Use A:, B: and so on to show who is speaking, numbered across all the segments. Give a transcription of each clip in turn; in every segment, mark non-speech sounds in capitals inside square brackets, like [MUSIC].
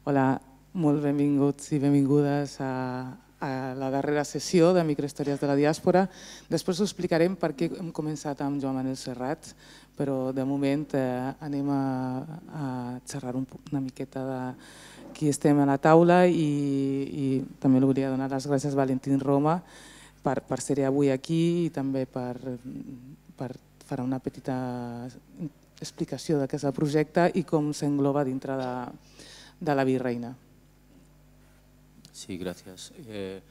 A: Hola, molt benvinguts i benvingudes a, a la darrera sessió de Microhistòries de la Diàspora. Després us explicarem per què hem començat amb Joan Manel Serrat, però de moment eh, anem a, a xerrar un, una miqueta de qui estem a la taula i, i també li volia donar les gràcies a Valentín Roma per, per ser avui aquí i també per, per fer una petita explicació de què és el projecte i com s'engloba dintre de, de la virreina.
B: Sí, gracias. Eh,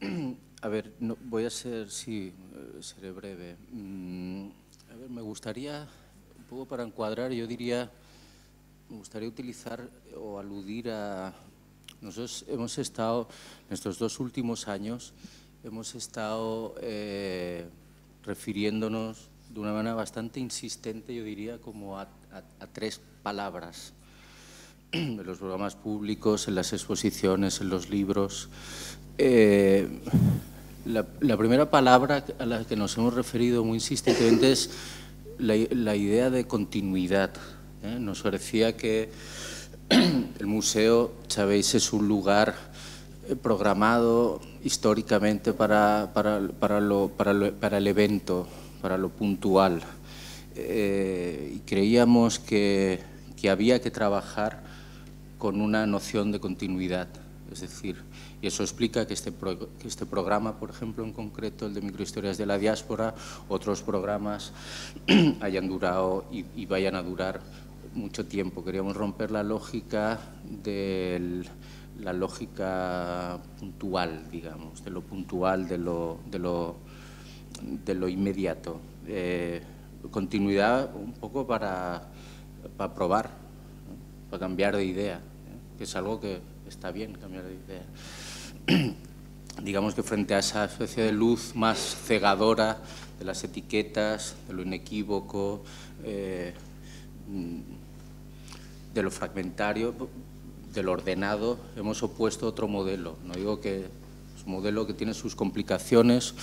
B: [CLEARS THROAT] a ver, no, voy a ser, sí, eh, seré breve. Mm, a ver, me gustaría, un poco para encuadrar, yo diría, me gustaría utilizar o aludir a... Nosotros hemos estado, en estos dos últimos años, hemos estado eh, refiriéndonos de una manera bastante insistente, yo diría, como a tres palabras en los programas públicos, en las exposiciones, en los libros. Eh, la, primera palabra a la que nos hemos referido muy insistentemente es la, idea de continuidad. ¿eh? Nos parecía que [CLEARS THROAT] el museo, sabéis, es un lugar eh, programado históricamente para, para, para, el evento, para lo puntual. y creíamos que, que había que trabajar con una noción de continuidad. Es decir, y eso explica que este, que este programa, por ejemplo, en concreto, el de microhistorias de la diáspora, otros programas [CLEARS THROAT] hayan durado y, vayan a durar mucho tiempo. Queríamos romper la lógica del la lógica puntual, digamos, de lo puntual, de lo, de de inmediato. Eh, continuidad un poco para, probar, para cambiar de idea que es algo que está bien cambiar de idea. [CLEARS THROAT] Digamos que frente a esa especie de luz más cegadora de las etiquetas, de lo inequívoco, eh, de lo fragmentario, de lo ordenado, hemos opuesto otro modelo. No digo que es un modelo que tiene sus complicaciones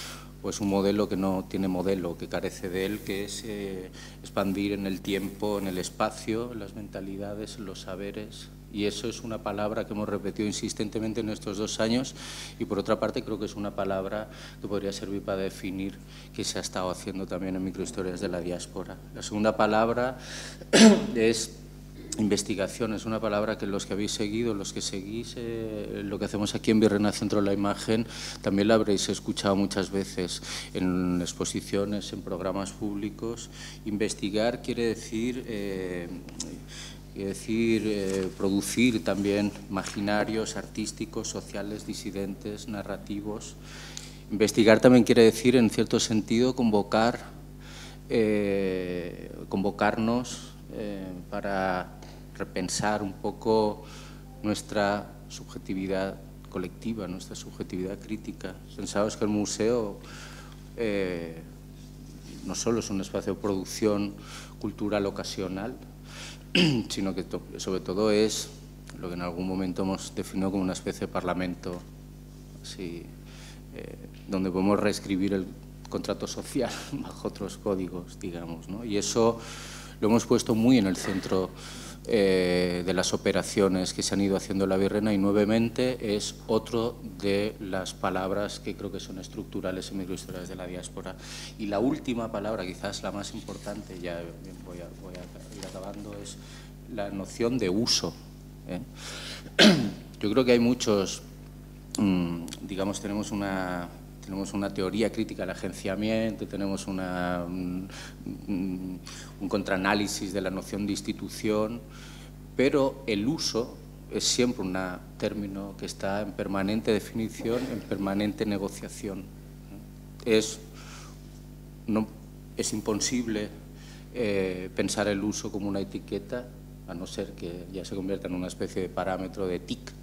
B: o es un modelo que no tiene modelo, que carece de él, que es eh, expandir en el tiempo, en el espacio, en las mentalidades, en los saberes, y eso es una palabra que hemos repetido insistentemente en estos dos años y por otra parte creo que es una palabra que podría servir para definir que se ha estado haciendo también en microhistorias de la diáspora. La segunda palabra [CLEARS THROAT] es investigación, es una palabra que los que habéis seguido, los que seguís eh, lo que hacemos aquí en Virrena Centro de la Imagen, también la habréis escuchado muchas veces en exposiciones, en programas públicos. Investigar quiere decir... Eh, Quiere decir, eh, producir también imaginarios artísticos, sociales, disidentes, narrativos. Investigar también quiere decir, en cierto sentido, convocar, eh, convocarnos eh, para repensar un poco nuestra subjetividad colectiva, nuestra subjetividad crítica. Pensaos que el museo no solo es un espacio de producción cultural ocasional, [CLEARS THROAT] sino que sobre todo es lo que en algún momento hemos definido como una especie de parlamento, así, eh, donde podemos reescribir el contrato social [LAUGHS] bajo otros códigos, digamos. ¿no? Y eso lo hemos puesto muy en el centro eh, de las operaciones que se han ido haciendo en la Virrena y nuevamente es otro de las palabras que creo que son estructurales y microestructurales de la diáspora. Y la última palabra, quizás la más importante, ya voy a, ir acabando, es la noción de uso. ¿eh? [CLEARS THROAT] Yo creo que hay muchos, mm, digamos, tenemos una tenemos una teoría crítica del agenciamiento, tenemos un, contraanálisis de la noción de institución, pero el uso es siempre un término que está en permanente definición, en permanente negociación. Es, no, imposible eh, pensar el uso como una etiqueta, a no ser que ya se convierta en una especie de parámetro de TIC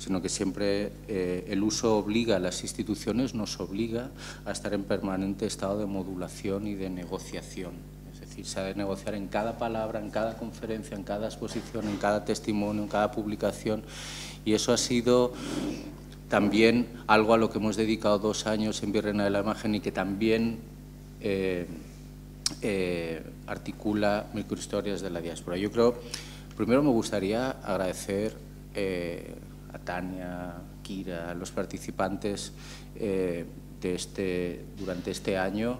B: sino que siempre eh, el uso obliga a las instituciones, nos obliga a estar en permanente estado de modulación y de negociación. Es decir, se ha de negociar en cada palabra, en cada conferencia, en cada exposición, en cada testimonio, en cada publicación. Y eso ha sido también algo a lo que hemos dedicado dos años en Virreina de la Imagen y que también eh, eh, articula microhistorias de la diáspora. Yo creo, primero me gustaría agradecer eh, a Tania, Kira, a los participantes eh, de este, durante este año,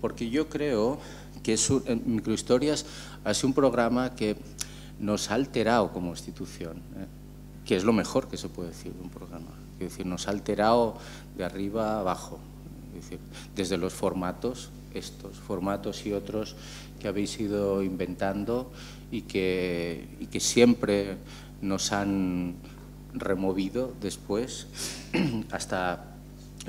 B: porque yo creo que Microhistorias ha sido un programa que nos ha alterado como institución, ¿eh? que es lo mejor que se puede decir de un programa. Es decir, nos ha alterado de arriba a abajo, desde los formatos, estos formatos y otros que habéis ido inventando y que siempre nos han removido después [CLEARS THROAT] hasta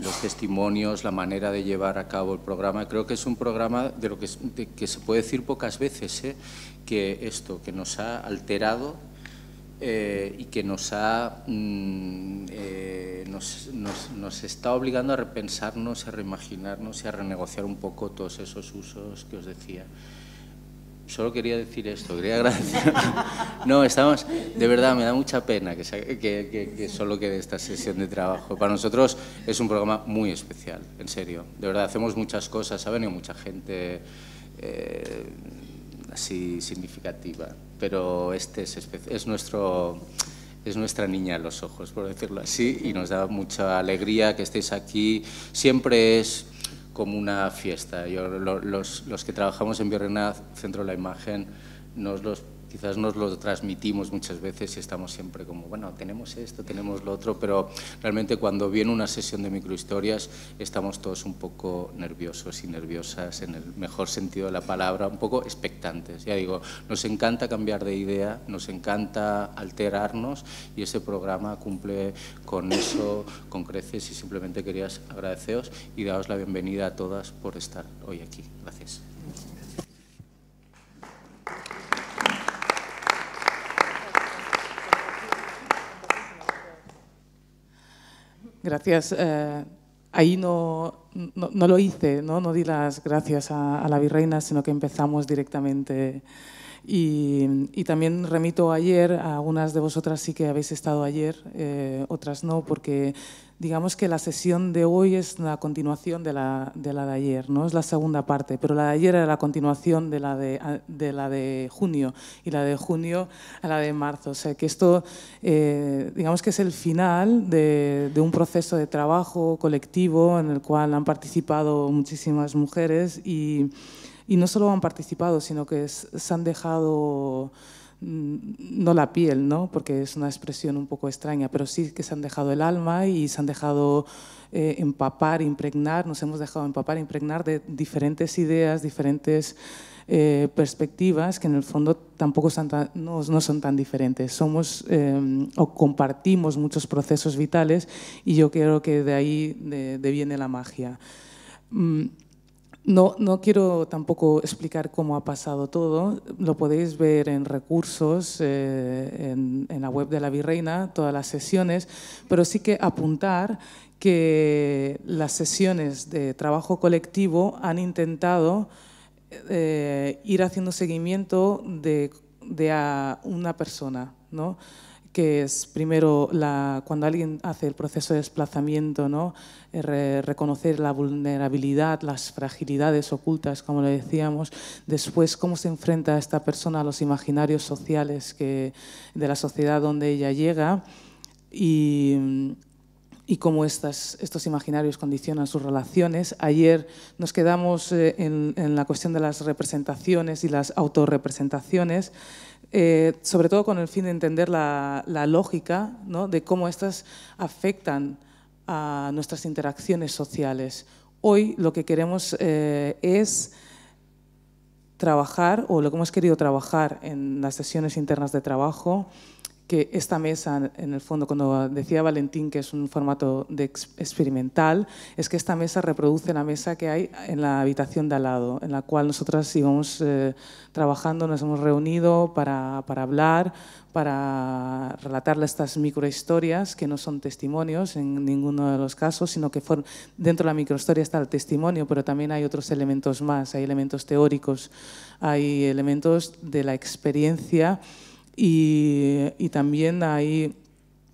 B: los testimonios, la manera de llevar a cabo el programa. Creo que es un programa de lo que, que se puede decir pocas veces, ¿eh? que esto, que nos ha alterado eh, y que nos, ha, mm, eh, nos, nos, está obligando a repensarnos, a reimaginarnos y a renegociar un poco todos esos usos que os decía solo quería decir esto, quería [LAUGHS] agradecer. No, estamos, de verdad, me da mucha pena que, que, que, solo quede esta sesión de trabajo. Para nosotros es un programa muy especial, en serio. De verdad, hacemos muchas cosas, ha venido mucha gente eh, así significativa, pero este es, es nuestro... Es nuestra niña en los ojos, por decirlo así, y nos da mucha alegría que estéis aquí. Siempre es como una fiesta. Yo, los, los, que trabajamos en Biorrena Centro de la Imagen nos los quizás nos lo transmitimos muchas veces y estamos siempre como, bueno, tenemos esto, tenemos lo otro, pero realmente cuando viene una sesión de microhistorias estamos todos un poco nerviosos y nerviosas, en el mejor sentido de la palabra, un poco expectantes. Ya digo, nos encanta cambiar de idea, nos encanta alterarnos y ese programa cumple con eso, con creces y simplemente quería agradeceros y daros la bienvenida a todas por estar hoy aquí. Gracias.
A: Gracias. Eh, ahí no, no, lo hice, ¿no? no di las gracias a, la virreina, sino que empezamos directamente. Y, también remito ayer, a algunas de vosotras sí que habéis estado ayer, eh, otras no, porque digamos que la sesión de hoy es la continuación de la, de ayer, ¿no? es la segunda parte, pero la de ayer era la continuación de la de, la de junio y la de junio a la de marzo. O sea que esto, eh, digamos que es el final de, un proceso de trabajo colectivo en el cual han participado muchísimas mujeres y, no solo han participado, sino que se han dejado... Mm, no la piel, ¿no? porque es una expresión un poco extraña, pero sí que se han dejado el alma y se han dejado eh, empapar, impregnar, nos hemos dejado empapar, impregnar de diferentes ideas, diferentes eh, perspectivas que en el fondo tampoco son tan, no, son tan diferentes. Somos eh, o compartimos muchos procesos vitales y yo creo que de ahí de, viene la magia. Mm, no, no quiero tampoco explicar cómo ha pasado todo, lo podéis ver en recursos, eh, en, la web de la Virreina, todas las sesiones, pero sí que apuntar que las sesiones de trabajo colectivo han intentado eh, ir haciendo seguimiento de, una persona, ¿no? que es primero la, cuando alguien hace el proceso de desplazamiento, ¿no? Eh, reconocer la vulnerabilidad, las fragilidades ocultas, como le decíamos. Después, cómo se enfrenta a esta persona a los imaginarios sociales de la sociedad donde ella llega. Y, cómo estos imaginarios condicionan sus relaciones. Ayer nos quedamos eh, en, la cuestión de las representaciones y las autorrepresentaciones, eh, sobre todo con el fin de entender la, lógica de cómo estas afectan a nuestras interacciones sociales. Hoy lo que queremos eh, es trabajar, o lo que hemos querido trabajar en las sesiones internas de trabajo, que esta mesa, en el fondo, cuando decía Valentín que es un formato de experimental, es que esta mesa reproduce la mesa que hay en la habitación de al lado, en la cual nosotras íbamos eh, trabajando, nos hemos reunido para, para hablar, para relatarle estas microhistorias que no son testimonios en ninguno de los casos, sino que for dentro de la microhistoria está el testimonio, pero también hay otros elementos más, hay elementos teóricos, hay elementos de la experiencia y, también hay,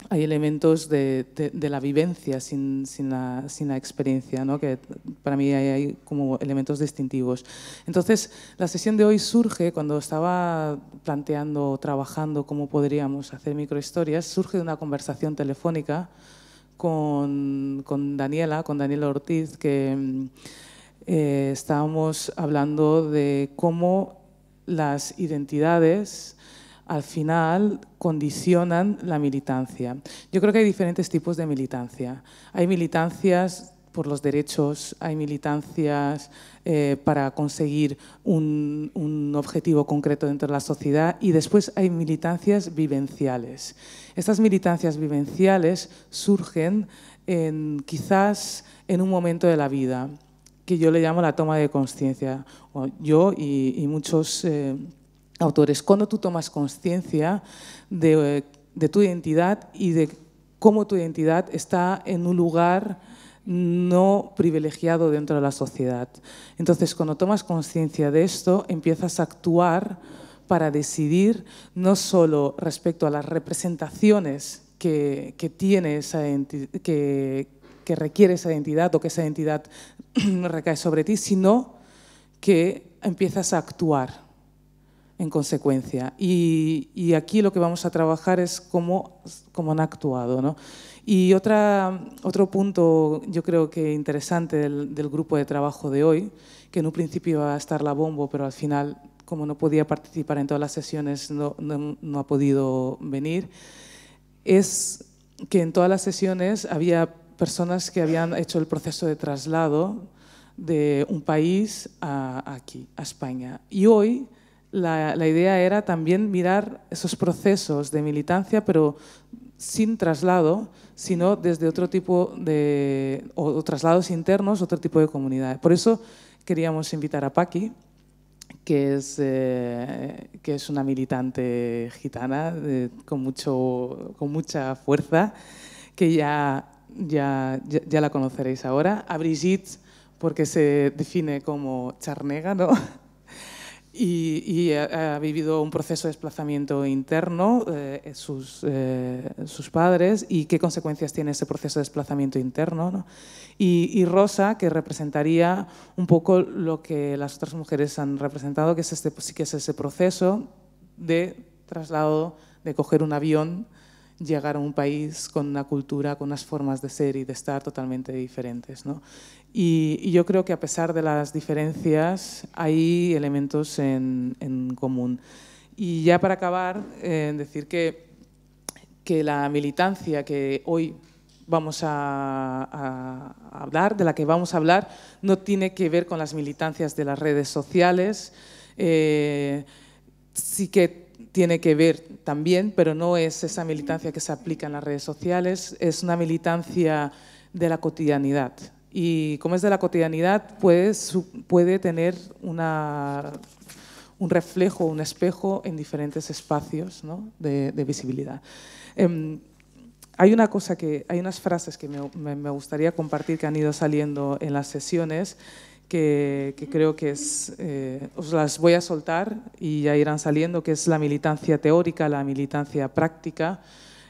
A: hay elementos de, de, la vivencia sin, sin, la, sin la, experiencia, ¿no? que para mí hay, como elementos distintivos. Entonces, la sesión de hoy surge cuando estaba planteando, trabajando cómo podríamos hacer microhistorias, surge de una conversación telefónica con, con Daniela, con Daniela Ortiz, que mm, eh, estábamos hablando de cómo las identidades al final condicionan la militancia. Yo creo que hay diferentes tipos de militancia. Hay militancias por los derechos, hay militancias eh, para conseguir un, objetivo concreto dentro de la sociedad y después hay militancias vivenciales. Estas militancias vivenciales surgen quizás en un momento de la vida que yo le llamo la toma de conciencia. Yo y, muchos... Eh, autores, cuando tú tomas conciencia de, tu identidad y de cómo tu identidad está en un lugar no privilegiado dentro de la sociedad. Entonces, cuando tomas conciencia de esto, empiezas a actuar para decidir no solo respecto a las representaciones que, que requiere esa identidad o que esa identidad [CLEARS THROAT] recae sobre ti, sino que empiezas a actuar en consecuencia. Y, aquí lo que vamos a trabajar es cómo, han actuado. ¿no? Y otra, otro punto, yo creo que interesante del, grupo de trabajo de hoy, que en un principio iba a estar la bombo, pero al final, como no podía participar en todas las sesiones, no, ha podido venir, es que en todas las sesiones había personas que habían hecho el proceso de traslado de un país aquí, a España. Y hoy la, idea era también mirar esos procesos de militancia, pero sin traslado, sino desde otro tipo de o traslados internos, otro tipo de comunidad. Por eso queríamos invitar a Paki, que es, eh, que es una militante gitana con, con mucha fuerza, que ya, ya la conoceréis ahora. A Brigitte, porque se define como charnega, ¿no? [LAUGHS] y, ha, vivido un proceso de desplazamiento interno, eh, sus, eh, sus, padres, y qué consecuencias tiene ese proceso de desplazamiento interno. Y, Rosa, que representaría un poco lo que las otras mujeres han representado, que es, este, que es ese proceso de traslado, de coger un avión llegar a un país con una cultura, con unas formas de ser y de estar totalmente diferentes. ¿no? Y, yo creo que a pesar de las diferencias hay elementos en, común. Y ya para acabar, eh, decir que, que la militancia que hoy vamos a, hablar, de la que vamos a hablar, no tiene que ver con las militancias de las redes sociales. Eh, sí que tiene que ver también, pero no es esa militancia que se aplica en las redes sociales, es una militancia de la cotidianidad. Y como es de la cotidianidad, puede tener un reflejo, un espejo en diferentes espacios de, visibilidad. Em, hay una cosa que, hay unas frases que me, gustaría compartir que han ido saliendo en las sesiones que, creo que es, eh, os las voy a soltar y ya irán saliendo, que es la militancia teórica, la militancia práctica,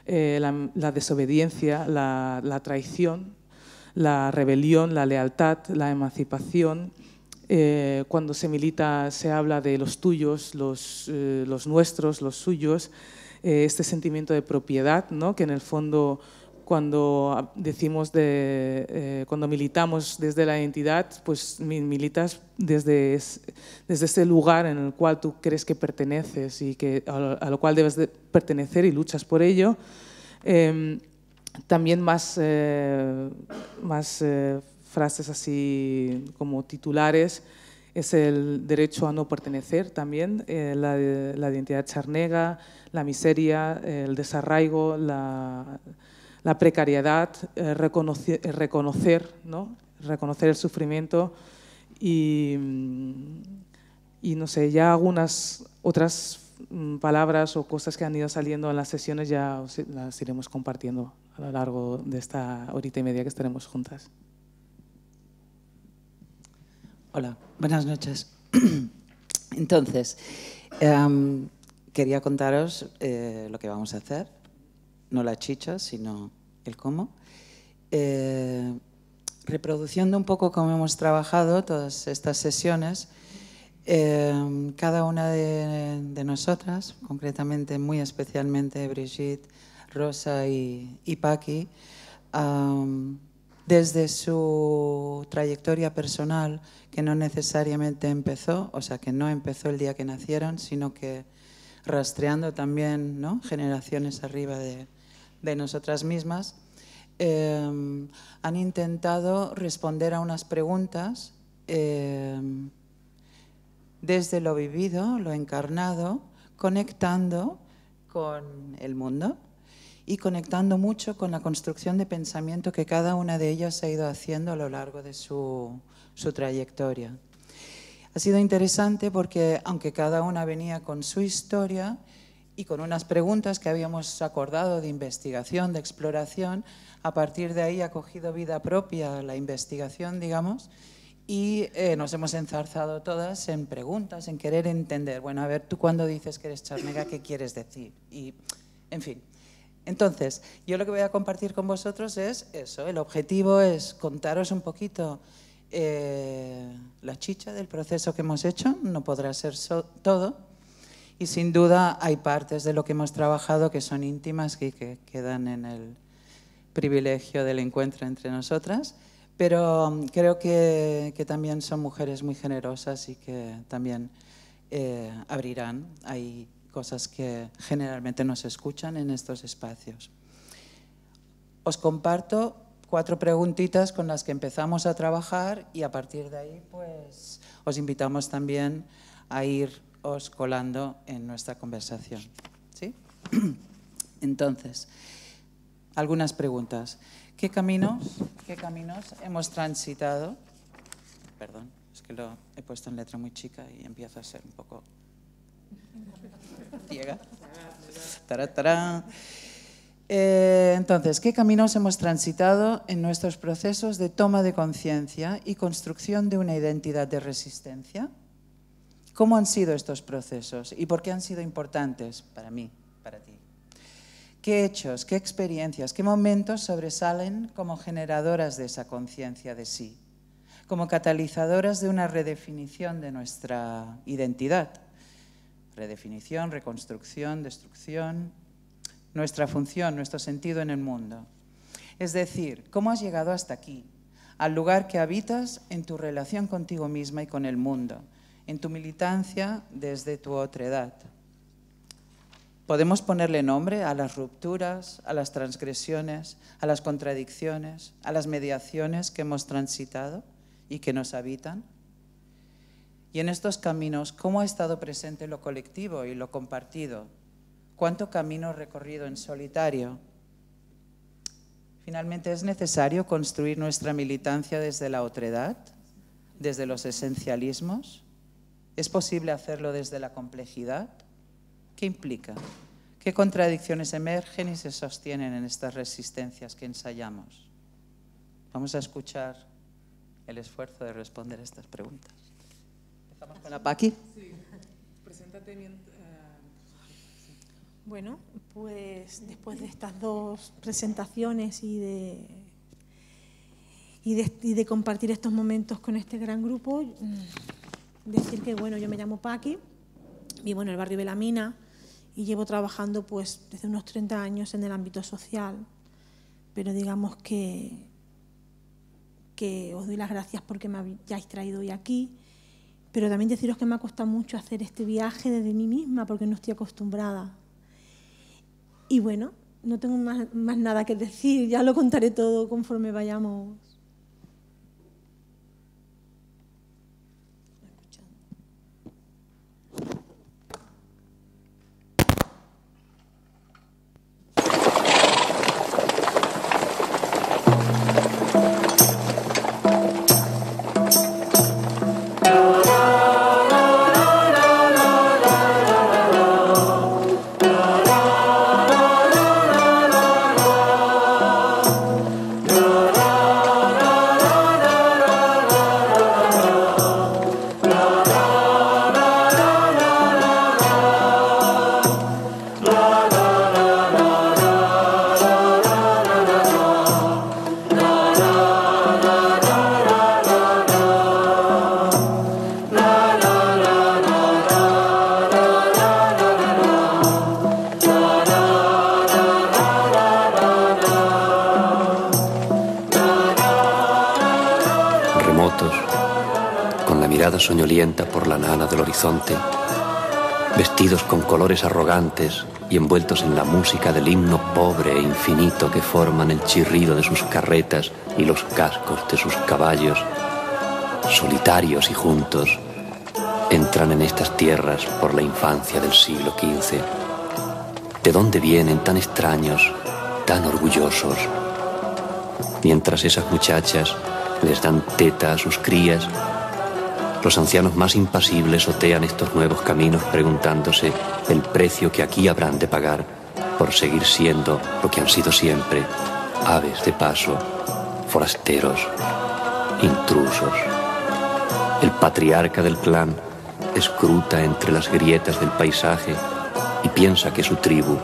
A: eh, la, desobediencia, la, traición, la rebelión, la lealtad, la emancipación. Eh, cuando se milita se habla de los tuyos, los, los nuestros, los suyos, este sentimiento de propiedad, ¿no? que en el fondo cuando ah, decimos de, eh, cuando militamos desde la identidad, pues militas desde, desde ese lugar en el cual tú crees que perteneces y que, a, lo, cual debes pertenecer y luchas por ello. Em, también más, eh, más eh, frases así como titulares es el derecho a no pertenecer también, la, la, identidad charnega, la miseria, el desarraigo, la, la precariedad, eh, eh, reconocer, ¿no? reconocer el sufrimiento y, mm, no sé, ya algunas otras mm, palabras o cosas que han ido saliendo en las sesiones ya las iremos compartiendo a lo largo de esta horita y media que estaremos juntas.
C: Hola, buenas noches. [CLEARS THROAT] Entonces, em, quería contaros eh, lo que vamos a hacer no la chicha, sino el cómo. Eh, reproduciendo un poco cómo hemos trabajado todas estas sesiones, eh, cada una de, nosotras, concretamente, muy especialmente Brigitte, Rosa y, Paki Paqui, desde su trayectoria personal, que no necesariamente empezó, o sea, que no empezó el día que nacieron, sino que rastreando también ¿no? generaciones arriba de, de nosotras mismas, eh, han intentado responder a unas preguntas eh, desde lo vivido, lo encarnado, conectando con el mundo y conectando mucho con la construcción de pensamiento que cada una de ellas ha ido haciendo a lo largo de su trayectoria. Ha sido interesante porque aunque cada una venía con su historia, y con unas preguntas que habíamos acordado de investigación, de exploración. A partir de ahí ha cogido vida propia la investigación, digamos, y eh, nos hemos enzarzado todas en preguntas, en querer entender. Bueno, a ver, tú cuando dices que eres charnega, ¿qué quieres decir? Y, en fin. Entonces, yo lo que voy a compartir con vosotros es eso. El objetivo es contaros un poquito eh, la chicha del proceso que hemos hecho. No podrá ser todo, y sin duda hay partes de lo que hemos trabajado que son íntimas y que quedan en el privilegio del encuentro entre nosotras, pero um, creo que, que también son mujeres muy generosas y que también eh, abrirán. Hay cosas que generalmente no se escuchan en estos espacios. Os comparto cuatro preguntitas con las que empezamos a trabajar y a partir de ahí pues os invitamos también a ir colando en nuestra conversación. ¿Sí? [CLEARS THROAT] Entonces, algunas preguntas. ¿Qué caminos, caminos hemos transitado? Perdón, es que lo he puesto en letra muy chica y empiezo a ser un poco ciega. Eh, entonces, ¿qué caminos hemos transitado en nuestros procesos de toma de conciencia y construcción de una identidad de resistencia? ¿Cómo han sido estos procesos y por qué han sido importantes para mí, para ti? ¿Qué hechos, qué experiencias, qué momentos sobresalen como generadoras de esa conciencia de sí, como catalizadoras de una redefinición de nuestra identidad? Redefinición, reconstrucción, destrucción, nuestra función, nuestro sentido en el mundo. Es decir, ¿cómo has llegado hasta aquí? Al lugar que habitas en tu relación contigo misma y con el mundo en tu militancia desde tu otra edad, Podemos ponerle nombre a las rupturas, a las transgresiones, a las contradicciones, a las mediaciones que hemos transitado y que nos habitan. Y en estos caminos, ¿cómo ha estado presente lo colectivo y lo compartido? ¿Cuánto camino recorrido en solitario? Finalmente, ¿es necesario construir nuestra militancia desde la otredad, desde los esencialismos? ¿Es posible hacerlo desde la complejidad? ¿Qué implica? ¿Qué contradicciones emergen y se sostienen en estas resistencias que ensayamos? Vamos a escuchar el esfuerzo de responder estas preguntas. ¿Empezamos con la Paqui?
D: Sí, preséntate eh. Bueno, pues después de estas dos presentaciones y de, y de compartir estos momentos con este gran grupo, decir que bueno, yo me llamo Paqui, vivo en el barrio de la Mina y llevo trabajando pues desde unos 30 años en el ámbito social, pero digamos que, que os doy las gracias porque me hayáis traído hoy aquí, pero también deciros que me ha costado mucho hacer este viaje desde mí misma porque no estoy acostumbrada. Y bueno, no tengo más nada que decir, ya lo contaré todo conforme vayamos
E: colores arrogantes y envueltos en la música del himno pobre e infinito que forman el chirrido de sus carretas y los cascos de sus caballos, solitarios y juntos, entran en estas tierras por la infancia del siglo XV. ¿De dónde vienen tan extraños, tan orgullosos? Mientras esas muchachas les dan teta a sus crías, los ancianos más impasibles otean estos nuevos caminos preguntándose el precio que aquí habrán de pagar por seguir siendo lo que han sido siempre, aves de paso, forasteros, intrusos. El patriarca del clan escruta entre las grietas del paisaje y piensa que su tribu,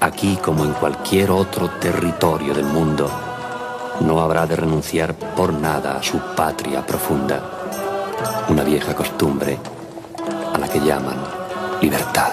E: aquí como en cualquier otro territorio del mundo, no habrá de renunciar por nada a su patria profunda una vieja costumbre a la que llaman libertad.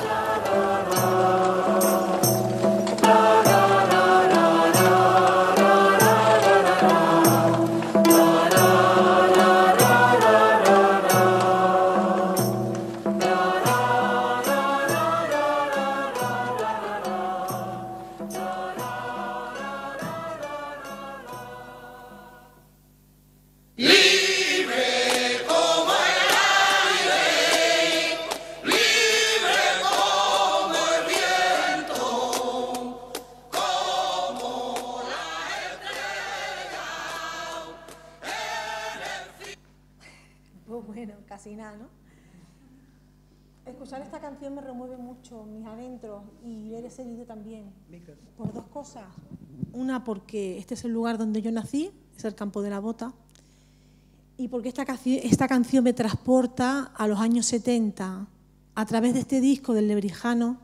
D: Yo he también. Por dos cosas. Una, porque este es el lugar donde yo nací, es el campo de la bota. Y porque esta, esta canción me transporta a los años 70. A través de este disco del Lebrijano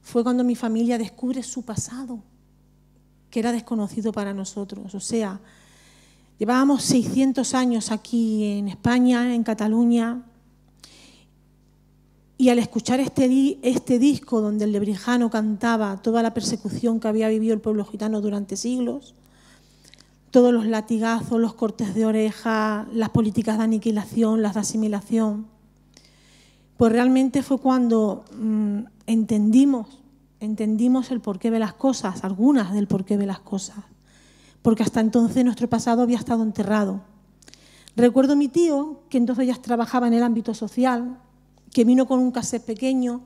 D: fue cuando mi familia descubre su pasado, que era desconocido para nosotros. O sea, llevábamos 600 años aquí en España, en Cataluña, y al escuchar este, este disco donde el Brijano cantaba toda la persecución que había vivido el pueblo gitano durante siglos, todos los latigazos, los cortes de oreja, las políticas de aniquilación, las de asimilación, pues realmente fue cuando mm, entendimos, entendimos el porqué de las cosas, algunas del porqué de las cosas, porque hasta entonces nuestro pasado había estado enterrado. Recuerdo a mi tío, que entonces ya trabajaba en el ámbito social, que vino con un cassette pequeño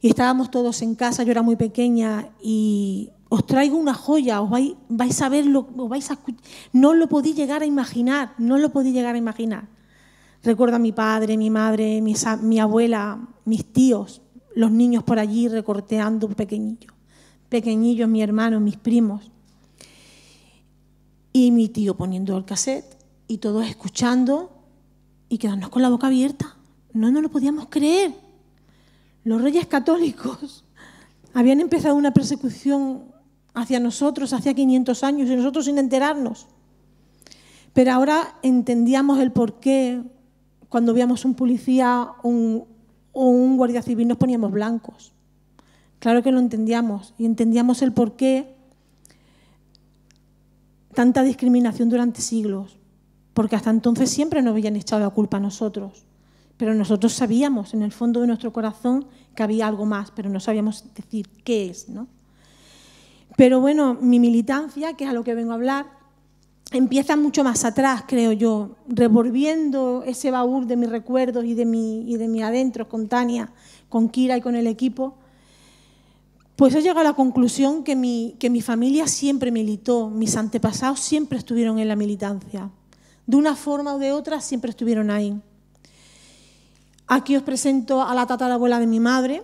D: y estábamos todos en casa, yo era muy pequeña y os traigo una joya, os vais, vais a verlo, os vais a no lo podí llegar a imaginar, no lo podí llegar a imaginar. Recuerdo a mi padre, mi madre, mi, abuela, mis tíos, los niños por allí recorteando un pequeñillo, pequeñillos, mi hermano, mis primos. Y mi tío poniendo el cassette y todos escuchando y quedarnos con la boca abierta. No no lo podíamos creer. Los reyes católicos [LAUGHS] habían empezado una persecución hacia nosotros hace 500 años y nosotros sin enterarnos. Pero ahora entendíamos el porqué cuando veíamos un policía o un, guardia civil nos poníamos blancos. Claro que lo entendíamos y entendíamos el porqué tanta discriminación durante siglos, porque hasta entonces siempre nos habían echado la culpa a nosotros. Pero nosotros sabíamos en el fondo de nuestro corazón que había algo más, pero no sabíamos decir qué es, ¿no? Pero bueno, mi militancia, que es a lo que vengo a hablar, empieza mucho más atrás, creo yo, revolviendo ese baúl de mis recuerdos y de mi, y de mi adentro con Tania, con Kira y con el equipo. Pues he llegado a la conclusión que mi, que mi familia siempre militó, mis antepasados siempre estuvieron en la militancia. De una forma o de otra siempre estuvieron ahí. Aquí os presento a la tatarabuela de mi madre.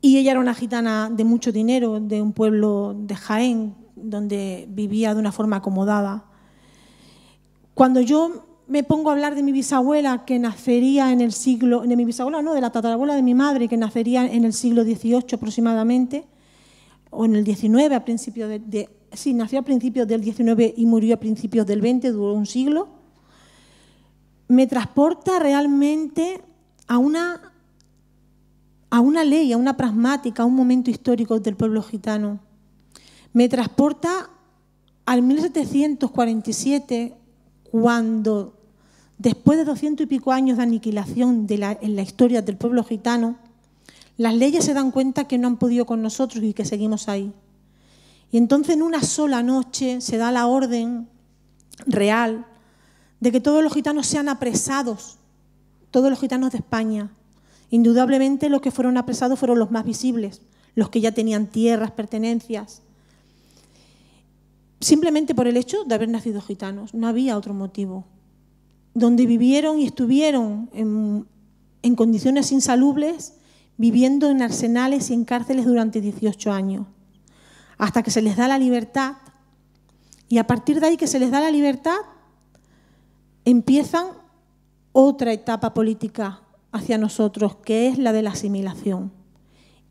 D: Y ella era una gitana de mucho dinero, de un pueblo de Jaén, donde vivía de una forma acomodada. Cuando yo me pongo a hablar de mi bisabuela, que nacería en el siglo, de mi bisabuela no, de la tatarabuela de mi madre, que nacería en el siglo XVIII aproximadamente, o en el XIX, a sí, nació a principios del XIX y murió a principios del XX, duró un siglo me transporta realmente a una, a una ley, a una pragmática, a un momento histórico del pueblo gitano. Me transporta al 1747, cuando después de doscientos y pico años de aniquilación en la historia del pueblo gitano, las leyes se dan cuenta que no han podido con nosotros y que seguimos ahí. Y entonces en una sola noche se da la orden real de que todos los gitanos sean apresados, todos los gitanos de España. Indudablemente los que fueron apresados fueron los más visibles, los que ya tenían tierras, pertenencias. Simplemente por el hecho de haber nacido gitanos, no había otro motivo. Donde vivieron y estuvieron en, condiciones insalubres, viviendo en arsenales y en cárceles durante 18 años, hasta que se les da la libertad. Y a partir de ahí que se les da la libertad, empiezan otra etapa política hacia nosotros, que es la de la asimilación.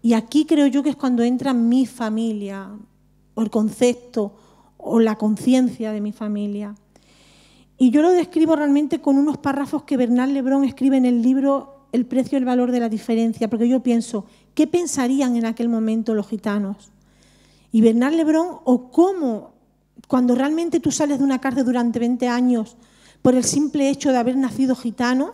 D: Y aquí creo yo que es cuando entra mi familia, o el concepto, o la conciencia de mi familia. Y yo lo describo realmente con unos párrafos que Bernal Lebrón escribe en el libro El precio y el valor de la diferencia, porque yo pienso, ¿qué pensarían en aquel momento los gitanos? Y Bernard Lebrón, o cómo, cuando realmente tú sales de una cárcel durante 20 años, por el simple hecho de haber nacido gitano?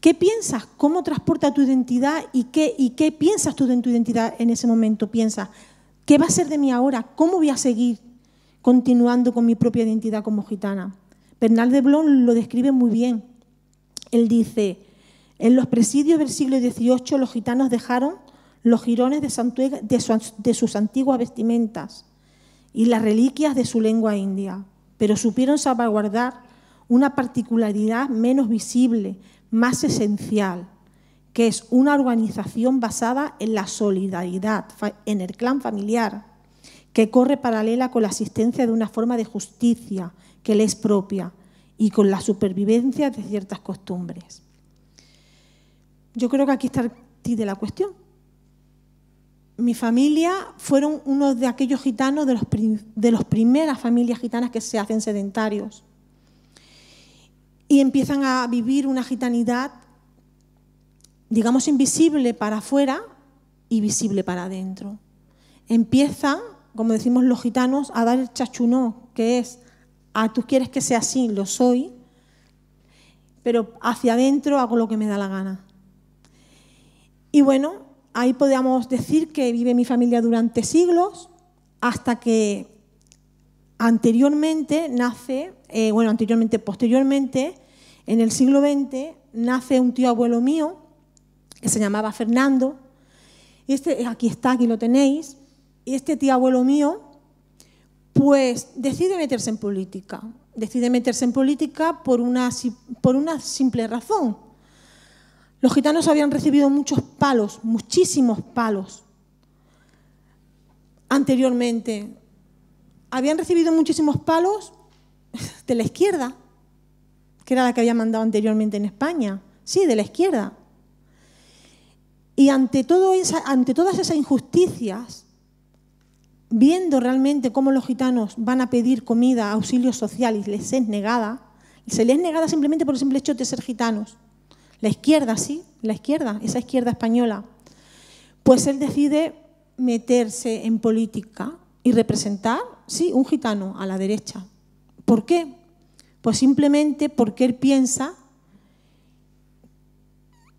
D: ¿Qué piensas? ¿Cómo transporta tu identidad? ¿Y qué, piensas tú de tu identidad en ese momento? Piensas, ¿qué va a ser de mí ahora? ¿Cómo voy a seguir continuando con mi propia identidad como gitana? Bernal de Blon lo describe muy bien. Él dice, en los presidios del siglo XVIII los gitanos dejaron los jirones de, sus antiguas vestimentas y las reliquias de su lengua india, pero supieron salvaguardar una particularidad menos visible, más esencial, que es una organización basada en la solidaridad, en el clan familiar, que corre paralela con la asistencia de una forma de justicia que le es propia y con la supervivencia de ciertas costumbres. Yo creo que aquí está el de la cuestión. Mi familia fueron uno de aquellos gitanos, de las primeras familias gitanas que se hacen sedentarios y empiezan a vivir una gitanidad, digamos, invisible para afuera y visible para adentro. Empiezan, como decimos los gitanos, a dar el chachunó, que es, a ah, tú quieres que sea así, lo soy, pero hacia adentro hago lo que me da la gana. Y bueno, ahí podríamos decir que vive mi familia durante siglos, hasta que anteriormente nace eh, bueno, anteriormente, posteriormente, en el siglo XX, nace un tío abuelo mío que se llamaba Fernando. este, aquí está, aquí lo tenéis. Y este tío abuelo mío, pues decide meterse en política. Decide meterse en política por una simple razón. Los gitanos habían recibido muchos palos, muchísimos palos anteriormente. Habían recibido muchísimos palos de la izquierda, que era la que había mandado anteriormente en España. Sí, de la izquierda. Y ante, todo esa, ante todas esas injusticias, viendo realmente cómo los gitanos van a pedir comida, auxilio social y les es negada, se les es negada simplemente por el simple hecho de ser gitanos. La izquierda, sí, la izquierda, esa izquierda española. Pues él decide meterse en política y representar, sí, un gitano a la derecha, ¿Por qué? Pues simplemente porque él piensa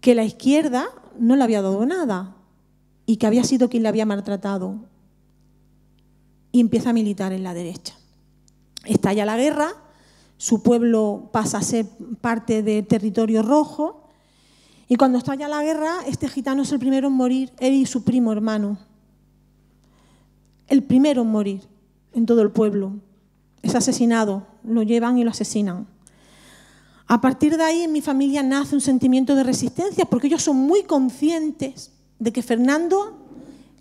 D: que la izquierda no le había dado nada y que había sido quien le había maltratado. Y empieza a militar en la derecha. Estalla la guerra, su pueblo pasa a ser parte del territorio rojo y cuando estalla la guerra, este gitano es el primero en morir, él y su primo hermano. El primero en morir en todo el pueblo es asesinado, lo llevan y lo asesinan. A partir de ahí en mi familia nace un sentimiento de resistencia porque ellos son muy conscientes de que Fernando,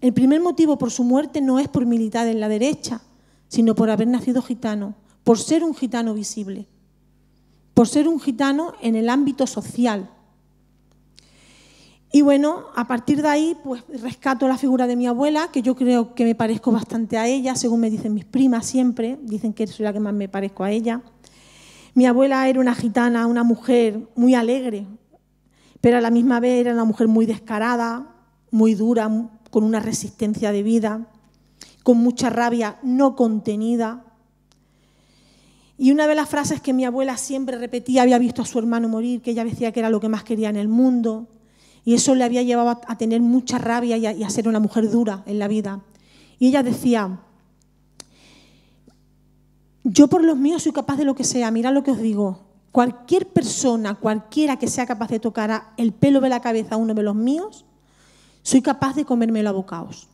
D: el primer motivo por su muerte no es por militar en la derecha, sino por haber nacido gitano, por ser un gitano visible, por ser un gitano en el ámbito social, y bueno, a partir de ahí, pues rescato la figura de mi abuela, que yo creo que me parezco bastante a ella, según me dicen mis primas siempre, dicen que soy la que más me parezco a ella. Mi abuela era una gitana, una mujer muy alegre, pero a la misma vez era una mujer muy descarada, muy dura, con una resistencia de vida, con mucha rabia no contenida. Y una de las frases que mi abuela siempre repetía, había visto a su hermano morir, que ella decía que era lo que más quería en el mundo, y eso le había llevado a tener mucha rabia y a, ser una mujer dura en la vida. Y ella decía, yo por los míos soy capaz de lo que sea, Mira lo que os digo. Cualquier persona, cualquiera que sea capaz de tocar el pelo de la cabeza a uno de los míos, soy capaz de comérmelo a bocaos.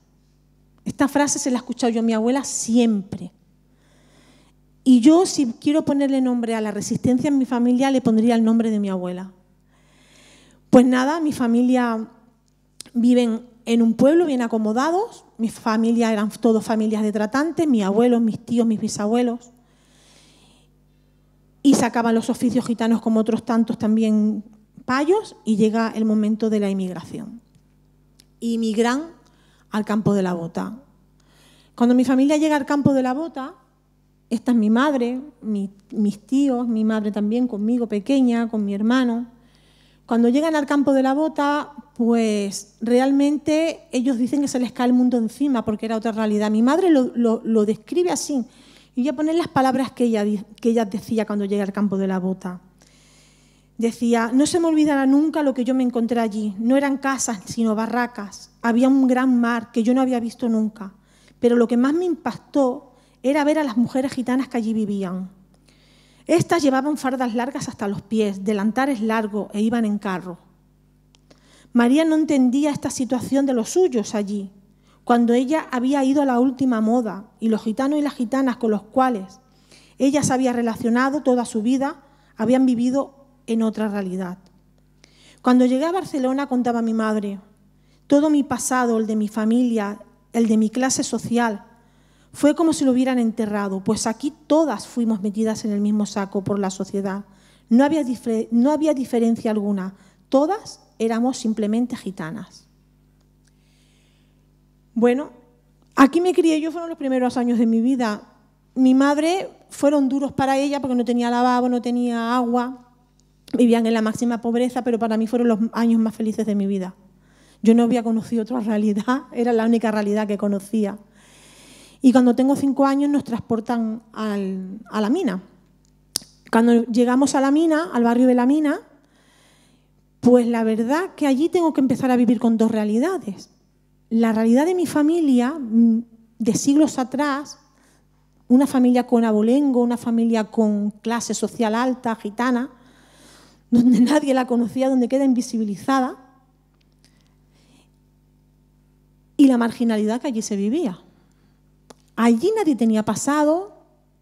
D: Esta frase se la he escuchado yo a mi abuela siempre. Y yo, si quiero ponerle nombre a la resistencia en mi familia, le pondría el nombre de mi abuela. Pues nada, mi familia viven en un pueblo bien acomodados, mi familia eran todos familias de tratantes, mis abuelos, mis tíos, mis bisabuelos, y sacaban los oficios gitanos como otros tantos también payos, y llega el momento de la inmigración. Y migran al campo de la bota. Cuando mi familia llega al campo de la bota, esta es mi madre, mis tíos, mi madre también conmigo pequeña, con mi hermano. Cuando llegan al campo de la bota, pues realmente ellos dicen que se les cae el mundo encima porque era otra realidad. Mi madre lo, describe así. Y voy a poner las palabras que ella, que ella decía cuando llegué al campo de la bota. Decía, no se me olvidará nunca lo que yo me encontré allí. No eran casas, sino barracas. Había un gran mar que yo no había visto nunca. Pero lo que más me impactó era ver a las mujeres gitanas que allí vivían. Estas llevaban fardas largas hasta los pies, delantares largos e iban en carro. María no entendía esta situación de los suyos allí, cuando ella había ido a la última moda y los gitanos y las gitanas con los cuales ella se había relacionado toda su vida habían vivido en otra realidad. Cuando llegué a Barcelona contaba a mi madre todo mi pasado, el de mi familia, el de mi clase social, fue como si lo hubieran enterrado, pues aquí todas fuimos metidas en el mismo saco por la sociedad. No había, no había diferencia alguna, todas éramos simplemente gitanas. Bueno, aquí me crié yo, fueron los primeros años de mi vida. Mi madre fueron duros para ella porque no tenía lavabo, no tenía agua, vivían en la máxima pobreza, pero para mí fueron los años más felices de mi vida. Yo no había conocido otra [LAUGHS] realidad, era la única realidad que conocía. Y cuando tengo cinco años nos transportan a la mina. Cuando llegamos a la mina, al barrio de la mina, pues la verdad que allí tengo que empezar a vivir con dos realidades. La realidad de mi familia, mm, de siglos atrás, una familia con abolengo, una familia con clase social alta, gitana, [LAUGHS] donde nadie la conocía, donde queda invisibilizada, y la marginalidad que allí se vivía. Allí nadie tenía pasado,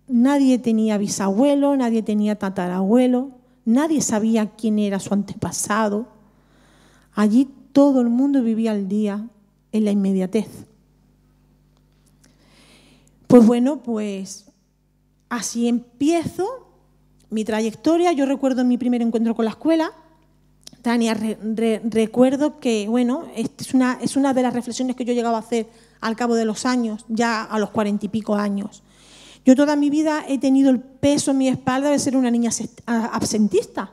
D: nadie tenía bisabuelo, nadie tenía tatarabuelo, nadie sabía quién era su antepasado. Allí todo el mundo vivía al día, en la inmediatez. Pues bueno, pues así empiezo mi trayectoria. Yo recuerdo mi primer encuentro con la escuela. Tania, recuerdo que, bueno, es, una, es una de las reflexiones que yo llegaba a hacer al cabo de los años, ya a los cuarenta y pico años. Yo toda mi vida he tenido el peso en mi espalda de ser una niña absentista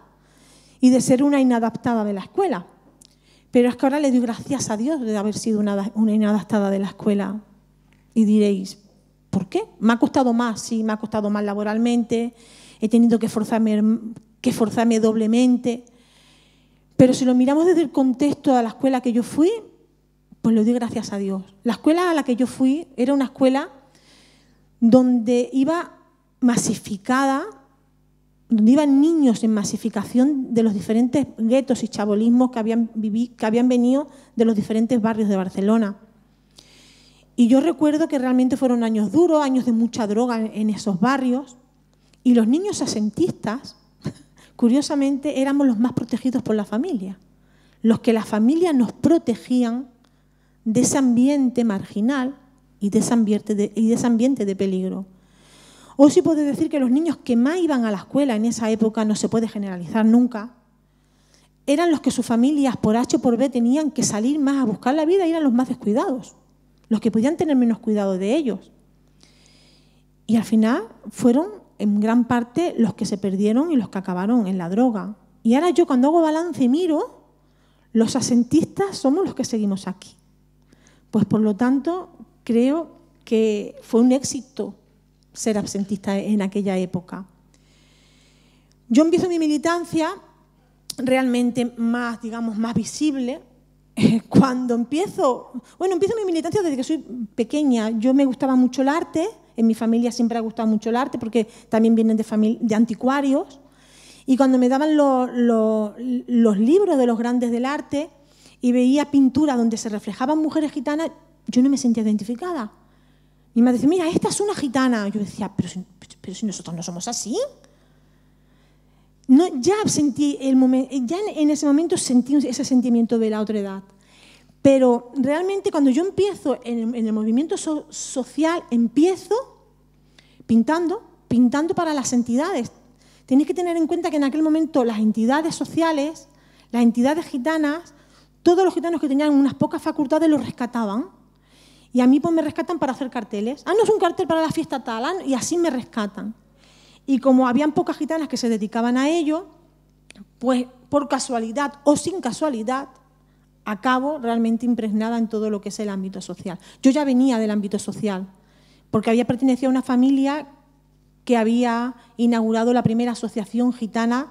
D: y de ser una inadaptada de la escuela. Pero es que ahora le doy gracias a Dios de haber sido una, una inadaptada de la escuela. Y diréis, ¿por qué? Me ha costado más, sí, me ha costado más laboralmente, he tenido que forzarme, que forzarme doblemente. Pero si lo miramos desde el contexto de la escuela que yo fui, pues le doy gracias a Dios. La escuela a la que yo fui era una escuela donde iba masificada, donde iban niños en masificación de los diferentes guetos y chabolismos que habían, que habían venido de los diferentes barrios de Barcelona. Y yo recuerdo que realmente fueron años duros, años de mucha droga en esos barrios, y los niños asentistas, [LAUGHS] curiosamente, éramos los más protegidos por la familia, los que la familia nos protegían de ese ambiente marginal y de ese ambiente de, y de peligro. O sí puedo decir que los niños que más iban a la escuela en esa época, no se puede generalizar nunca, eran los que sus familias por H o por B tenían que salir más a buscar la vida y eran los más descuidados, los que podían tener menos cuidado de ellos. Y al final fueron en gran parte los que se perdieron y los que acabaron en la droga. Y ahora yo cuando hago balance y miro, los asentistas somos los que seguimos aquí. Pues por lo tanto, creo que fue un éxito ser absentista en aquella época. Yo empiezo mi militancia realmente más, digamos, más visible eh, [LAUGHS] cuando empiezo, bueno, empiezo mi militancia desde que soy pequeña. Yo me gustaba mucho el arte, en mi familia siempre ha gustado mucho el arte porque también vienen de, de anticuarios. Y cuando me daban los libros de los grandes del arte, y veía pintura donde se reflejaban mujeres gitanas, yo no me sentía identificada. Y me decía, mira, esta es una gitana. Yo decía, pero si, pero nosotros no somos así. No, ya sentí el momento, ya en ese momento sentí ese sentimiento de la otra edad. Pero realmente cuando yo empiezo en el, movimiento social, empiezo pintando, pintando para las entidades. Tenéis que tener en cuenta que en aquel momento las entidades sociales, las entidades gitanas, todos los gitanos que tenían unas pocas facultades los rescataban. Y a mí pues me rescatan para hacer carteles. Ah, no es un cartel para la fiesta tal, ah, y así me rescatan. Y como habían pocas gitanas que se dedicaban a ello, pues por casualidad o sin casualidad, acabo realmente impregnada en todo lo que es el ámbito social. Yo ya venía del ámbito social, porque había pertenecido a una familia que había inaugurado la primera asociación gitana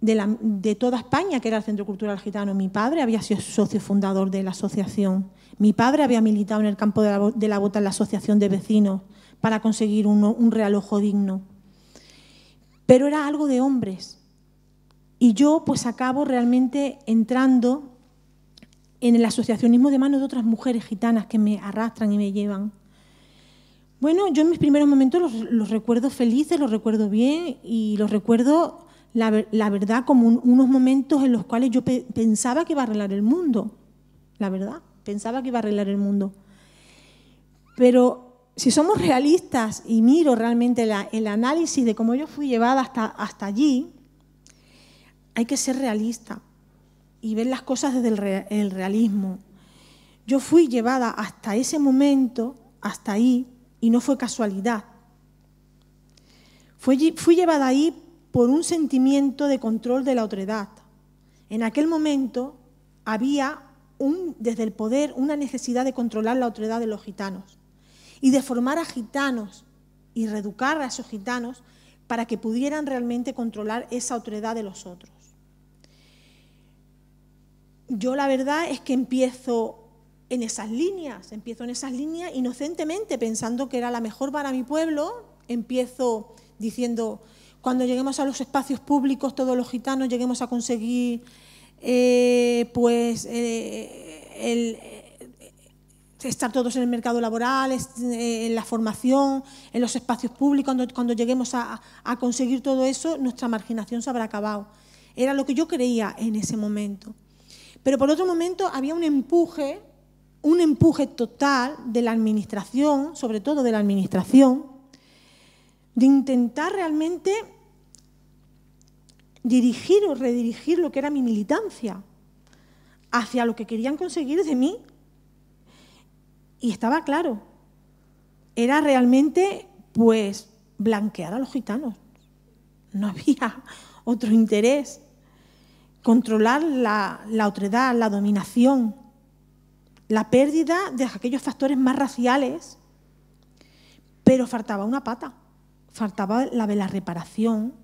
D: de, toda España, que era el Centro Cultural Gitano. Mi padre había sido socio fundador de la asociación. Mi padre había militado en el campo de la, de bota en la asociación de vecinos para conseguir un, realojo digno. Pero era algo de hombres. Y yo pues acabo realmente entrando en el asociacionismo de manos de otras mujeres gitanas que me arrastran y me llevan. Bueno, yo en mis primeros momentos los recuerdo felices, los recuerdo bien y los recuerdo la, verdad como unos momentos en los cuales yo pensaba que iba a arreglar el mundo. La verdad, pensaba que iba a arreglar el mundo. Pero si somos realistas y miro realmente el análisis de cómo yo fui llevada hasta, hasta allí, hay que ser realista y ver las cosas desde el, realismo. Yo fui llevada hasta ese momento, hasta ahí, y no fue casualidad. Fui, fui llevada ahí por un sentimiento de control de la otredad. En aquel momento había un, desde el poder una necesidad de controlar la autoridad de los gitanos y de formar a gitanos y reeducar a esos gitanos para que pudieran realmente controlar esa autoridad de los otros. Yo la verdad es que empiezo en esas líneas, empiezo en esas líneas inocentemente pensando que era la mejor para mi pueblo, empiezo diciendo, cuando lleguemos a los espacios públicos, todos los gitanos, lleguemos a conseguir eh, pues eh, eh, estar todos en el mercado laboral, en la formación, en los espacios públicos, cuando, lleguemos a, a, conseguir todo eso, nuestra marginación se habrá acabado. Era lo que yo creía en ese momento. Pero por otro momento había un empuje, un empuje total de la administración, sobre todo de la administración, de intentar realmente dirigir o redirigir lo que era mi militancia hacia lo que querían conseguir de mí. Y estaba claro, era realmente pues blanquear a los gitanos. No [LAUGHS] había otro interés. Controlar la, la otredad, la dominación, la pérdida de aquellos factores más raciales. Pero faltaba una pata, faltaba la de la reparación,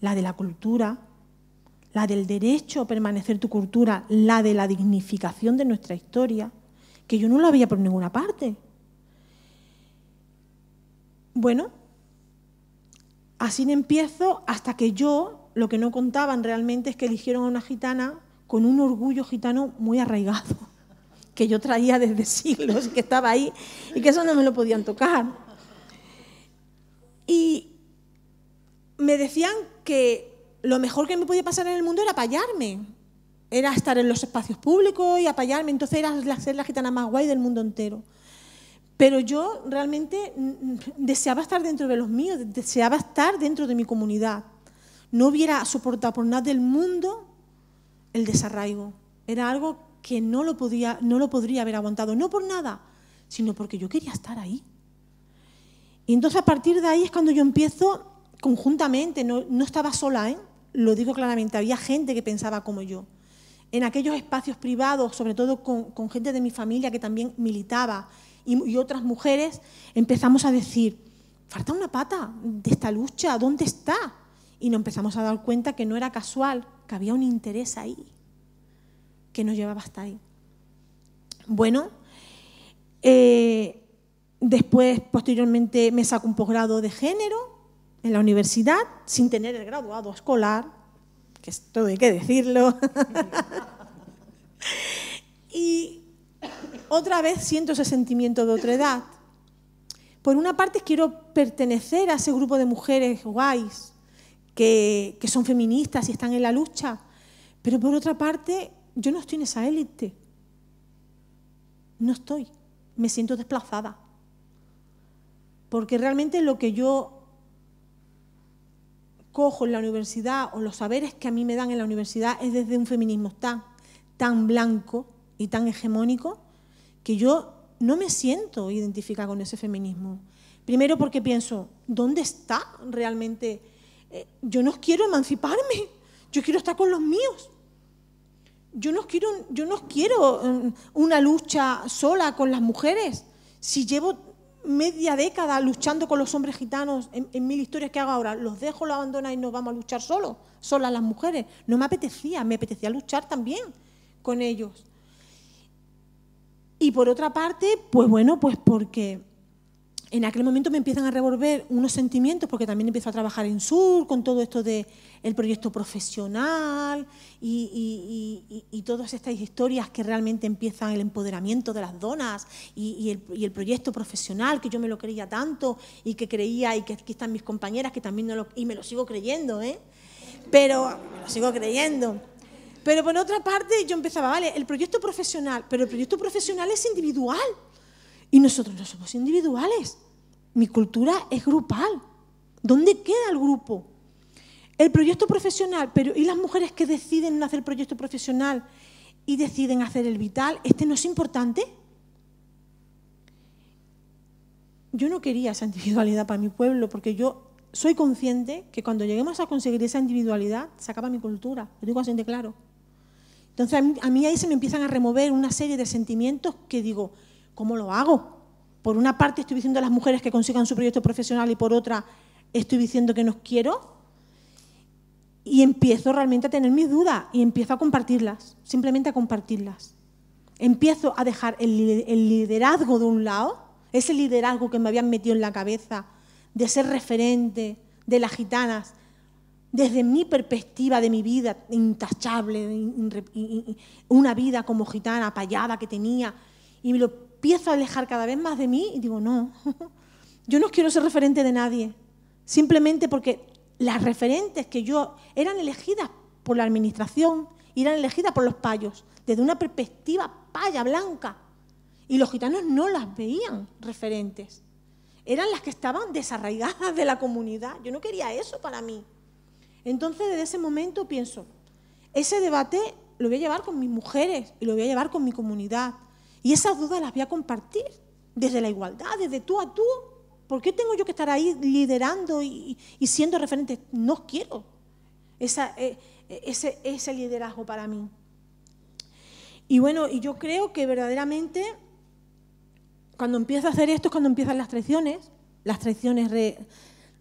D: la de la cultura, la del derecho a permanecer tu cultura, la de la dignificación de nuestra historia, que yo no la veía por ninguna parte. Bueno, así empiezo hasta que yo, lo que no contaban realmente es que eligieron a una gitana con un orgullo gitano muy arraigado, [LAUGHS] que yo traía desde siglos, que estaba ahí y que eso no me lo podían tocar. Y me decían que lo mejor que me podía pasar en el mundo era apallarme, Era estar en los espacios públicos y apallarme, Entonces era la, ser la gitana más guay del mundo entero. Pero yo realmente mm, mm, deseaba estar dentro de los míos, deseaba estar dentro de mi comunidad. No hubiera soportado por nada del mundo el desarraigo. Era algo que no lo, podía, no lo podría haber aguantado, no por nada, sino porque yo quería estar ahí. Y entonces a partir de ahí es cuando yo empiezo conjuntamente, no, estaba sola, ¿eh? lo digo claramente, había gente que pensaba como yo. En aquellos espacios privados, sobre todo con, gente de mi familia que también militaba y, otras mujeres, empezamos a decir, falta una pata de esta lucha, ¿dónde está? Y nos empezamos a dar cuenta que no era casual, que había un interés ahí, que nos llevaba hasta ahí. Bueno, eh, después, posteriormente, me saco un posgrado de género en la universidad sin tener el graduado escolar, que esto hay que decirlo. [LAUGHS] y otra vez siento ese sentimiento de otra edad. Por una parte quiero pertenecer a ese grupo de mujeres guays que, que son feministas y están en la lucha, pero por otra parte yo no estoy en esa élite. No estoy. Me siento desplazada. Porque realmente lo que yo cojo en la universidad o los saberes que a mí me dan en la universidad es desde un feminismo tan, tan blanco y tan hegemónico que yo no me siento identificada con ese feminismo. Primero porque pienso, ¿dónde está realmente? Eh, yo no quiero emanciparme, yo quiero estar con los míos. Yo no quiero, yo no quiero eh, una lucha sola con las mujeres. Si llevo media década luchando con los hombres gitanos en, mil historias que hago ahora. Los dejo, los abandono y nos vamos a luchar solos, solas las mujeres. No me apetecía, me apetecía luchar también con ellos. Y por otra parte, pues bueno, pues porque en aquel momento me empiezan a revolver unos sentimientos porque también empiezo a trabajar en Sur con todo esto del el proyecto profesional y, todas estas historias que realmente empiezan el empoderamiento de las donas y, el, proyecto profesional que yo me lo creía tanto y que creía y que aquí están mis compañeras que también no y me lo sigo creyendo, ¿eh? Pero me lo sigo creyendo. Pero por otra parte yo empezaba, vale, el proyecto profesional, pero el proyecto profesional es individual. Y nosotros no somos individuales. Mi cultura es grupal. ¿Dónde queda el grupo? El proyecto profesional, pero ¿y las mujeres que deciden no hacer proyecto profesional y deciden hacer el vital? ¿Este no es importante? Yo no quería esa individualidad para mi pueblo porque yo soy consciente que cuando lleguemos a conseguir esa individualidad se acaba mi cultura, lo digo así de claro. Entonces a mí ahí se me empiezan a remover una serie de sentimientos que digo, ¿cómo lo hago? Por una parte estoy diciendo a las mujeres que consigan su proyecto profesional y por otra estoy diciendo que nos quiero. Y empiezo realmente a tener mis dudas y empiezo a compartirlas, simplemente a compartirlas. Empiezo a dejar el, liderazgo de un lado, ese liderazgo que me habían metido en la cabeza de ser referente de las gitanas, desde mi perspectiva de mi vida intachable, una vida como gitana, payada que tenía, y lo empiezo a alejar cada vez más de mí y digo, no, [LAUGHS] yo no quiero ser referente de nadie, simplemente porque las referentes que yo eran elegidas por la administración, eran elegidas por los payos, desde una perspectiva paya blanca, y los gitanos no las veían referentes. Eran las que estaban desarraigadas de la comunidad. Yo no quería eso para mí. Entonces, desde ese momento pienso, ese debate lo voy a llevar con mis mujeres y lo voy a llevar con mi comunidad y esas dudas las voy a compartir desde la igualdad, desde tú a tú. ¿Por qué tengo yo que estar ahí liderando y, siendo referente? No quiero eh, ese, liderazgo para mí. Y bueno, y yo creo que verdaderamente cuando empiezo a hacer esto es cuando empiezan las traiciones, las traiciones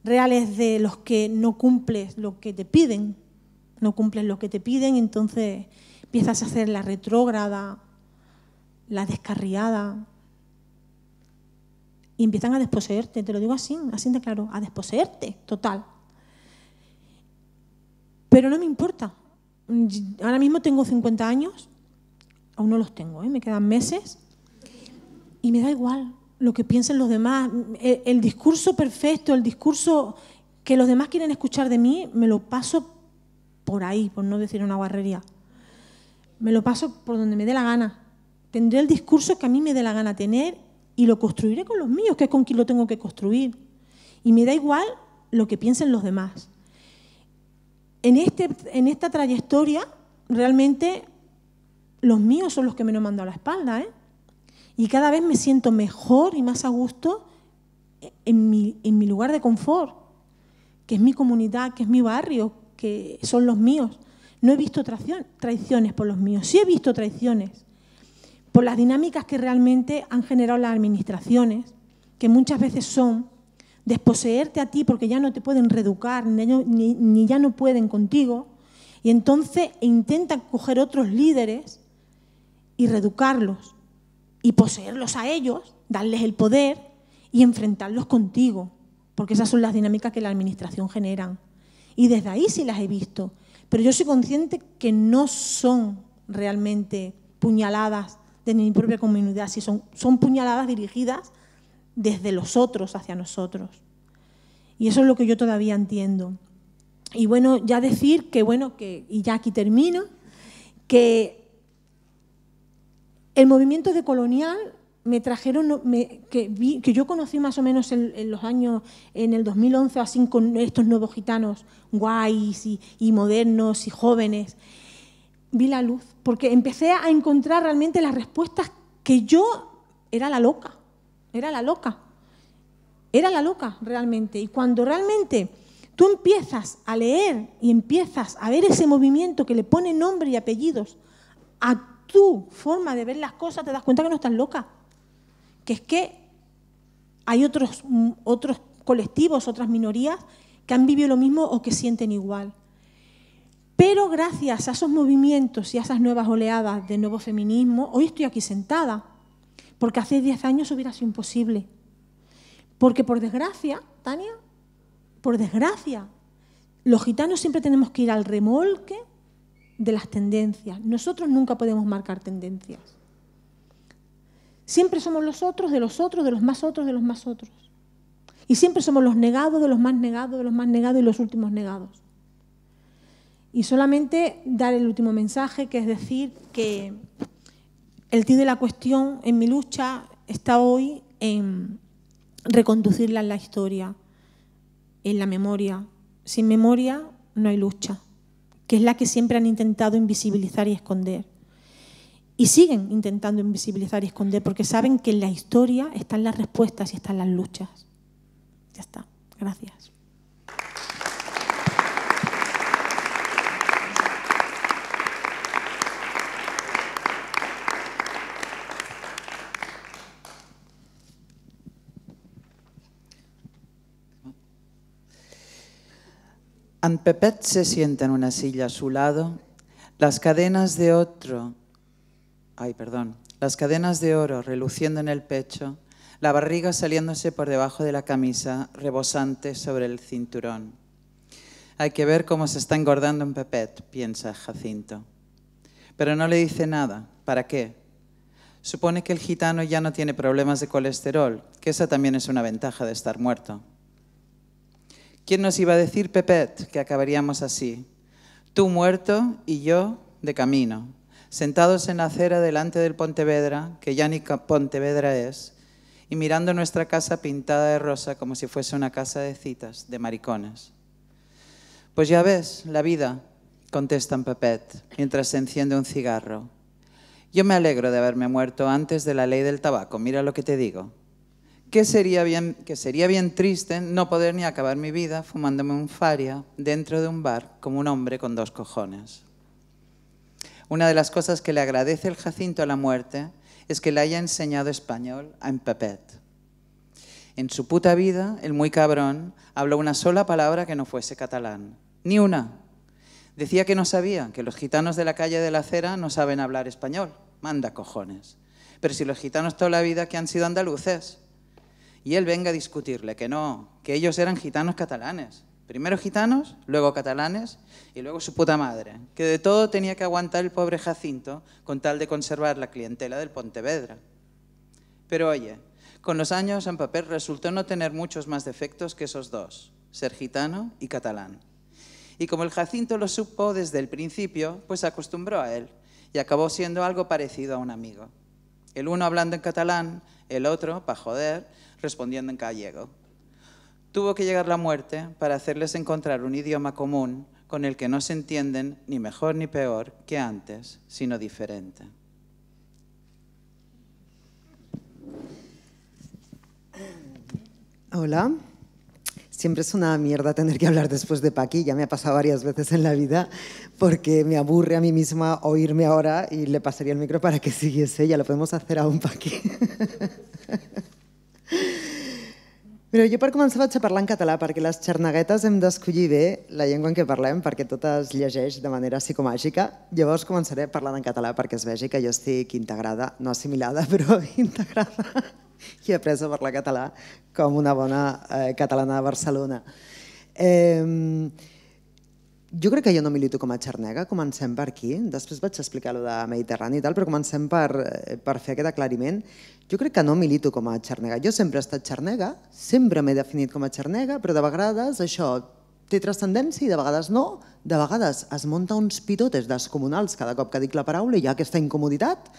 D: reales de los que no cumples lo que te piden, no cumples lo que te piden, entonces empiezas a hacer la retrógrada, la descarriada. Y empiezan a desposeerte, te lo digo así, así de claro, a desposeerte, total. Pero no me importa. Ahora mismo tengo 50 años, aún no los tengo, ¿eh? me quedan meses, y me da igual lo que piensen los demás. El, el discurso perfecto, el discurso que los demás quieren escuchar de mí, me lo paso por ahí, por no decir una barrería. Me lo paso por donde me dé la gana. Tendré el discurso que a mí me dé la gana tener y lo construiré con los míos, que es con quien lo tengo que construir. Y me da igual lo que piensen los demás. En, este, en esta trayectoria, realmente los míos son los que me lo han a la espalda. ¿eh? Y cada vez me siento mejor y más a gusto en mi, en mi lugar de confort, que es mi comunidad, que es mi barrio, que son los míos. No he visto traiciones por los míos, sí he visto traiciones, por las dinámicas que realmente han generado las administraciones, que muchas veces son desposeerte a ti porque ya no te pueden reeducar, ni, ya no pueden contigo, y entonces intentan coger otros líderes y reeducarlos, y poseerlos a ellos, darles el poder y enfrentarlos contigo, porque esas son las dinámicas que la administración genera. Y desde ahí sí las he visto, pero yo soy consciente que no son realmente puñaladas de mi propia comunidad, si son, son puñaladas dirigidas desde los otros hacia nosotros. Y eso es lo que yo todavía entiendo. Y bueno, ya decir que, bueno, que, y ya aquí termino, que el movimiento decolonial me trajeron, que, vi, que, yo conocí más o menos en, los años, en el 2011 así, con estos nuevos gitanos guays y modernos y jóvenes vi la luz, porque empecé a encontrar realmente las respuestas que yo era la loca, era la loca, era la loca realmente. Y cuando realmente tú empiezas a leer y empiezas a ver ese movimiento que le pone nombre y apellidos a tu forma de ver las cosas, te das cuenta que no estás loca, que es que hay otros, otros colectivos, otras minorías que han vivido lo mismo o que sienten igual. Pero gracias a esos movimientos y a esas nuevas oleadas de nuevo feminismo, hoy estoy aquí sentada, porque hace 10 años hubiera sido imposible. Porque por desgracia, Tania, por desgracia, los gitanos siempre tenemos que ir al remolque de las tendencias. Nosotros nunca podemos marcar tendencias. Siempre somos los otros, de los otros, de los más otros, de los más otros. Y siempre somos los negados, de los más negados, de los más negados y los últimos negados. Y solamente dar el último mensaje, que es decir que el tío de la cuestión en mi lucha está hoy en reconducirla en la historia, en la memoria. Sin memoria no hay lucha, que es la que siempre han intentado invisibilizar y esconder. Y siguen intentando invisibilizar y esconder porque saben que en la historia están las respuestas y están las luchas. Ya está. Gracias.
C: And Pepet se sienta en una silla a su lado. Las cadenas de otro, ay, perdón, las cadenas de oro reluciendo en el pecho, la barriga saliéndose por debajo de la camisa, rebosante sobre el cinturón. Hay que ver cómo se está engordando un Pepet, piensa Jacinto. Pero no le dice nada. ¿Para qué? Supone que el gitano ya no tiene problemas de colesterol, que esa también es una ventaja de estar muerto. ¿Quién nos iba a decir, Pepet, que acabaríamos así? Tú muerto y yo de camino, sentados en la acera delante del Pontevedra, que ya ni Pontevedra es, y mirando nuestra casa pintada de rosa como si fuese una casa de citas, de maricones. Pues ya ves, la vida, contestan Pepet, mientras se enciende un cigarro. Yo me alegro de haberme muerto antes de la ley del tabaco, mira lo que te digo que sería, bien, sería triste no poder ni acabar mi vida fumándome un faria dentro de un bar como un hombre con dos cojones. Una de las cosas que le agradece el Jacinto a la muerte es que le haya enseñado español a Pepet. En su puta vida, el muy cabrón habló una sola palabra que no fuese catalán. Ni una. Decía que no sabía, que los gitanos de la calle de la acera no saben hablar español. Manda cojones. Pero si los gitanos toda la vida que han sido andaluces, y él venga a discutirle que no, que ellos eran gitanos catalanes. Primero gitanos, luego catalanes y luego su puta madre, que de todo tenía que aguantar el pobre Jacinto con tal de conservar la clientela del Pontevedra. Pero oye, con los años en papel resultó no tener muchos más defectos que esos dos, ser gitano y catalán. Y como el Jacinto lo supo desde el principio, pues se acostumbró a él y acabó siendo algo parecido a un amigo. El uno hablando en catalán, el otro, para joder, respondiendo en gallego. Tuvo que llegar la muerte para hacerles encontrar un idioma común con el que no se entienden ni mejor ni peor que antes, sino diferente.
F: Hola. Siempre es una mierda tener que hablar después de Paqui, ya me ha pasado varias veces en la vida, porque me aburre a mí misma oírme ahora y le pasaría el micro para que siguiese, ya lo podemos hacer aún, Paqui. [LAUGHS] Mira, jo per començar vaig a parlar en català, perquè les xerneguetes hem d'escollir bé la llengua en què parlem, perquè tot es llegeix de manera psicomàgica. Llavors començaré parlant en català perquè es vegi que jo estic integrada, no assimilada, [LAUGHS] però integrada i he après a parlar català com una bona eh, catalana de Barcelona. Eh, jo crec que jo no milito com a xarnega, comencem per aquí. Després vaig explicar lo de Mediterrani i tal, però comencem per, eh, per fer aquest aclariment. Jo crec que no milito com a xarnega. Jo sempre he estat xarnega, sempre m'he definit com a xarnega, però de vegades això té transcendència i de vegades no. De vegades es munta uns pitotes descomunals cada cop que dic la paraula i hi ha aquesta incomoditat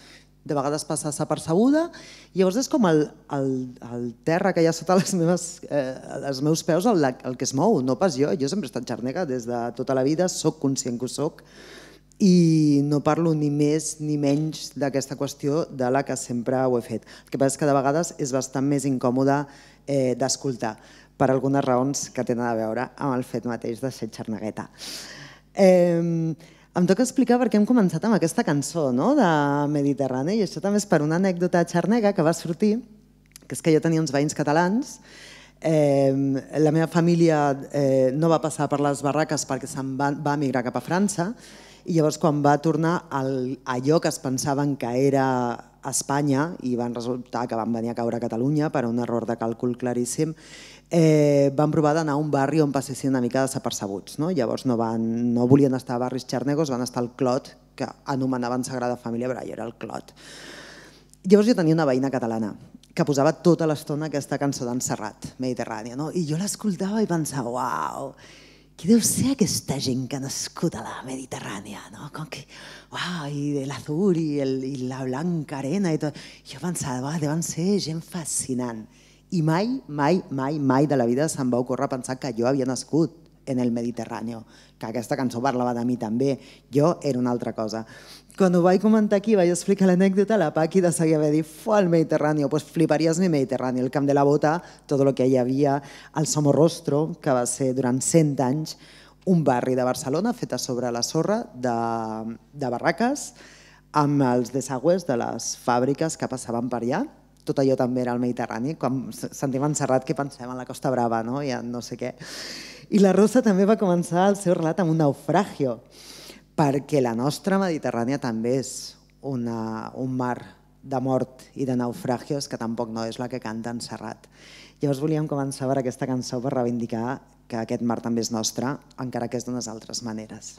F: de vegades passa desapercebuda. Llavors és com el, el, el terra que hi ha sota les meves, eh, els meus peus el, el que es mou, no pas jo. Jo sempre he estat xarnega des de tota la vida, sóc conscient que ho sóc i no parlo ni més ni menys d'aquesta qüestió de la que sempre ho he fet. El que passa és que de vegades és bastant més incòmode eh, d'escoltar per algunes raons que tenen a veure amb el fet mateix de ser xarnegueta. Eh, em toca explicar per què hem començat amb aquesta cançó no? de Mediterrani i això també és per una anècdota xarnega que va sortir, que és que jo tenia uns veïns catalans Eh, la meva família eh, no va passar per les barraques perquè se'n va, va emigrar cap a França i llavors quan va tornar al, allò que es pensaven que era Espanya i van resultar que van venir a caure a Catalunya per un error de càlcul claríssim, eh, van provar d'anar a un barri on passessin una mica desapercebuts. No? Llavors no, van, no volien estar a barris xarnegos, van estar al Clot, que anomenaven Sagrada Família, però allò era el Clot. Llavors jo tenia una veïna catalana que posava tota l'estona aquesta cançó d'en Serrat, Mediterrània, no? i jo l'escoltava i pensava, uau, qui deu ser aquesta gent que ha nascut a la Mediterrània, no? Com que, uau, i l'azur i, el, i la blanca arena i tot. Jo pensava, uau, deuen ser gent fascinant. I mai, mai, mai, mai de la vida se'm va ocórrer pensar que jo havia nascut en el Mediterrani, que aquesta cançó parlava de mi també, jo era una altra cosa. Quan ho vaig comentar aquí, vaig explicar l'anècdota, la Paqui de seguida va dir, fua, el Mediterrani, pues fliparies mi Mediterrani, el camp de la bota, tot el que hi havia, el Somorrostro, que va ser durant 100 anys un barri de Barcelona fet a sobre la sorra de, de barraques, amb els desagües de les fàbriques que passaven per allà, tot allò també era el Mediterrani. Quan sentim en Serrat, què pensem? En la Costa Brava, no? I en no sé què. I la Rosa també va començar el seu relat amb un naufragio, perquè la nostra Mediterrània també és una, un mar de mort i de naufragios que tampoc no és la que canta en Serrat. Llavors volíem començar per aquesta cançó per reivindicar que aquest mar també és nostre, encara que és d'unes altres maneres.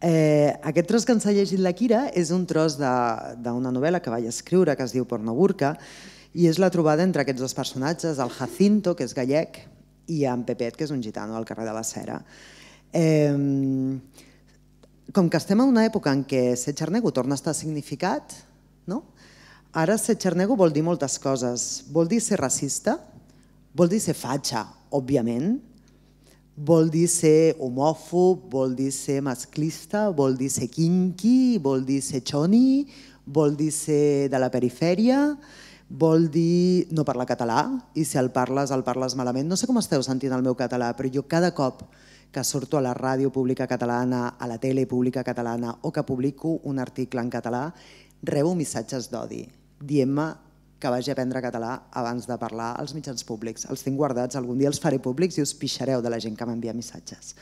F: Eh, aquest tros que ens ha llegit la Kira és un tros d'una novel·la que vaig escriure, que es diu Pornoburca, i és la trobada entre aquests dos personatges, el Jacinto, que és gallec, i en Pepet, que és un gitano al carrer de la Cera. Eh, com que estem en una època en què ser xarnego torna a estar significat, no? ara ser xarnego vol dir moltes coses. Vol dir ser racista, vol dir ser fatxa, òbviament, vol dir ser homòfob, vol dir ser masclista, vol dir ser quinqui, vol dir ser xoni, vol dir ser de la perifèria, vol dir no parlar català i si el parles, el parles malament. No sé com esteu sentint el meu català, però jo cada cop que surto a la ràdio pública catalana, a la tele pública catalana o que publico un article en català, rebo missatges d'odi dient-me que vagi a aprendre català abans de parlar als mitjans públics. Els tinc guardats, algun dia els faré públics i us pixareu de la gent que m'envia missatges.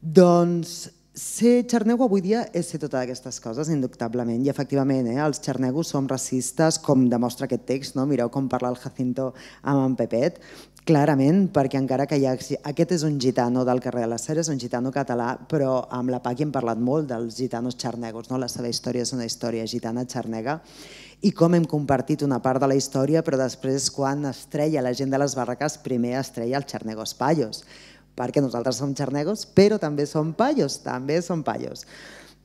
F: Doncs ser xarnego avui dia és ser totes aquestes coses, indubtablement, i efectivament, eh, els xarnegos som racistes, com demostra aquest text, no? mireu com parla el Jacinto amb en Pepet, clarament, perquè encara que hi ha... Aquest és un gitano del carrer de les és un gitano català, però amb la Paqui hem parlat molt dels gitanos xarnegos, no? la seva història és una història gitana xarnega, i com hem compartit una part de la història, però després quan es treia la gent de les barraques, primer es treia els xarnegos payos, perquè nosaltres som xarnegos, però també som payos, també som payos.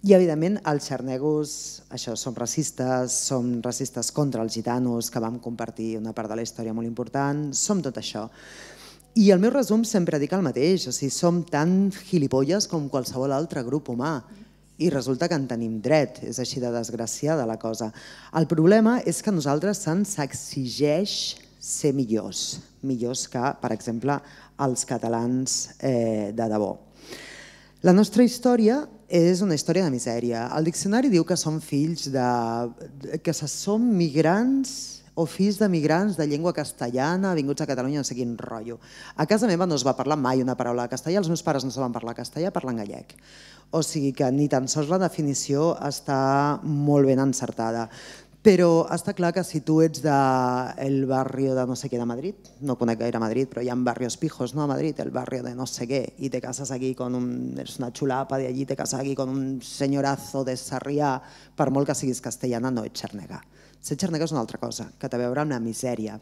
F: I, evidentment, els xarnegos, això, som racistes, som racistes contra els gitanos, que vam compartir una part de la història molt important, som tot això. I el meu resum sempre dic el mateix, o sigui, som tan gilipolles com qualsevol altre grup humà. Mm i resulta que en tenim dret, és així de desgraciada la cosa. El problema és que a nosaltres se'ns exigeix ser millors, millors que, per exemple, els catalans eh, de debò. La nostra història és una història de misèria. El diccionari diu que som fills de... que som migrants o fills de migrants de llengua castellana vinguts a Catalunya, no sé quin rotllo. A casa meva no es va parlar mai una paraula de castellà, els meus pares no saben parlar castellà, parlen gallec. O sigui que ni tan sols la definició està molt ben encertada. Però està clar que si tu ets del de barri de no sé què de Madrid, no conec gaire Madrid, però hi ha barrios pijos no, a Madrid, el barri de no sé què, i te cases aquí con un, és una xulapa de allí, te cases aquí con un senyorazo de Sarrià, per molt que siguis castellana no ets xernega. Ser xernega és una altra cosa, que té a veure amb la misèria,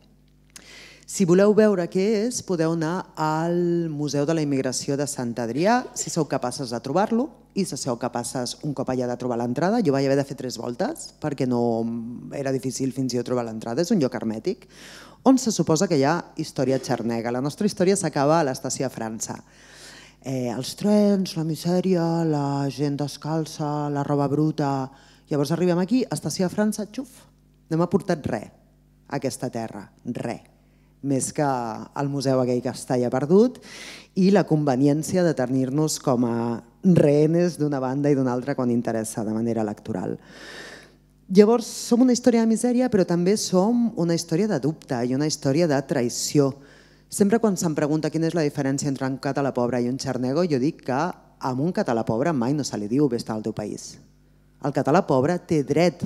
F: si voleu veure què és, podeu anar al Museu de la Immigració de Sant Adrià, si sou capaces de trobar-lo, i si sou capaces un cop allà de trobar l'entrada, jo vaig haver de fer tres voltes perquè no era difícil fins i tot trobar l'entrada, és un lloc hermètic, on se suposa que hi ha història xarnega. La nostra història s'acaba a l'estació de França. Eh, els trens, la misèria, la gent descalça, la roba bruta... Llavors arribem aquí, estació de França, xuf, no m'ha portat res a aquesta terra, res més que el museu aquell que està ja perdut, i la conveniència de tenir-nos com a rehenes d'una banda i d'una altra quan interessa de manera electoral. Llavors, som una història de misèria, però també som una història de dubte i una història de traïció. Sempre quan se'm pregunta quina és la diferència entre un català pobre i un xarnego, jo dic que a un català pobre mai no se li diu estar al teu país. El català pobre té dret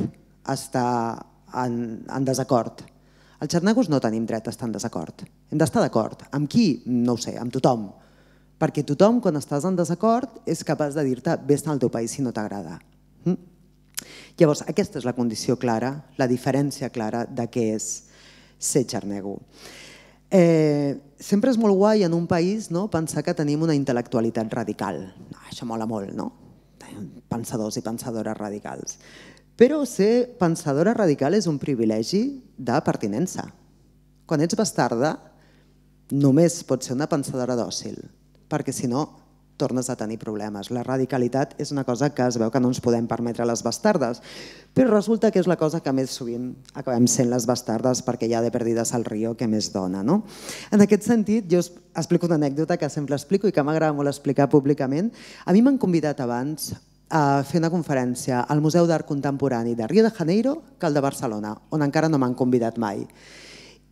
F: a estar en, en desacord els xarnagos no tenim dret a estar en desacord. Hem d'estar d'acord. Amb qui? No ho sé, amb tothom. Perquè tothom, quan estàs en desacord, és capaç de dir-te vés al teu país si no t'agrada. Mm? Llavors, aquesta és la condició clara, la diferència clara de què és ser xarnego. Eh, sempre és molt guai en un país no, pensar que tenim una intel·lectualitat radical. No, ah, això mola molt, no? Pensadors i pensadores radicals. Però ser pensadora radical és un privilegi de pertinença. Quan ets bastarda, només pots ser una pensadora dòcil, perquè si no, tornes a tenir problemes. La radicalitat és una cosa que es veu que no ens podem permetre les bastardes, però resulta que és la cosa que més sovint acabem sent les bastardes perquè hi ha de perdides al riu que més dona. No? En aquest sentit, jo explico una anècdota que sempre explico i que m'agrada molt explicar públicament. A mi m'han convidat abans a fer una conferència al Museu d'Art Contemporani de Rio de Janeiro que al de Barcelona, on encara no m'han convidat mai.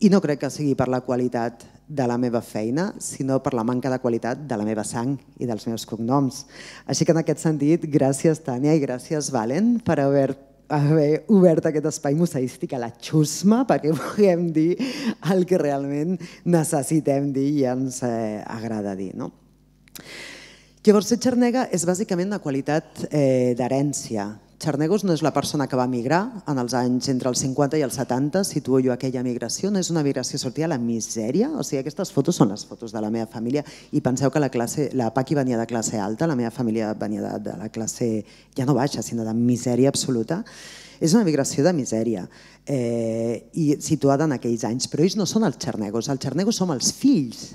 F: I no crec que sigui per la qualitat de la meva feina, sinó per la manca de qualitat de la meva sang i dels meus cognoms. Així que en aquest sentit, gràcies Tània i gràcies Valen per haver haver obert aquest espai museístic a la xusma perquè [LAUGHS] puguem dir el que realment necessitem dir i ens eh, agrada dir. No? Llavors, ser xarnega és bàsicament una qualitat eh, d'herència. Xarnegos no és la persona que va migrar en els anys entre els 50 i els 70, situo jo aquella migració, no és una migració sortida a la misèria, o sigui, aquestes fotos són les fotos de la meva família i penseu que la, classe, la Paqui venia de classe alta, la meva família venia de, de la classe ja no baixa, sinó de misèria absoluta. És una migració de misèria eh, i situada en aquells anys, però ells no són els xarnegos, els xarnegos som els fills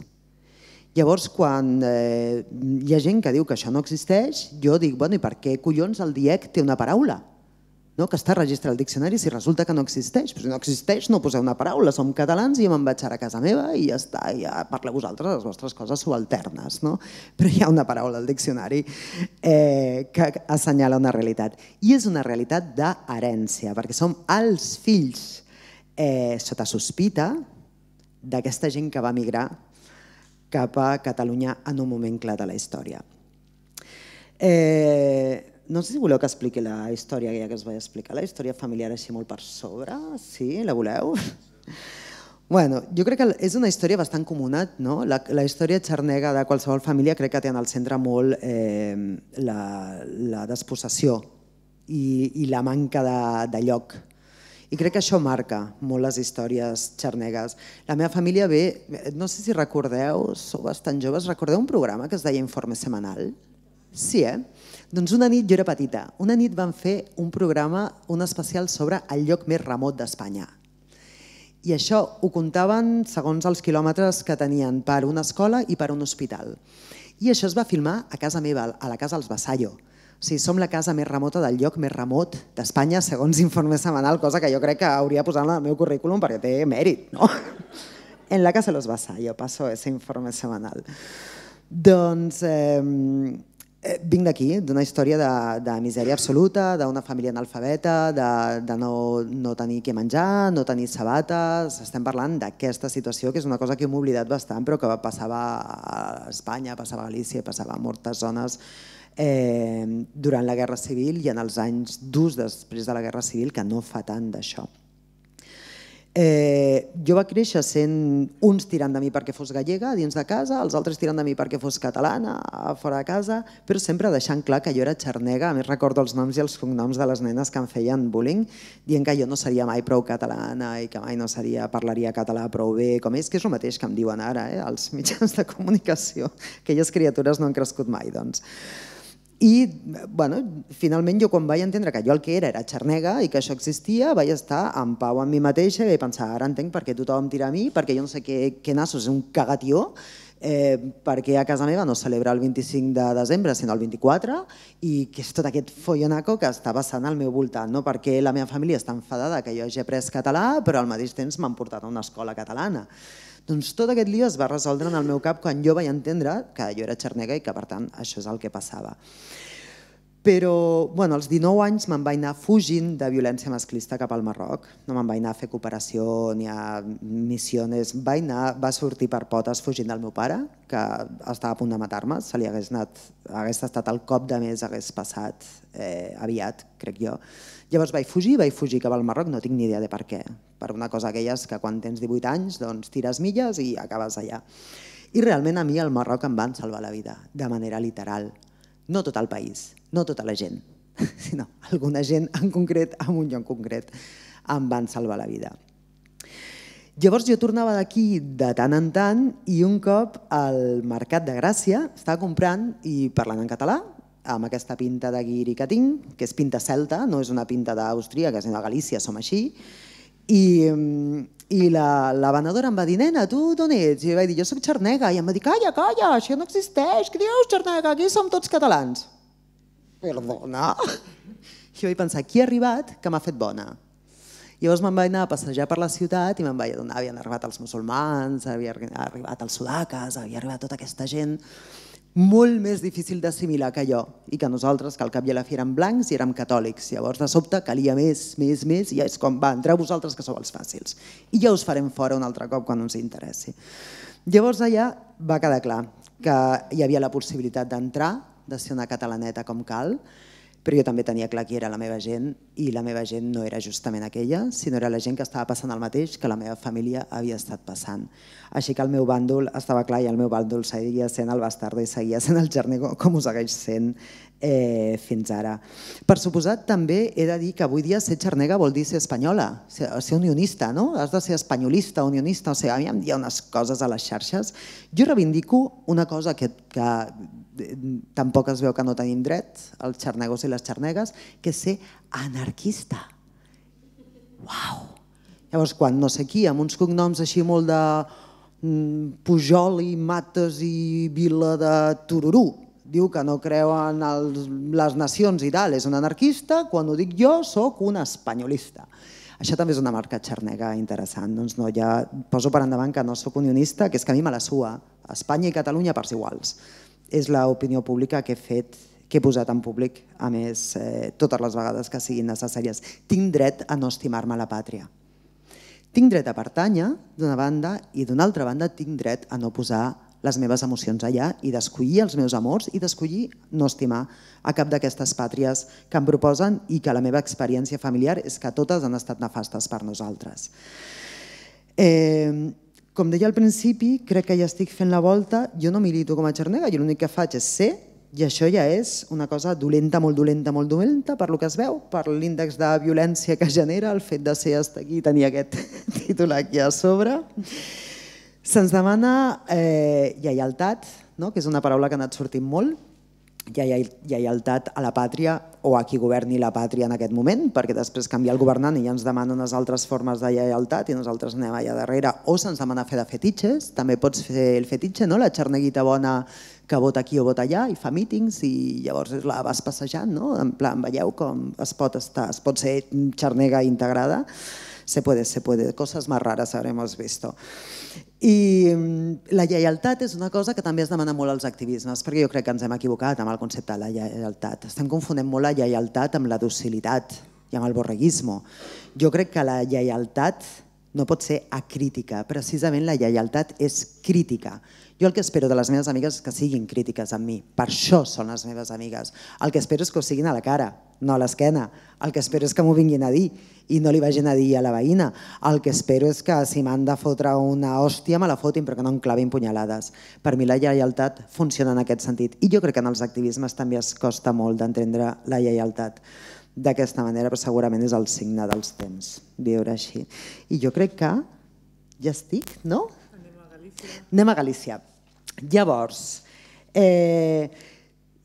F: Llavors, quan eh, hi ha gent que diu que això no existeix, jo dic, bueno, i per què collons el DIEC té una paraula? No? Que està registrat al diccionari si resulta que no existeix. Però si no existeix, no poseu una paraula. Som catalans i me'n vaig ara a casa meva i ja està, ja parleu vosaltres les vostres coses subalternes. No? Però hi ha una paraula al diccionari eh, que assenyala una realitat. I és una realitat d'herència, perquè som els fills eh, sota sospita d'aquesta gent que va migrar cap a Catalunya en un moment clar de la història. Eh, no sé si voleu que expliqui la història que ja que es va explicar, la història familiar així molt per sobre, sí, la voleu? Bueno, jo crec que és una història bastant comuna, no? La, la història xarnega de qualsevol família crec que té en el centre molt eh, la, la despossessió i, i la manca de, de lloc i crec que això marca molt les històries xarnegues. La meva família ve, no sé si recordeu, sou bastant joves, recordeu un programa que es deia Informe Semanal? Sí, eh? Doncs una nit, jo era petita, una nit van fer un programa, un especial sobre el lloc més remot d'Espanya. I això ho comptaven segons els quilòmetres que tenien per una escola i per un hospital. I això es va filmar a casa meva, a la casa dels Vassallo. O sigui, som la casa més remota del lloc més remot d'Espanya, segons informe semanal, cosa que jo crec que hauria posat en el meu currículum perquè té mèrit, no? [LAUGHS] en la casa los basa, jo passo ese informe semanal. Doncs eh, vinc d'aquí, d'una història de, de misèria absoluta, d'una família analfabeta, de, de no, no tenir què menjar, no tenir sabates... Estem parlant d'aquesta situació, que és una cosa que hem oblidat bastant, però que passava a Espanya, passava a Galícia, passava a moltes zones eh, durant la Guerra Civil i en els anys durs després de la Guerra Civil, que no fa tant d'això. Eh, jo va créixer sent uns tirant de mi perquè fos gallega dins de casa, els altres tirant de mi perquè fos catalana a fora de casa, però sempre deixant clar que jo era xarnega, a més recordo els noms i els cognoms de les nenes que em feien bullying, dient que jo no seria mai prou catalana i que mai no seria, parlaria català prou bé, com és, que és el mateix que em diuen ara, eh, els [LAUGHS] mitjans de comunicació, aquelles criatures no han crescut mai, doncs. I bueno, finalment jo quan vaig entendre que jo el que era era xarnega i que això existia, vaig estar en pau amb mi mateixa i vaig pensar, ara entenc per què tothom tira a mi, perquè jo no sé què, què nassos, és un cagatió, eh, perquè a casa meva no celebra el 25 de desembre, sinó el 24, i que és tot aquest follonaco que està passant al meu voltant, no? perquè la meva família està enfadada que jo hagi après català, però al mateix temps m'han portat a una escola catalana. Doncs tot aquest lío es va resoldre en el meu cap quan jo vaig entendre que jo era xernega i que, per tant, això és el que passava. Però bueno, als 19 anys me'n vaig anar fugint de violència masclista cap al Marroc. No me'n vaig anar a fer cooperació ni a missiones. Vaig anar, va sortir per potes fugint del meu pare, que estava a punt de matar-me. Se li hagués, anat, hagués estat el cop de més, hagués passat eh, aviat, crec jo. Llavors vaig fugir, vaig fugir cap al Marroc, no tinc ni idea de per què per una cosa d'aquelles que quan tens 18 anys doncs, tires milles i acabes allà. I realment a mi el Marroc em van salvar la vida, de manera literal. No tot el país, no tota la gent, [LAUGHS] sinó alguna gent en concret, en un lloc concret, em van salvar la vida. Llavors jo tornava d'aquí de tant en tant i un cop al Mercat de Gràcia estava comprant i parlant en català amb aquesta pinta de guiri que tinc, que és pinta celta, no és una pinta d'Austria, que és de Galícia, som així, i, i la, la venedora em va dir, nena, tu d'on ets? I vaig dir, jo sóc xarnega. I em va dir, calla, calla, això no existeix. Què dius, xarnega? Aquí som tots catalans. Perdona. [LAUGHS] Jo vaig pensar, qui ha arribat que m'ha fet bona? Llavors me'n vaig anar a passejar per la ciutat i me'n vaig adonar, havien arribat els musulmans, havia arribat els sudaques, havia arribat tota aquesta gent molt més difícil d'assimilar que jo i que nosaltres, que al cap i a la fi érem blancs i érem catòlics. Llavors, de sobte, calia més, més, més, i és com, va, entreu vosaltres que sou els fàcils. I ja us farem fora un altre cop quan ens interessi. Llavors, allà va quedar clar que hi havia la possibilitat d'entrar, de ser una catalaneta com cal, però jo també tenia clar qui era la meva gent i la meva gent no era justament aquella, sinó era la gent que estava passant el mateix que la meva família havia estat passant. Així que el meu bàndol estava clar i el meu bàndol seguia sent el bastardo i seguia sent el jarnego com ho segueix sent eh, fins ara. Per suposat, també he de dir que avui dia ser xernega vol dir ser espanyola, ser, ser unionista, no? Has de ser espanyolista, unionista, o sigui, a mi em diuen unes coses a les xarxes. Jo reivindico una cosa que, que Eh, tampoc es veu que no tenim dret, els xarnegos i les xarnegues, que ser anarquista. Uau! Llavors, quan no sé qui, amb uns cognoms així molt de mm, Pujol i Mates i Vila de Tururú, diu que no creuen els, les nacions i tal, és un anarquista, quan ho dic jo sóc un espanyolista. Això també és una marca xarnega interessant. Doncs no, ja poso per endavant que no sóc unionista, que és que a mi me la sua. Espanya i Catalunya per si iguals és l'opinió pública que he fet que he posat en públic, a més, eh, totes les vegades que siguin necessàries. Tinc dret a no estimar-me la pàtria. Tinc dret a pertànyer, d'una banda, i d'una altra banda tinc dret a no posar les meves emocions allà i d'escollir els meus amors i d'escollir no estimar a cap d'aquestes pàtries que em proposen i que la meva experiència familiar és que totes han estat nefastes per nosaltres. Eh, com deia al principi, crec que ja estic fent la volta, jo no milito com a xarnega, jo l'únic que faig és ser, i això ja és una cosa dolenta, molt dolenta, molt dolenta, per lo que es veu, per l'índex de violència que genera, el fet de ser hasta aquí i tenir aquest [LAUGHS] títol aquí a sobre. Se'ns demana eh, lleialtat, no? que és una paraula que ha anat sortint molt, lleialtat a la pàtria o a qui governi la pàtria en aquest moment, perquè després canvia el governant i ja ens demanen unes altres formes de lleialtat i nosaltres anem allà darrere. O se'ns demana fer de fetitxes, també pots fer el fetitxe, no? la xarneguita bona que vota aquí o vota allà i fa mítings i llavors la vas passejant, no? en plan, veieu com es pot, estar, es pot ser xarnega integrada se puede, se puede. Cosas más raras habremos visto. I mm, la lleialtat és una cosa que també es demana molt als activismes, perquè jo crec que ens hem equivocat amb el concepte de la lleialtat. Estem confonent molt la lleialtat amb la docilitat i amb el borreguisme. Jo crec que la lleialtat no pot ser acrítica. Precisament la lleialtat és crítica. Jo el que espero de les meves amigues és que siguin crítiques amb mi. Per això són les meves amigues. El que espero és que ho siguin a la cara, no a l'esquena. El que espero és que m'ho vinguin a dir i no li vagin a dir a la veïna. El que espero és que si m'han de fotre una hòstia me la fotin però que no em clavin punyalades. Per mi la lleialtat funciona en aquest sentit i jo crec que en els activismes també es costa molt d'entendre la lleialtat d'aquesta manera, però segurament és el signe dels temps, viure així. I jo crec que ja estic, no? Anem a Galícia. Llavors, eh,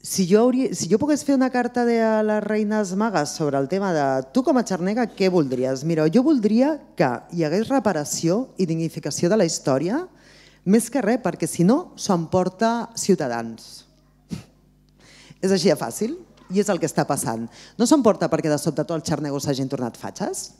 F: si jo, hauria, si jo pogués fer una carta de les reines magues sobre el tema de tu com a xarnega, què voldries? Mira, jo voldria que hi hagués reparació i dignificació de la història, més que res, perquè si no emporta Ciutadans. és així de fàcil i és el que està passant. No s'emporta perquè de sobte tots els xarnegos s'hagin tornat fatxes,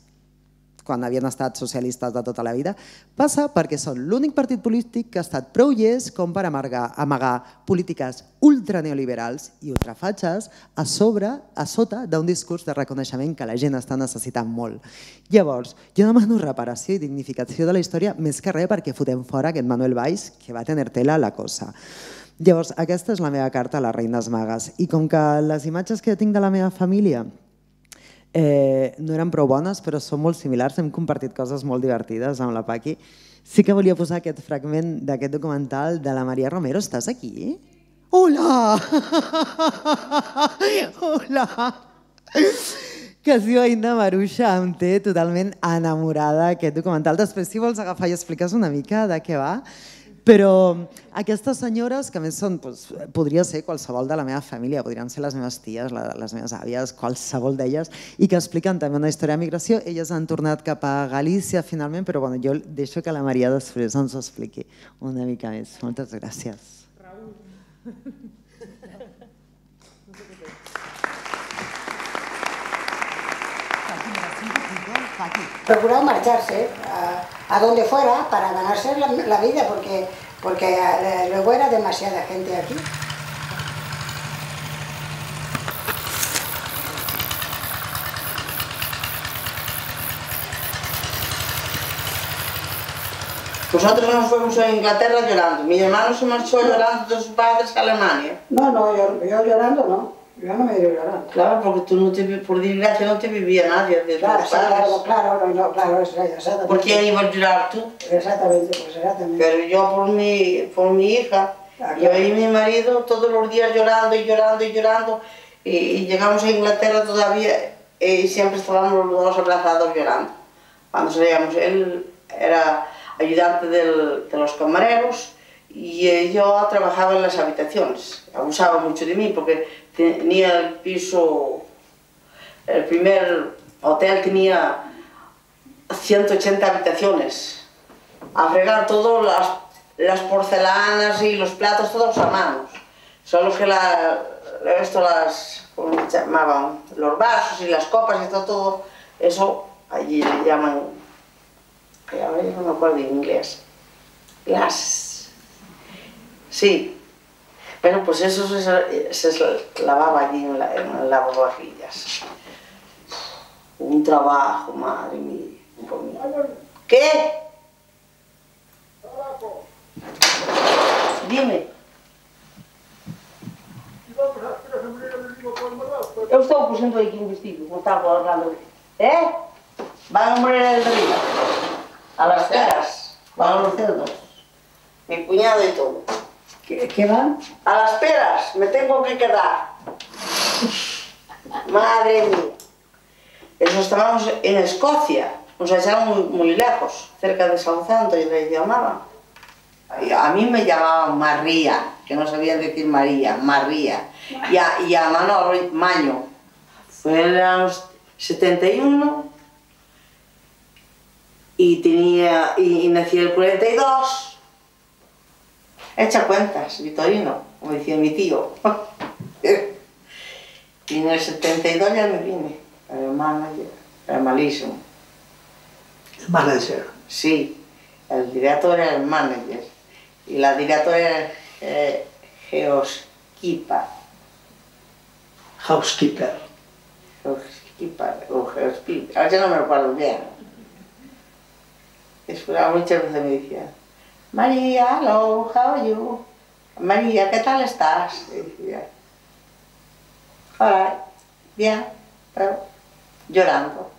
F: quan havien estat socialistes de tota la vida, passa perquè són l'únic partit polític que ha estat prou llest com per amagar, amagar polítiques ultraneoliberals i ultrafatxes a sobre, a sota d'un discurs de reconeixement que la gent està necessitant molt. Llavors, jo demano reparació i dignificació de la història més que res perquè fotem fora aquest Manuel Valls que va tenir tela a la cosa. Llavors, aquesta és la meva carta a les Reines Magues. I com que les imatges que tinc de la meva família Eh, no eren prou bones, però són molt similars. Hem compartit coses molt divertides amb la Paqui. Sí que volia posar aquest fragment d'aquest documental de la Maria Romero. Estàs aquí? Hola! [LAUGHS] Hola! que es diu Aina Maruixa, em té totalment enamorada aquest documental. Després, si vols agafar i expliques una mica de què va, però aquestes senyores, que a més són, doncs, podria ser qualsevol de la meva família, podrien ser les meves ties, les meves àvies, qualsevol d'elles, i que expliquen també una història de migració. Elles han tornat cap a Galícia finalment, però bueno, jo deixo que la Maria després ens ho expliqui una mica més. Moltes gràcies. Raúl.
G: Pati,
H: procuraron marcharse eh, a, donde fuera para ganarse la, vida, porque, porque eh, luego era demasiada gente aquí. nosotros no fuimos a Inglaterra llorando. Mi hermano se marchó llorando de sus padres a Alemania. ¿eh? No, no, yo llorando no. Yo no me Claro, porque tú no te, por desgracia no te vivía nadie de claro, claro, claro, no, claro, eso, exactamente. ¿Por quién ibas a llorar tú? Exactamente, pues exactamente. Pero yo por mi, por mi hija, ah, yo y mi marido todos los días llorando y llorando y llorando, y, llegamos a Inglaterra todavía eh, y siempre estábamos los dos abrazados llorando. Cuando salíamos, él era ayudante del, de los camareros, y eh, yo trabajaba en las habitaciones. Abusaba mucho de mí porque tenía el piso, el primer hotel tenía 180 habitaciones. A fregar todas las, porcelanas y los platos, todos a manos. Solo que esto las, ¿cómo se llamaban? Los vasos y las copas y todo, todo eso allí le llaman, eh, ahora yo no me acuerdo en inglés, las… Sí, bueno, pues eso se, se lavaba allí en, la, las lavavajillas. Un trabajo, madre mía. ¿Qué? Dime. Eu estou puxando aquí un vestido, como estaba hablando. ¿Eh? Van a morir el río. A las tres. ¿Qué, van? A las peras, me tengo que quedar. Madre mía. Eso estábamos en Escocia, o sea, muy, muy lejos, cerca de Southampton, y les llamaban. A mí me llamaban María, que no sabían decir María, María. Y a, y a Manolo Maño. Fue en los 71 y, tenía, y, y nací el 42 Echa cuentas, Vitorino, como decía mi tío. y en el 72 ya me vine, el manager, era malísimo. ¿El manager? Sí, el director era el manager y la directora era geoskipa Housekeeper. Housekeeper o Geoskeeper, ahora ya no me acuerdo bien. Eso muchas veces me decía María, hello, how are you? María, ¿qué tal estás? hola, bien, pero llorando.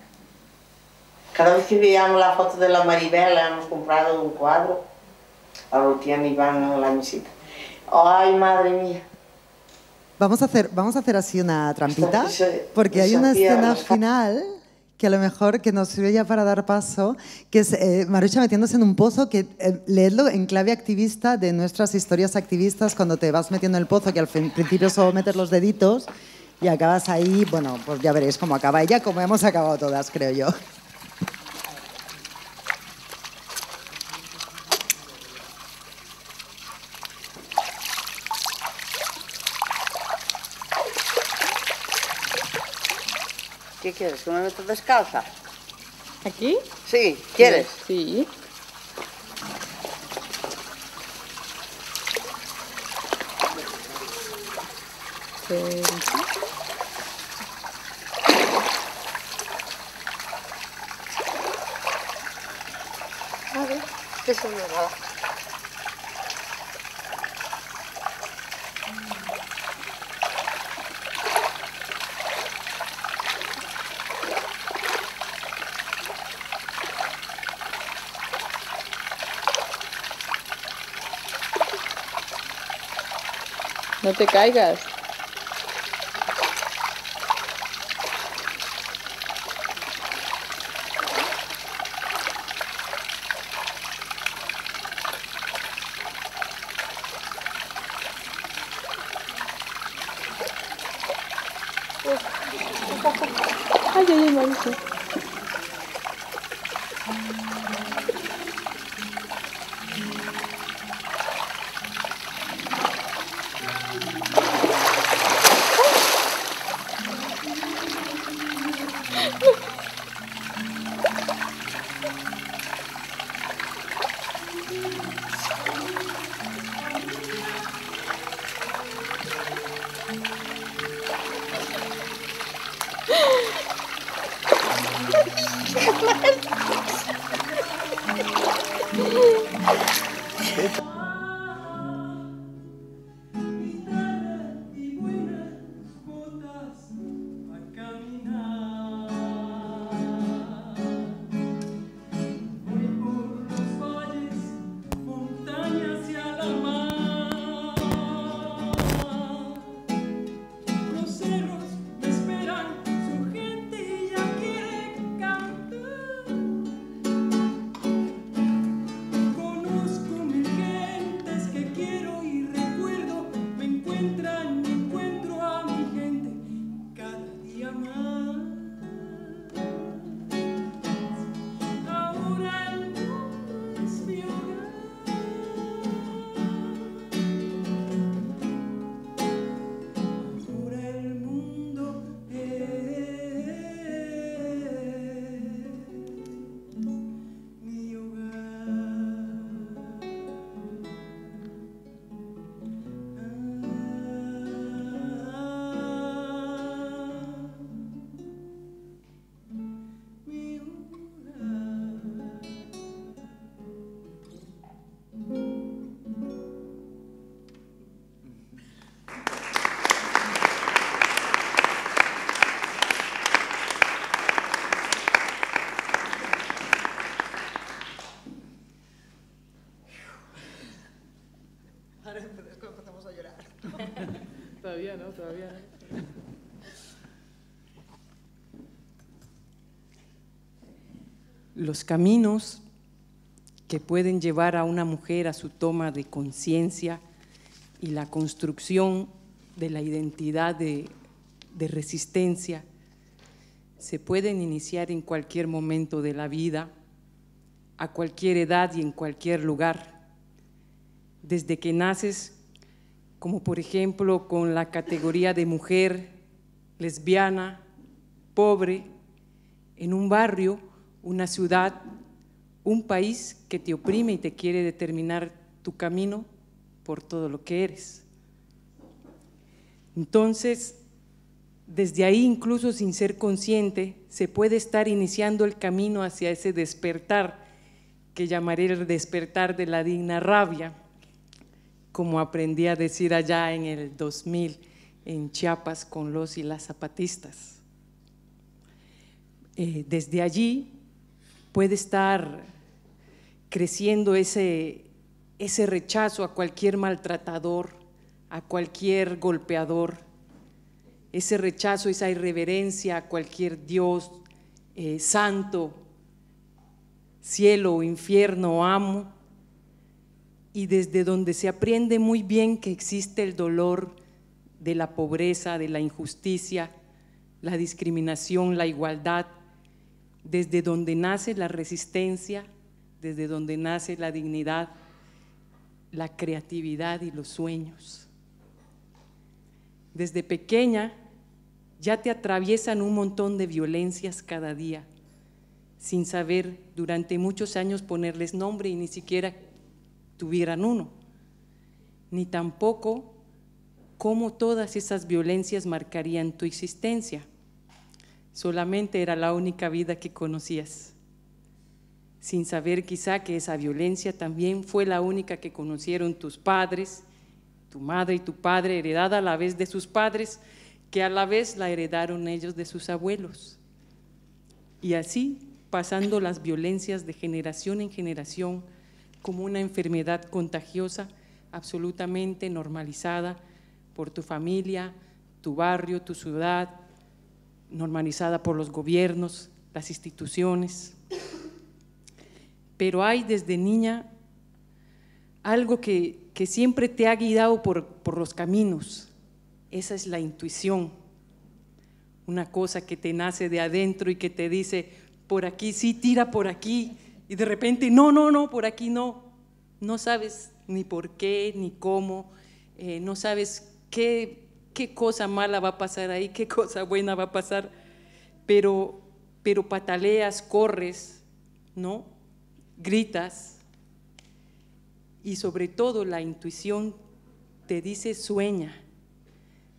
H: Cada vez que veíamos la foto de la Maribel, la hemos comprado un cuadro. A lo y van a la misita. Ay, madre mía.
F: Vamos a hacer, vamos a hacer así una trampita, porque hay una escena final que a lo mejor que nos sirve ya para dar paso, que es eh, Marucha metiéndose en un pozo, que eh, leedlo en clave activista de nuestras historias activistas cuando te vas metiendo en el pozo, que al principio solo meter los deditos y acabas ahí, bueno, pues ya veréis cómo acaba ella, como hemos acabado todas, creo yo.
H: ¿Quieres que me meto descalza? ¿Aquí? Sí, ¿quieres? Sí. A ver, eso no va.
I: No te caigas.
J: los caminos que pueden llevar a una mujer a su toma de conciencia y la construcción de la identidad de, resistencia se pueden iniciar en cualquier momento de la vida, a cualquier edad y en cualquier lugar. Desde que naces, como por ejemplo con la categoría de mujer lesbiana, pobre, en un barrio, una ciudad, un país que te oprime y te quiere determinar tu camino por todo lo que eres. Entonces, desde ahí incluso sin ser consciente, se puede estar iniciando el camino hacia ese despertar, que llamaré el despertar de la digna rabia, como aprendí a decir allá en el 2000 en Chiapas con los y las zapatistas. Eh, desde allí puede estar creciendo ese, ese rechazo a cualquier maltratador, a cualquier golpeador, ese rechazo, esa irreverencia a cualquier Dios eh, santo, cielo infierno, amo, y desde donde se aprende muy bien que existe el dolor de la pobreza, de la injusticia, la discriminación, la igualdad, desde donde nace la resistencia, desde donde nace la dignidad, la creatividad y los sueños. Desde pequeña ya te atraviesan un montón de violencias cada día, sin saber durante muchos años ponerles nombre y ni siquiera tuvieran uno, ni tampoco cómo todas esas violencias marcarían tu existencia solamente era la única vida que conocías, sin saber quizá que esa violencia también fue la única que conocieron tus padres, tu madre y tu padre, heredada a la vez de sus padres, que a la vez la heredaron ellos de sus abuelos. Y así, pasando las violencias de generación en generación como una enfermedad contagiosa, absolutamente normalizada por tu familia, tu barrio, tu ciudad, normalizada por los gobiernos, las instituciones. Pero hay desde niña algo que, siempre te ha guiado por, los caminos. Esa es la intuición. Una cosa que te nace de adentro y que te dice, por aquí sí, tira por aquí. Y de repente, no, no, no, por aquí no. No sabes ni por qué, ni cómo. Eh, no sabes qué qué cosa mala va a pasar ahí, qué cosa buena va a pasar, pero, pero pataleas, corres, ¿no? Gritas y sobre todo la intuición te dice sueña,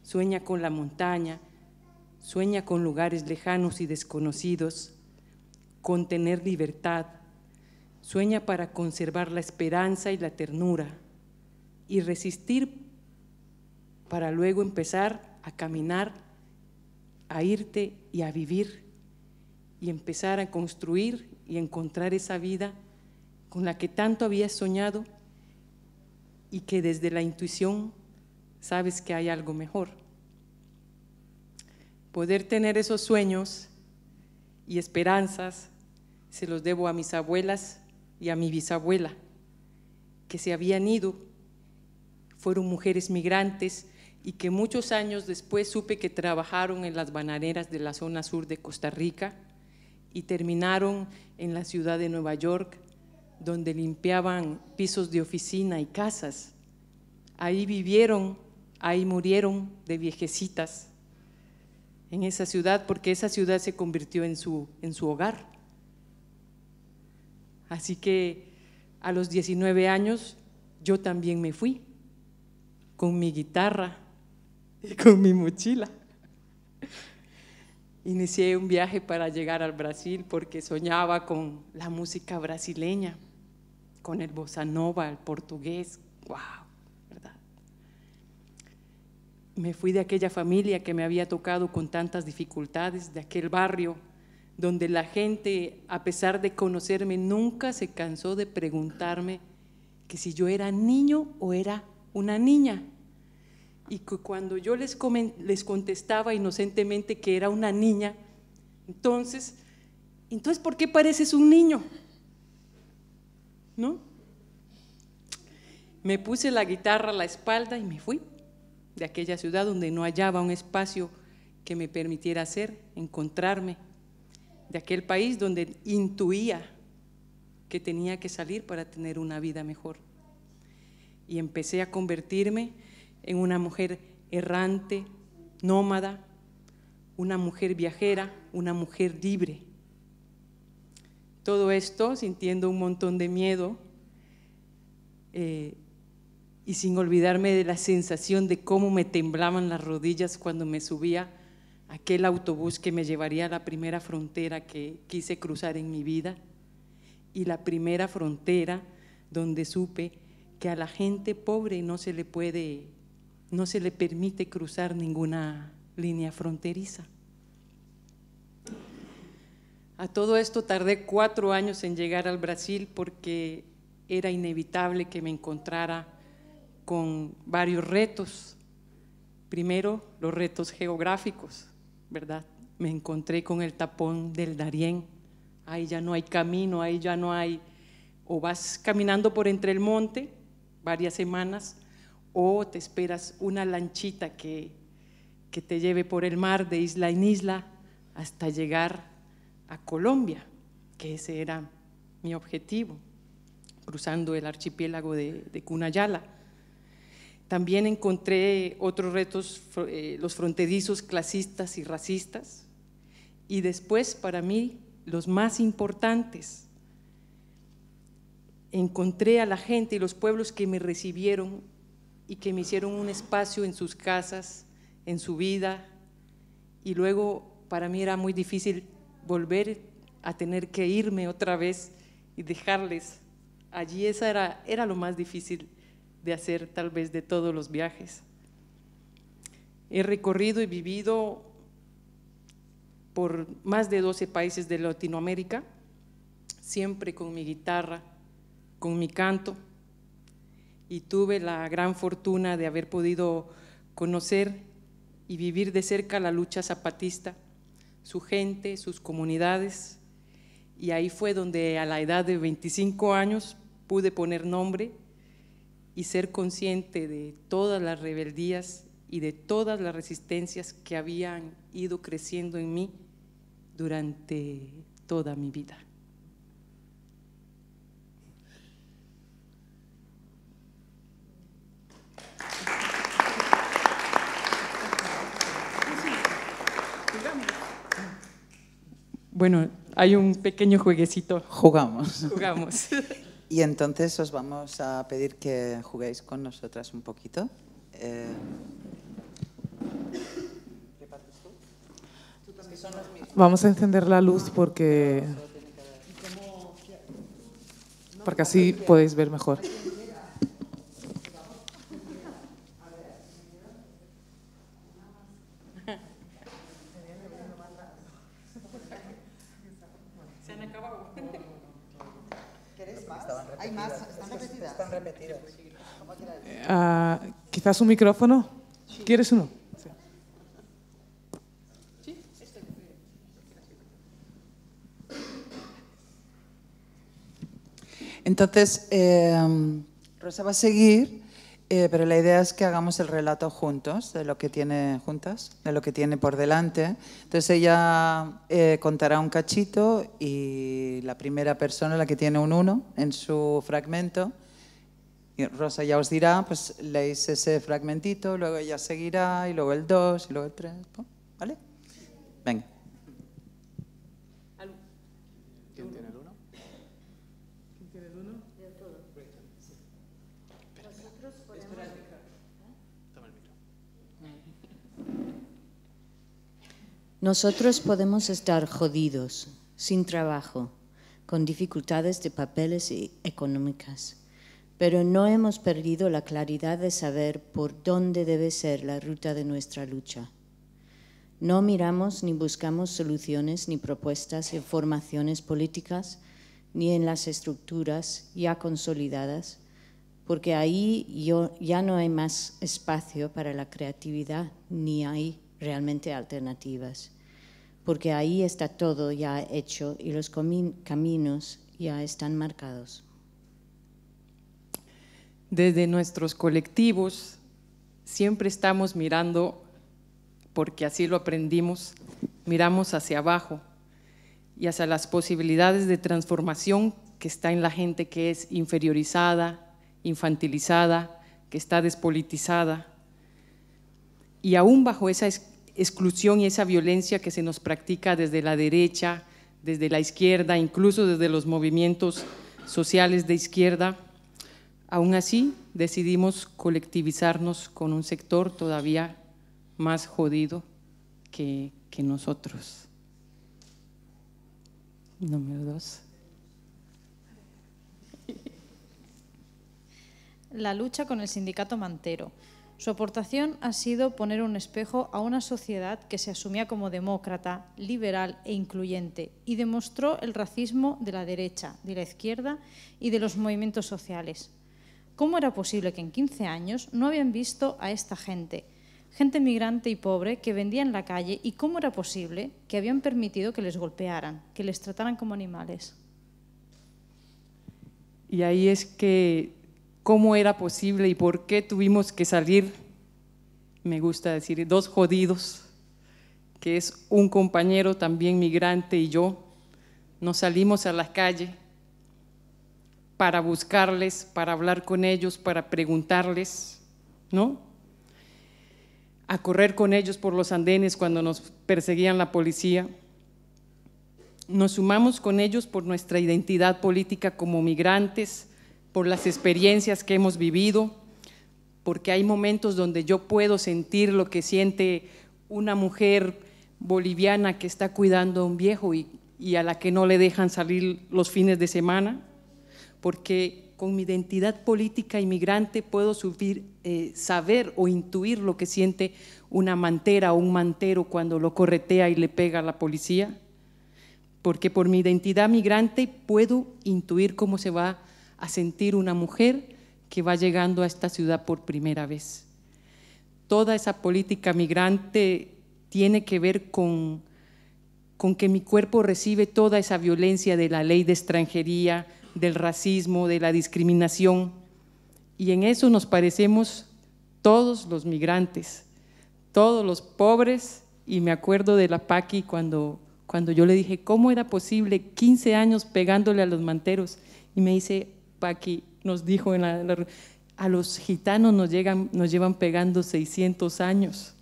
J: sueña con la montaña, sueña con lugares lejanos y desconocidos, con tener libertad, sueña para conservar la esperanza y la ternura y resistir para luego empezar a caminar, a irte y a vivir y empezar a construir y encontrar esa vida con la que tanto habías soñado y que desde la intuición sabes que hay algo mejor. Poder tener esos sueños y esperanzas se los debo a mis abuelas y a mi bisabuela, que se habían ido, fueron mujeres migrantes y que muchos años después supe que trabajaron en las bananeras de la zona sur de Costa Rica y terminaron en la ciudad de Nueva York, donde limpiaban pisos de oficina y casas. Ahí vivieron, ahí murieron de viejecitas en esa ciudad, porque esa ciudad se convirtió en su, en su hogar. Así que a los 19 años yo también me fui con mi guitarra y [LAUGHS] con
K: mi mochila.
J: Inicié un viaje para llegar al Brasil porque soñaba con la música brasileña, con el bossa nova, el portugués. ¡Wow! Me fui de aquella familia que me había tocado con tantas dificultades, de aquel barrio donde la gente, a pesar de conocerme, nunca se cansó de preguntarme que si yo era niño o era una niña y cuando yo les, les contestaba inocentemente que era una niña, entonces, entonces, ¿por qué pareces un niño? ¿No? Me puse la guitarra a la espalda y me fui de aquella ciudad donde no hallaba un espacio que me permitiera hacer, encontrarme, de aquel país donde intuía que tenía que salir para tener una vida mejor. Y empecé a convertirme en una mujer errante, nómada, una mujer viajera, una mujer libre. Todo esto sintiendo un montón de miedo eh, y sin olvidarme de la sensación de cómo me temblaban las rodillas cuando me subía aquel autobús que me llevaría a la primera frontera que quise cruzar en mi vida y la primera frontera donde supe que a la gente pobre no se le puede no se le permite cruzar ninguna línea fronteriza. A todo esto tardé cuatro años en llegar al Brasil porque era inevitable que me encontrara con varios retos. Primero, los retos geográficos, ¿verdad? Me encontré con el tapón del Darién. Ahí ya no hay camino, ahí ya no hay... O vas caminando por entre el monte varias semanas o te esperas una lanchita que, que te lleve por el mar de isla en isla hasta llegar a Colombia, que ese era mi objetivo, cruzando el archipiélago de, Cunayala. También encontré otros retos, eh, los fronterizos clasistas y racistas, y después para mí los más importantes. Encontré a la gente y los pueblos que me recibieron y que me hicieron un espacio en sus casas, en su vida, y luego para mí era muy difícil volver a tener que irme otra vez y dejarles allí. Esa era, era lo más difícil de hacer tal vez de todos los viajes. He recorrido y vivido por más de 12 países de Latinoamérica, siempre con mi guitarra, con mi canto y tuve la gran fortuna de haber podido conocer y vivir de cerca la lucha zapatista, su gente, sus comunidades, y ahí fue donde a la edad de 25 años pude poner nombre y ser consciente de todas las rebeldías y de todas las resistencias que habían ido creciendo en mí durante toda mi vida. Bueno, hay un pequeño jueguecito. Jugamos. Jugamos.
C: [LAUGHS] y entonces os vamos a pedir que juguéis con nosotras un poquito. Eh,
A: vamos a encender la luz porque... Porque así podéis ver mejor. quizás un micrófono. ¿Quieres uno? Este
C: Entonces, em, Rosa va a seguir, eh, pero la idea es que hagamos el relato juntos, de lo que tiene juntas, de lo que tiene por delante. Entonces ella eh, contará un cachito y la primera persona, la que tiene un uno en su fragmento, Rosa ya os dirá, pues leéis ese fragmentito, luego ella seguirá, y luego el 2, y luego el 3, ¿vale? Venga.
A: ¿Quién tiene el ¿Quién tiene el el
I: Nosotros podemos estar jodidos, sin trabajo, con dificultades de papeles y económicas pero no hemos perdido la claridad de saber por dónde debe ser la ruta de nuestra lucha. No miramos ni buscamos soluciones ni propuestas en formaciones políticas ni en las estructuras ya consolidadas, porque ahí ya no hay más espacio para la creatividad ni hay realmente alternativas, porque ahí está todo ya hecho y los caminos ya están marcados
J: desde nuestros colectivos siempre estamos mirando, porque así lo aprendimos, miramos hacia abajo y hacia las posibilidades de transformación que está en la gente que es inferiorizada, infantilizada, que está despolitizada. Y aún bajo esa exclusión y esa violencia que se nos practica desde la derecha, desde la izquierda, incluso desde los movimientos sociales de izquierda, Aún así, decidimos colectivizarnos con un sector todavía más jodido que, nosotros. Número dos.
I: La lucha con el sindicato mantero. Su aportación ha sido poner un espejo a una sociedad que se asumía como demócrata, liberal e incluyente y demostró el racismo de la derecha, de la izquierda y de los movimientos sociales. ¿Cómo era posible que en 15 años no habían visto a esta gente? Gente migrante y pobre que vendía en la calle y cómo era posible que habían permitido que les golpearan, que les trataran como animales.
J: Y ahí es que cómo era posible y por qué tuvimos que salir, me gusta decir, dos jodidos, que es un compañero también migrante y yo, nos salimos a la calle para buscarles, para hablar con ellos, para preguntarles, ¿no? A correr con ellos por los andenes cuando nos perseguían la policía. Nos sumamos con ellos por nuestra identidad política como migrantes, por las experiencias que hemos vivido, porque hay momentos donde yo puedo sentir lo que siente una mujer boliviana que está cuidando a un viejo y, a la que no le dejan salir los fines de semana porque con mi identidad política inmigrante puedo subir, eh, saber o intuir lo que siente una mantera o un mantero cuando lo corretea y le pega a la policía, porque por mi identidad migrante puedo intuir cómo se va a sentir una mujer que va llegando a esta ciudad por primera vez. Toda esa política migrante tiene que ver con que mi cuerpo recibe toda esa violencia de la ley de extranjería, del racismo, de la discriminación. Y en eso nos parecemos todos los migrantes, todos los pobres. Y me acuerdo de la Paqui cuando, cuando yo le dije, ¿cómo era posible 15 años pegándole a los manteros? Y me dice, Paqui, nos dijo en a los gitanos nos, llegan, nos llevan pegando 600 años.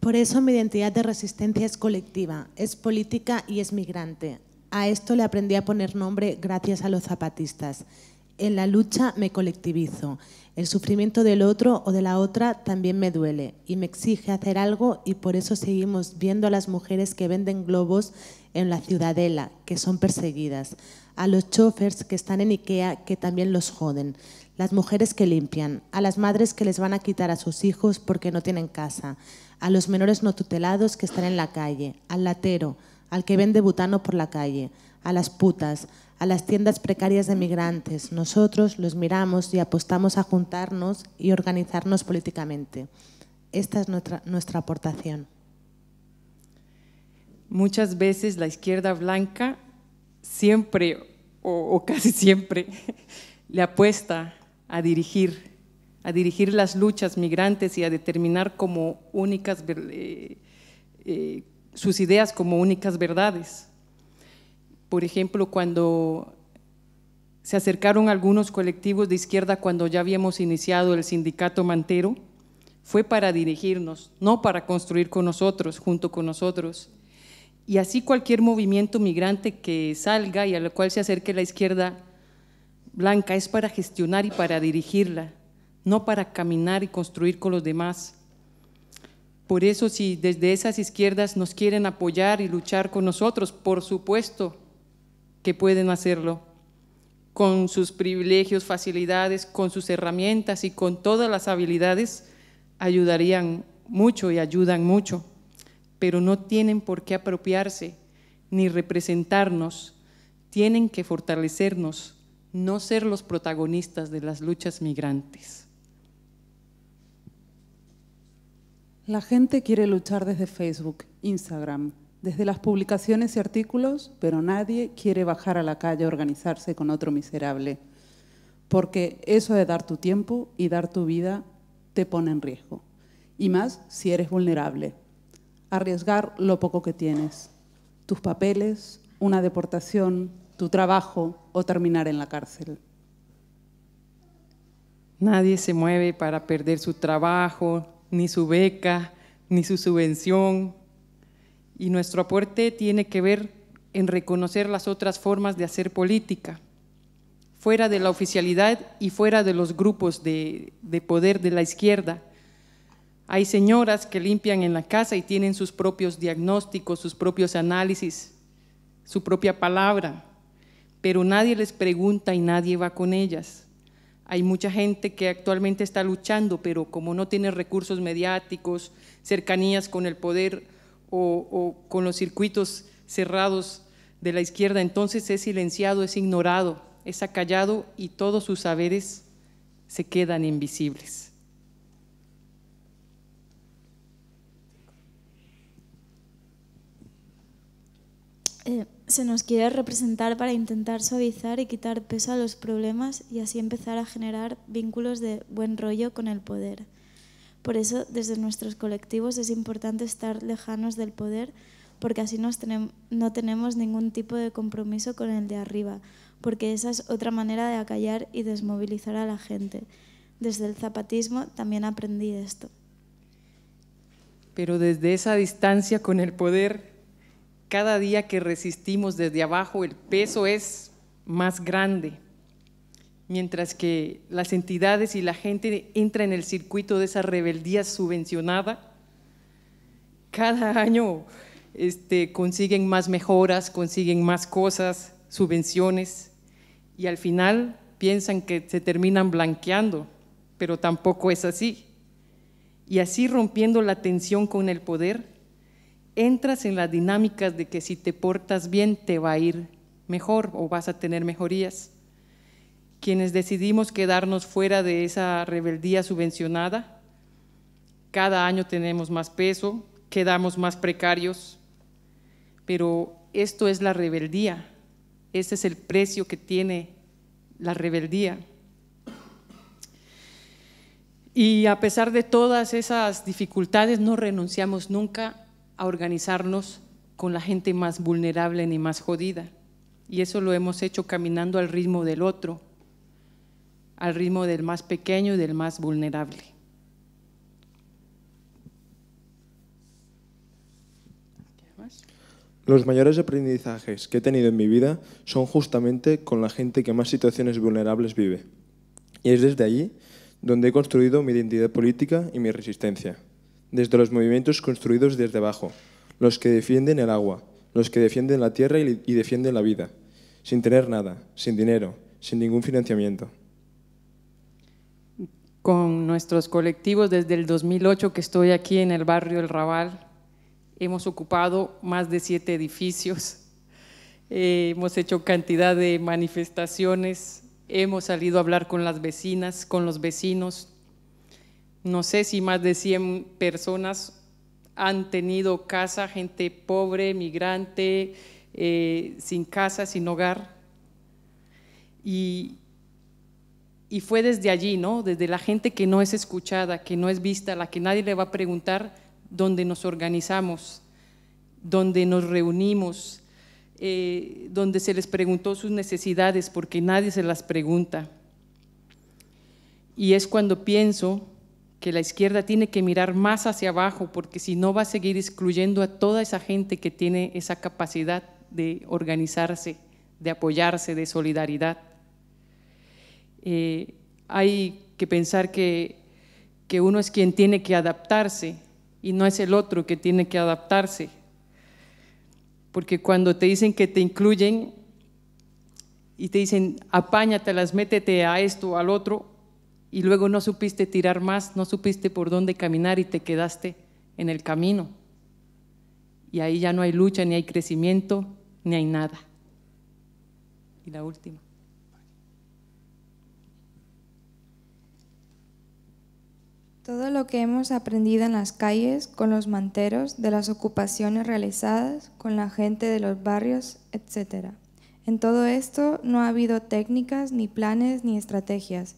G: Por eso mi identidad de resistencia es colectiva, es política y es migrante. A esto le aprendí a poner nombre gracias a los zapatistas. En la lucha me colectivizo. El sufrimiento del otro o de la otra también me duele y me exige hacer algo y por eso seguimos viendo a las mujeres que venden globos en la ciudadela, que son perseguidas, a los chofers que están en Ikea, que también los joden las mujeres que limpian, a las madres que les van a quitar a sus hijos porque no tienen casa, a los menores no tutelados que están en la calle, al latero, al que vende butano por la calle, a las putas, a las tiendas precarias de migrantes. Nosotros los miramos y apostamos a juntarnos y organizarnos políticamente. Esta es nuestra, nuestra aportación. Muchas veces la izquierda blanca siempre o,
J: o casi siempre [LAUGHS] le apuesta a dirigir, a dirigir las luchas migrantes y a determinar eh, eh, sus ideas como únicas verdades. Por ejemplo, cuando se acercaron algunos colectivos de izquierda cuando ya habíamos iniciado el sindicato Mantero, fue para dirigirnos, no para construir con nosotros, junto con nosotros. Y así cualquier movimiento migrante que salga y al cual se acerque la izquierda blanca es para gestionar y para dirigirla, no para caminar y construir con los demás. Por eso si desde esas izquierdas nos quieren apoyar y luchar con nosotros, por supuesto que pueden hacerlo, con sus privilegios, facilidades, con sus herramientas y con todas las habilidades, ayudarían mucho y ayudan mucho, pero no tienen por qué apropiarse ni representarnos, tienen que fortalecernos no ser los protagonistas de las luchas migrantes.
A: La gente quiere luchar desde Facebook, Instagram, desde las publicaciones y artículos, pero nadie quiere bajar a la calle a organizarse con otro miserable, porque eso de dar tu tiempo y dar tu vida te pone en riesgo, y más si eres vulnerable. Arriesgar lo poco que tienes, tus papeles, una deportación, tu trabajo o terminar en la cárcel.
J: Nadie se mueve para perder su trabajo, ni su beca, ni su subvención. Y nuestro aporte tiene que ver en reconocer las otras formas de hacer política, fuera de la oficialidad y fuera de los grupos de, poder de la izquierda. Hay señoras que limpian en la casa y tienen sus propios diagnósticos, sus propios análisis, su propia palabra pero nadie les pregunta y nadie va con ellas. Hay mucha gente que actualmente está luchando, pero como no tiene recursos mediáticos, cercanías con el poder o, o con los circuitos cerrados de la izquierda, entonces es silenciado, es ignorado, es acallado y todos sus saberes se quedan invisibles.
L: Eh, se nos quiere representar para intentar suavizar y quitar peso a los problemas y así empezar a generar vínculos de buen rollo con el poder. Por eso, desde nuestros colectivos es importante estar lejanos del poder porque así no tenemos ningún tipo de compromiso con el de arriba, porque esa es otra manera de acallar y desmovilizar a la gente. Desde el zapatismo también aprendí esto.
J: Pero desde esa distancia con el poder cada día que resistimos desde abajo, el peso es más grande, mientras que las entidades y la gente entra en el circuito de esa rebeldía subvencionada. Cada año este, consiguen más mejoras, consiguen más cosas, subvenciones, y al final piensan que se terminan blanqueando, pero tampoco es así. Y así rompiendo la tensión con el poder, entras en las dinámicas de que si te portas bien te va a ir mejor o vas a tener mejorías. Quienes decidimos quedarnos fuera de esa rebeldía subvencionada, cada año tenemos más peso, quedamos más precarios, pero esto es la rebeldía, ese es el precio que tiene la rebeldía. Y a pesar de todas esas dificultades, no renunciamos nunca a organizarnos con la gente más vulnerable ni más jodida. Y eso lo hemos hecho caminando al ritmo del otro, al ritmo del más pequeño y del más vulnerable.
D: Los mayores aprendizajes que he tenido en mi vida son justamente con la gente que más situaciones vulnerables vive. Y es desde allí donde he construido mi identidad política y mi resistencia desde los movimientos construidos desde abajo, los que defienden el agua, los que defienden la tierra y, defienden la vida, sin tener nada, sin dinero, sin ningún financiamiento. Con nuestros
J: colectivos desde el 2008 que estoy aquí en el barrio El Raval, hemos ocupado más de siete edificios, [LAUGHS] eh, hemos hecho cantidad de manifestaciones, hemos salido a hablar con las vecinas, con los vecinos, no sé si más de 100 personas han tenido casa, gente pobre, migrante, eh, sin casa, sin hogar. Y, fue desde allí, ¿no? Desde la gente que no es escuchada, que no es vista, la que nadie le va a preguntar, dónde nos organizamos, dónde nos reunimos, eh, dónde se les preguntó sus necesidades, porque nadie se las pregunta. Y es cuando pienso que la izquierda tiene que mirar más hacia abajo, porque si no va a seguir excluyendo a toda esa gente que tiene esa capacidad de organizarse, de apoyarse, de solidaridad. Eh, hay que pensar que, uno es quien tiene que adaptarse y no es el otro que tiene que adaptarse, porque cuando te dicen que te incluyen y te dicen apáñatelas, métete a esto, o al otro, y luego no supiste tirar más, no supiste por dónde caminar y te quedaste en el camino. Y ahí ya no hay lucha, ni hay crecimiento, ni hay nada. Y la última.
L: Todo lo que hemos aprendido en las calles, con los manteros, de las ocupaciones realizadas, con la gente de los barrios, etc. En todo esto no ha habido técnicas, ni planes, ni estrategias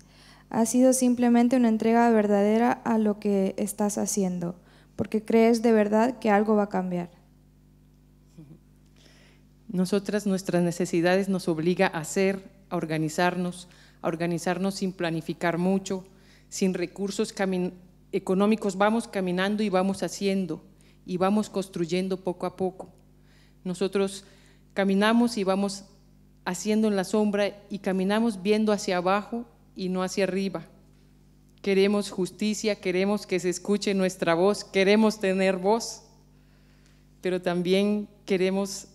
L: ha sido simplemente una entrega verdadera a lo que estás haciendo, porque crees de verdad que algo va a cambiar.
J: Nosotras, nuestras necesidades nos obliga a hacer, a organizarnos, a organizarnos sin planificar mucho, sin recursos económicos, vamos caminando y vamos haciendo y vamos construyendo poco a poco. Nosotros caminamos y vamos haciendo en la sombra y caminamos viendo hacia abajo y no hacia arriba. Queremos justicia, queremos que se escuche nuestra voz, queremos tener voz, pero también queremos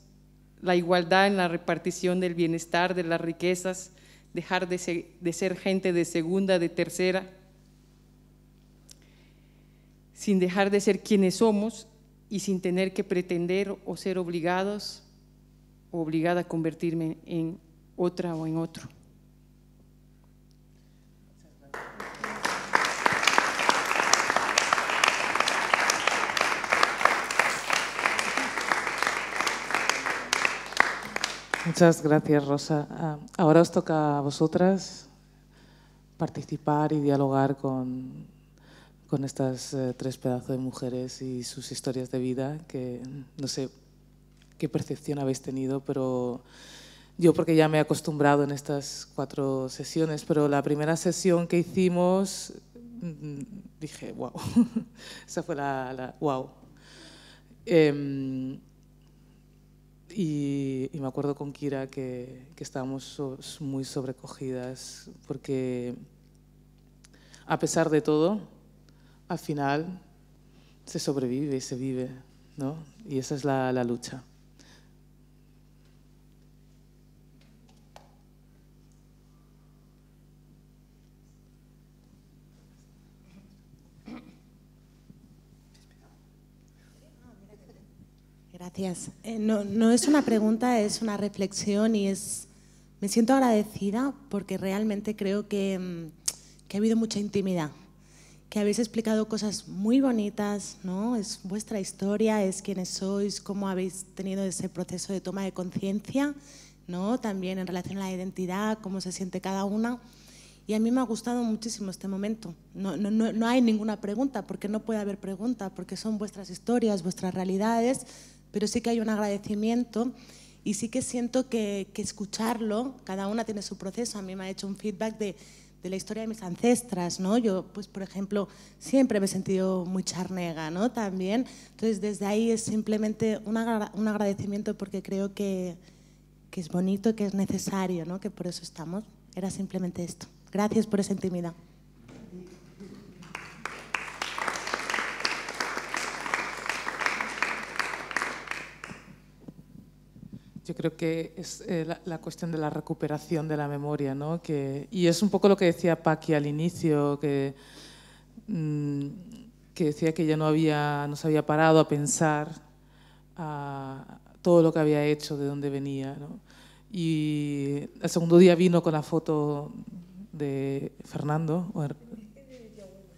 J: la igualdad en la repartición del bienestar, de las riquezas, dejar de ser, gente de segunda, de tercera, sin dejar de ser quienes somos y sin tener que pretender o ser obligados obligada a convertirme en otra o en otro.
A: Muchas gracias, Rosa. Ah, ahora os toca a vosotras participar y dialogar con, con estas eh, tres pedazos de mujeres y sus historias de vida, que no sé qué percepción habéis tenido, pero yo porque ya me he acostumbrado en estas cuatro sesiones, pero la primera sesión que hicimos mm, dije, wow, [LAUGHS] esa fue la, wow. Y, me acuerdo con Kira que, estábamos muy sobrecogidas porque a pesar de todo, al final se sobrevive y se vive, ¿no? Y esa es la lucha.
G: Gracias. Eh, no, no es una pregunta, es una reflexión y es, me siento agradecida porque realmente creo que, mm, que ha habido mucha intimidad, que habéis explicado cosas muy bonitas, ¿no? Es vuestra historia, es quiénes sois, cómo habéis tenido ese proceso de toma de conciencia, ¿no? También en relación a la identidad, cómo se siente cada una. Y a mí me ha gustado muchísimo este momento. No, no, no, no hay ninguna pregunta, porque no puede haber pregunta, porque son vuestras historias, vuestras realidades, pero sí que hay un agradecimiento y sí que siento que, escucharlo, cada una tiene su proceso, a mí me ha hecho un feedback de, la historia de mis ancestras, ¿no? Yo, pues, por ejemplo, siempre me he sentido muy charnega, ¿no? También. Entonces, desde ahí es simplemente un, agradecimiento porque creo que, que, es bonito, que es necesario, ¿no? Que por eso estamos. Era simplemente esto. Gracias por esa intimidad.
A: yo creo que es eh, la, cuestión de la recuperación de la memoria, ¿no? Que, y es un poco lo que decía Paqui al inicio, que, mm, que decía que ya no, había, no se había parado a pensar a todo lo que había hecho, de dónde venía, ¿no? Y el segundo día vino con la foto de Fernando, er,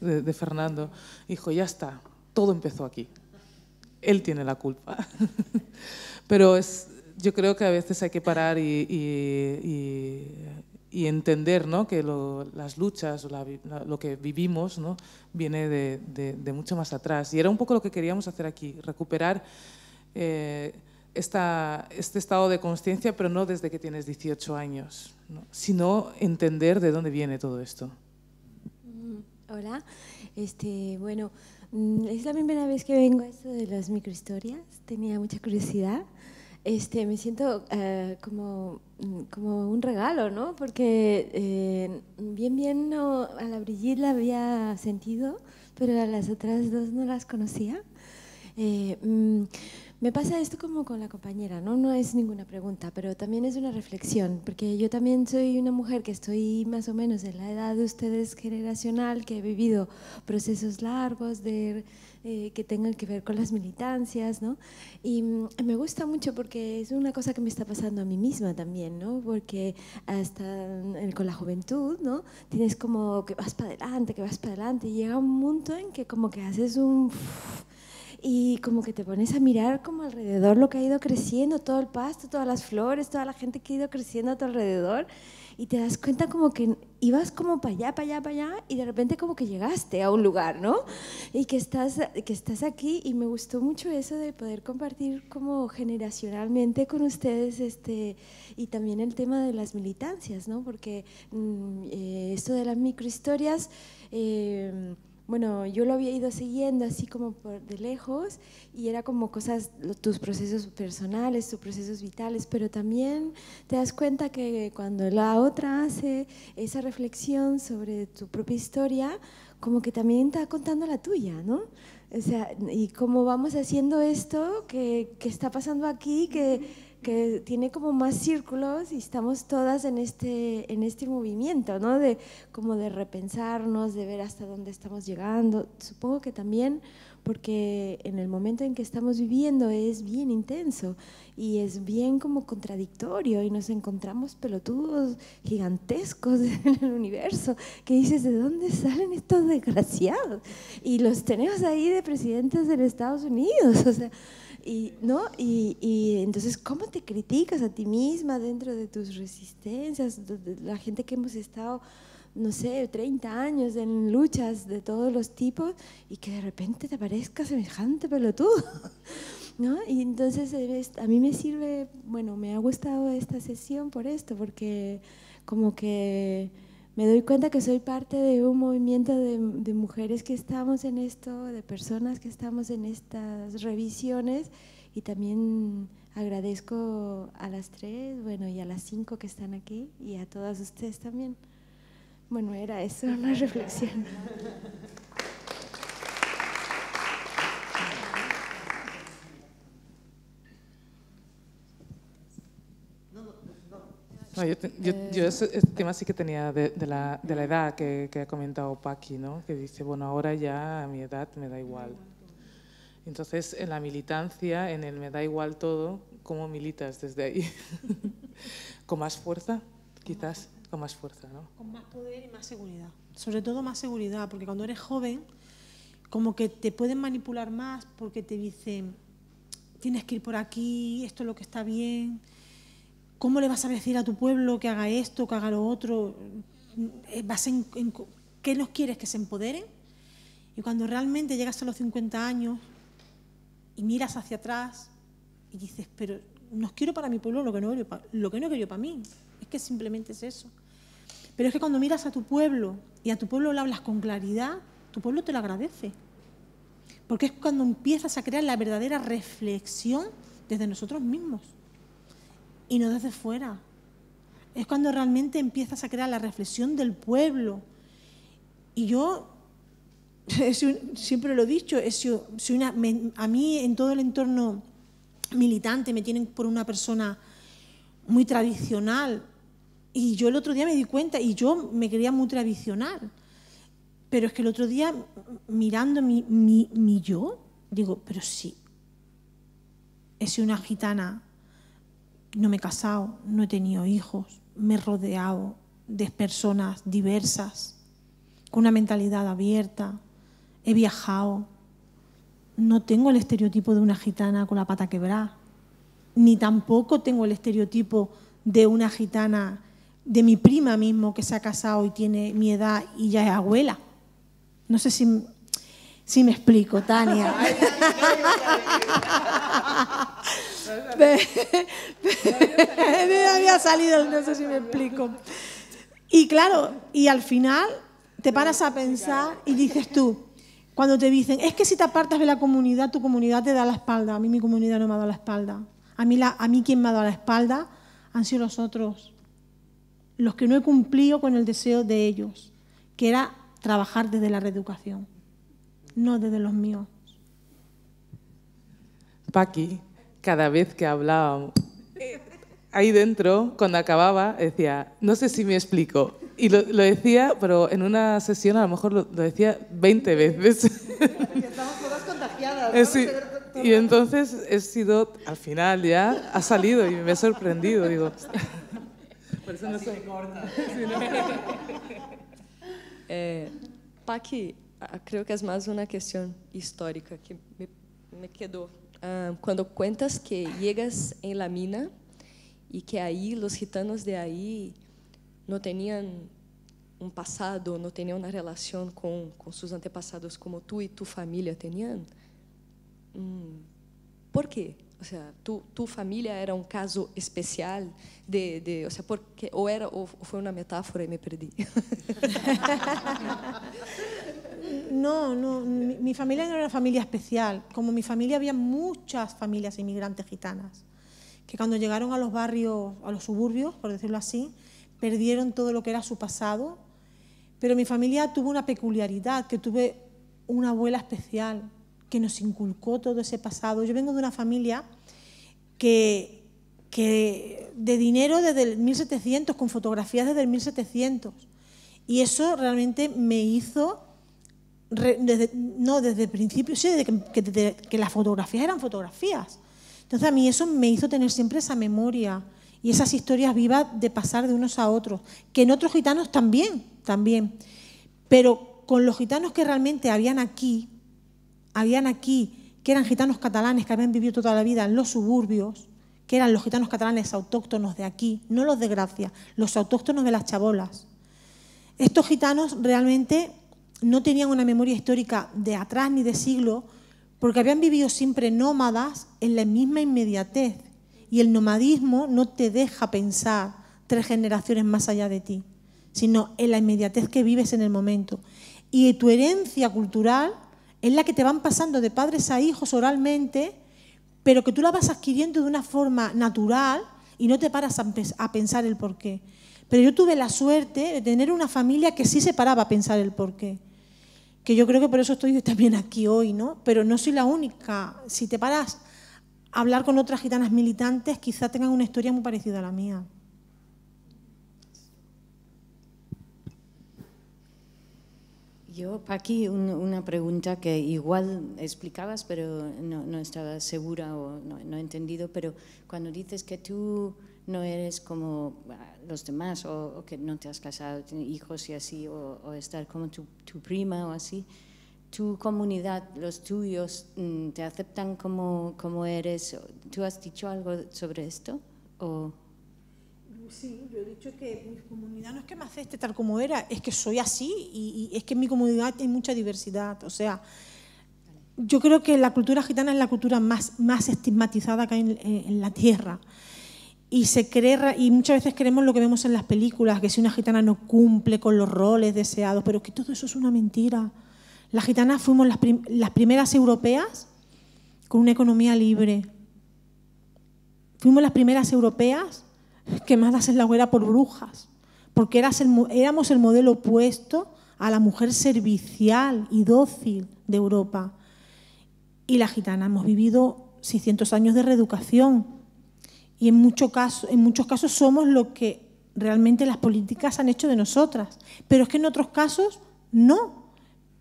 A: de, de Fernando, dijo, ya está, todo empezó aquí. Él tiene la culpa. [LAUGHS] Pero es, yo creo que a veces hay que parar y, entender que las luchas lo que vivimos viene de, mucho más atrás. Y era un poco lo que queríamos hacer aquí, recuperar eh, este estado de conciencia, pero no desde que tienes 18 años, sino entender de dónde viene todo esto.
L: Mm, hola, este, bueno, mm, es la primera vez que vengo a esto de las microhistorias, tenía mucha curiosidad. Este, me siento eh, como, mm, como, un regalo, Porque eh, bien, bien a la Brigitte la había sentido, pero a las otras dos no las conocía. Eh, mm, me pasa esto como con la compañera, ¿no? No es ninguna pregunta, pero también es una reflexión, porque yo también soy una mujer que estoy más o menos en la edad de ustedes generacional, que he vivido procesos largos de, eh, que tengan que ver con las militancias, Y mm, me gusta mucho porque es una cosa que me está pasando a mí misma también, Porque hasta con la juventud, ¿no? Tienes como que vas para adelante, que vas para adelante, y llega un punto en que como que haces un y como que te pones a mirar como alrededor lo que ha ido creciendo, todo el pasto, todas las flores, toda la gente que ha ido creciendo a tu alrededor y te das cuenta como que ibas como para allá, para allá, para allá y de repente como que llegaste a un lugar, ¿no? Y que estás, que estás aquí y me gustó mucho eso de poder compartir como generacionalmente con ustedes este, y también el tema de las militancias, ¿no? Porque mm, eh, esto de las microhistorias... Eh, bueno, yo lo había ido siguiendo así como por de lejos y era como cosas, tus procesos personales, tus procesos vitales, pero también te das cuenta que cuando la otra hace esa reflexión sobre tu propia historia, como que también está contando la tuya, ¿no? O sea, y cómo vamos haciendo esto, qué, está pasando aquí, que que tiene como más círculos y estamos todas en este, en este movimiento, ¿no? De como de repensarnos, de ver hasta dónde estamos llegando. Supongo que también porque en el momento en que estamos viviendo es bien intenso y es bien como contradictorio y nos encontramos pelotudos gigantescos [LAUGHS] en el universo que dices, ¿de dónde salen estos desgraciados? Y los tenemos ahí de presidentes de Estados Unidos, [LAUGHS] o sea, y, ¿no? Y, y, entonces, ¿cómo te criticas a ti misma dentro de tus resistencias? La gente que hemos estado, no sé, 30 años en luchas de todos los tipos y que de repente te parezca semejante pelotudo. [LAUGHS] ¿No? Y entonces eh, a mí me sirve, bueno, me ha gustado esta sesión por esto, porque como que me doy cuenta que soy parte de un movimiento de, mujeres que estamos en esto, de personas que estamos en estas revisiones y también agradezco a las tres, bueno, y a las cinco que están aquí y a todas ustedes también. Bueno, era eso, una [LAUGHS] reflexión.
A: yo, eh, ese, tema sí que tenía de, la, de la, edad que, que, ha comentado Paqui, ¿no? que dice, bueno, ahora ya a mi edad me da igual. Entonces, en la militancia, en el me da igual todo, ¿cómo militas desde ahí? [LAUGHS] ¿Con más fuerza? Quizás con más fuerza, ¿no?
D: Con más poder y más seguridad.
A: Sobre todo más seguridad, porque cuando eres joven,
D: como que te pueden manipular más porque te dicen, tienes que ir por aquí, esto es lo que está bien ¿cómo le vas a decir a tu pueblo que haga esto, que haga lo otro? Eh, ¿Vas en, ¿Qué nos quieres que se empoderen? Y cuando realmente llegas a los 50 años y miras hacia atrás y dices, pero nos quiero para mi pueblo lo que no quiero para, lo que no para mí. Es que simplemente es eso. Pero es que cuando miras a tu pueblo y a tu pueblo lo hablas con claridad, tu pueblo te lo agradece. Porque es cuando empiezas a crear la verdadera reflexión desde nosotros mismos y no desde fuera. Es cuando realmente empiezas a crear la reflexión del pueblo. Y yo [LAUGHS] siempre lo he dicho, soy una, a mí en todo el entorno militante me tienen por una persona muy tradicional. Y yo el otro día me di cuenta, y yo me creía muy tradicional. Pero es que el otro día, mirando mi, yo, digo, pero sí, es una gitana no me he casado, no he tenido hijos, me he rodeado de personas diversas, con una mentalidad abierta, he viajado, no tengo el estereotipo de una gitana con la pata quebrada, ni tampoco tengo el estereotipo de una gitana, de mi prima mismo que se ha casado y tiene mi edad y ya es abuela. No sé si, si me explico, Tania. [LAUGHS] me había salido, no sé si me explico. Y claro, y al final te paras a pensar y dices tú, cuando te dicen, es que si te apartas de la comunidad, tu comunidad te da la espalda. A mí mi comunidad no me ha dado la espalda. A mí, la, a mí quien me ha dado la espalda han sido los otros, los que no he cumplido con el deseo de ellos, que era trabajar desde la reeducación, no desde los míos.
A: Paqui, cada vez que hablábamos, eh, ahí dentro, cuando acababa, decía, no sé si me explico. Y lo, decía, pero en una sesión a lo mejor lo, decía 20 veces. Y estamos
B: todas contagiadas.
A: Eh, y entonces he sido, al final ya, ha salido y me he sorprendido, digo. Por eso no soy corta. [LAUGHS]
L: Eh, Paqui, ah, creo que es más una cuestión histórica que me, me quedó Ah, quando cuentas que llegas en la mina y que ahí los gitanos de ahí no tenían um passado, não tinham uma relação com, com seus antepassados como tu e tua família tinham? Mm, por quê? Ou seja, tu, tu família era um caso especial de, de ou seja, porque ou era ou foi uma metáfora e me perdi. [LAUGHS]
D: No, no, mi, familia no era una familia especial. Como mi familia había muchas familias inmigrantes gitanas, que cuando llegaron a los barrios, a los suburbios, por decirlo así, perdieron todo lo que era su pasado. Pero mi familia tuvo una peculiaridad, que tuve una abuela especial que nos inculcó todo ese pasado. Yo vengo de una familia que, que de dinero desde el 1700, con fotografías desde el 1700. Y eso realmente me hizo no, desde el principio, sí, desde que, que, las fotografías eran fotografías. Entonces a mí eso me hizo tener siempre esa memoria y esas historias vivas de pasar de unos a otros, que en otros gitanos también, también. Pero con los gitanos que realmente habían aquí, habían aquí, que eran gitanos catalanes que habían vivido toda la vida en los suburbios, que eran los gitanos catalanes autóctonos de aquí, no los de Gracia, los autóctonos de las chabolas. Estos gitanos realmente no tenían una memoria histórica de atrás ni de siglo, porque habían vivido siempre nómadas en la misma inmediatez. Y el nomadismo no te deja pensar tres generaciones más allá de ti, sino en la inmediatez que vives en el momento. Y tu herencia cultural es la que te van pasando de padres a hijos oralmente, pero que tú la vas adquiriendo de una forma natural y no te paras a pensar el porqué. Pero yo tuve la suerte de tener una familia que sí se paraba a pensar el porqué. Que yo creo que por eso estoy [LAUGHS] también aquí hoy, ¿no? Pero no soy la única. Si te paras a hablar con otras gitanas militantes, quizá tengan una historia muy parecida a la mía.
I: Yo, Paqui, una pregunta que igual explicabas, pero no, estaba segura o no, no, he entendido, pero cuando dices que tú no eres como los demás, o, que no te has casado, tienes hijos y así, o, estar como tu, prima o así, tu comunidad, los tuyos, mm, te aceptan como, como eres. ¿Tú has dicho algo sobre esto? O...
D: Sí, yo he dicho que mi comunidad no es que me acepte tal como era, es que soy así y, es que en mi comunidad hay mucha diversidad. O sea, yo creo que la cultura gitana es la cultura más, más estigmatizada que hay en la tierra y se cree y muchas veces creemos lo que vemos en las películas, que si una gitana no cumple con los roles deseados, pero que todo eso es una mentira. Las gitanas fuimos las, primeras europeas con una economía libre. Fuimos las primeras europeas quemadas en la hoguera por brujas, porque éramos el modelo opuesto a la mujer servicial y dócil de Europa. Y las gitanas hemos vivido 600 años de reeducación y en, caso, en muchos casos somos lo que realmente las políticas han hecho de nosotras. Pero es que en otros casos no.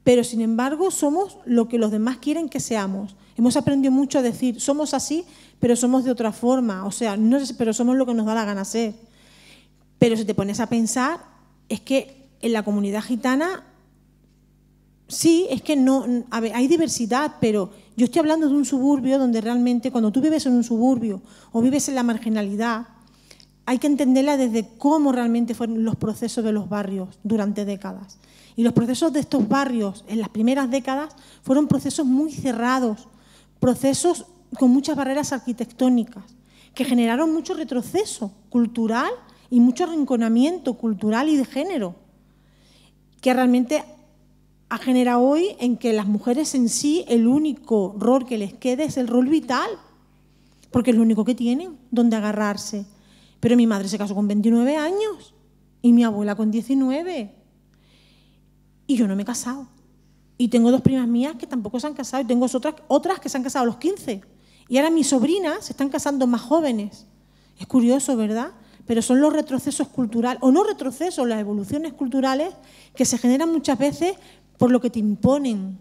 D: Pero sin embargo somos lo que los demás quieren que seamos. Hemos aprendido mucho a decir, somos así, pero somos de otra forma. O sea, no, pero somos lo que nos da la gana ser. Pero si te pones a pensar, es que en la comunidad gitana, sí, es que no, hay diversidad, pero yo estoy hablando de un suburbio donde realmente cuando tú vives en un suburbio o vives en la marginalidad, hay que entenderla desde cómo realmente fueron los procesos de los barrios durante décadas. Y los procesos de estos barrios en las primeras décadas fueron procesos muy cerrados, procesos con muchas barreras arquitectónicas, que generaron mucho retroceso cultural y mucho arrinconamiento cultural y de género, que realmente ha generado hoy en que las mujeres en sí el único rol que les queda es el rol vital, porque es lo único que tienen donde agarrarse. Pero mi madre se casó con 29 años y mi abuela con 19. Y yo no me he casado. Y tengo dos primas mías que tampoco se han casado y tengo otras, otras que se han casado a los 15. Y ahora mis sobrinas se están casando más jóvenes. Es curioso, ¿verdad? Pero son los retrocesos culturales, o no retrocesos, las evoluciones culturales que se generan muchas veces por lo que te imponen.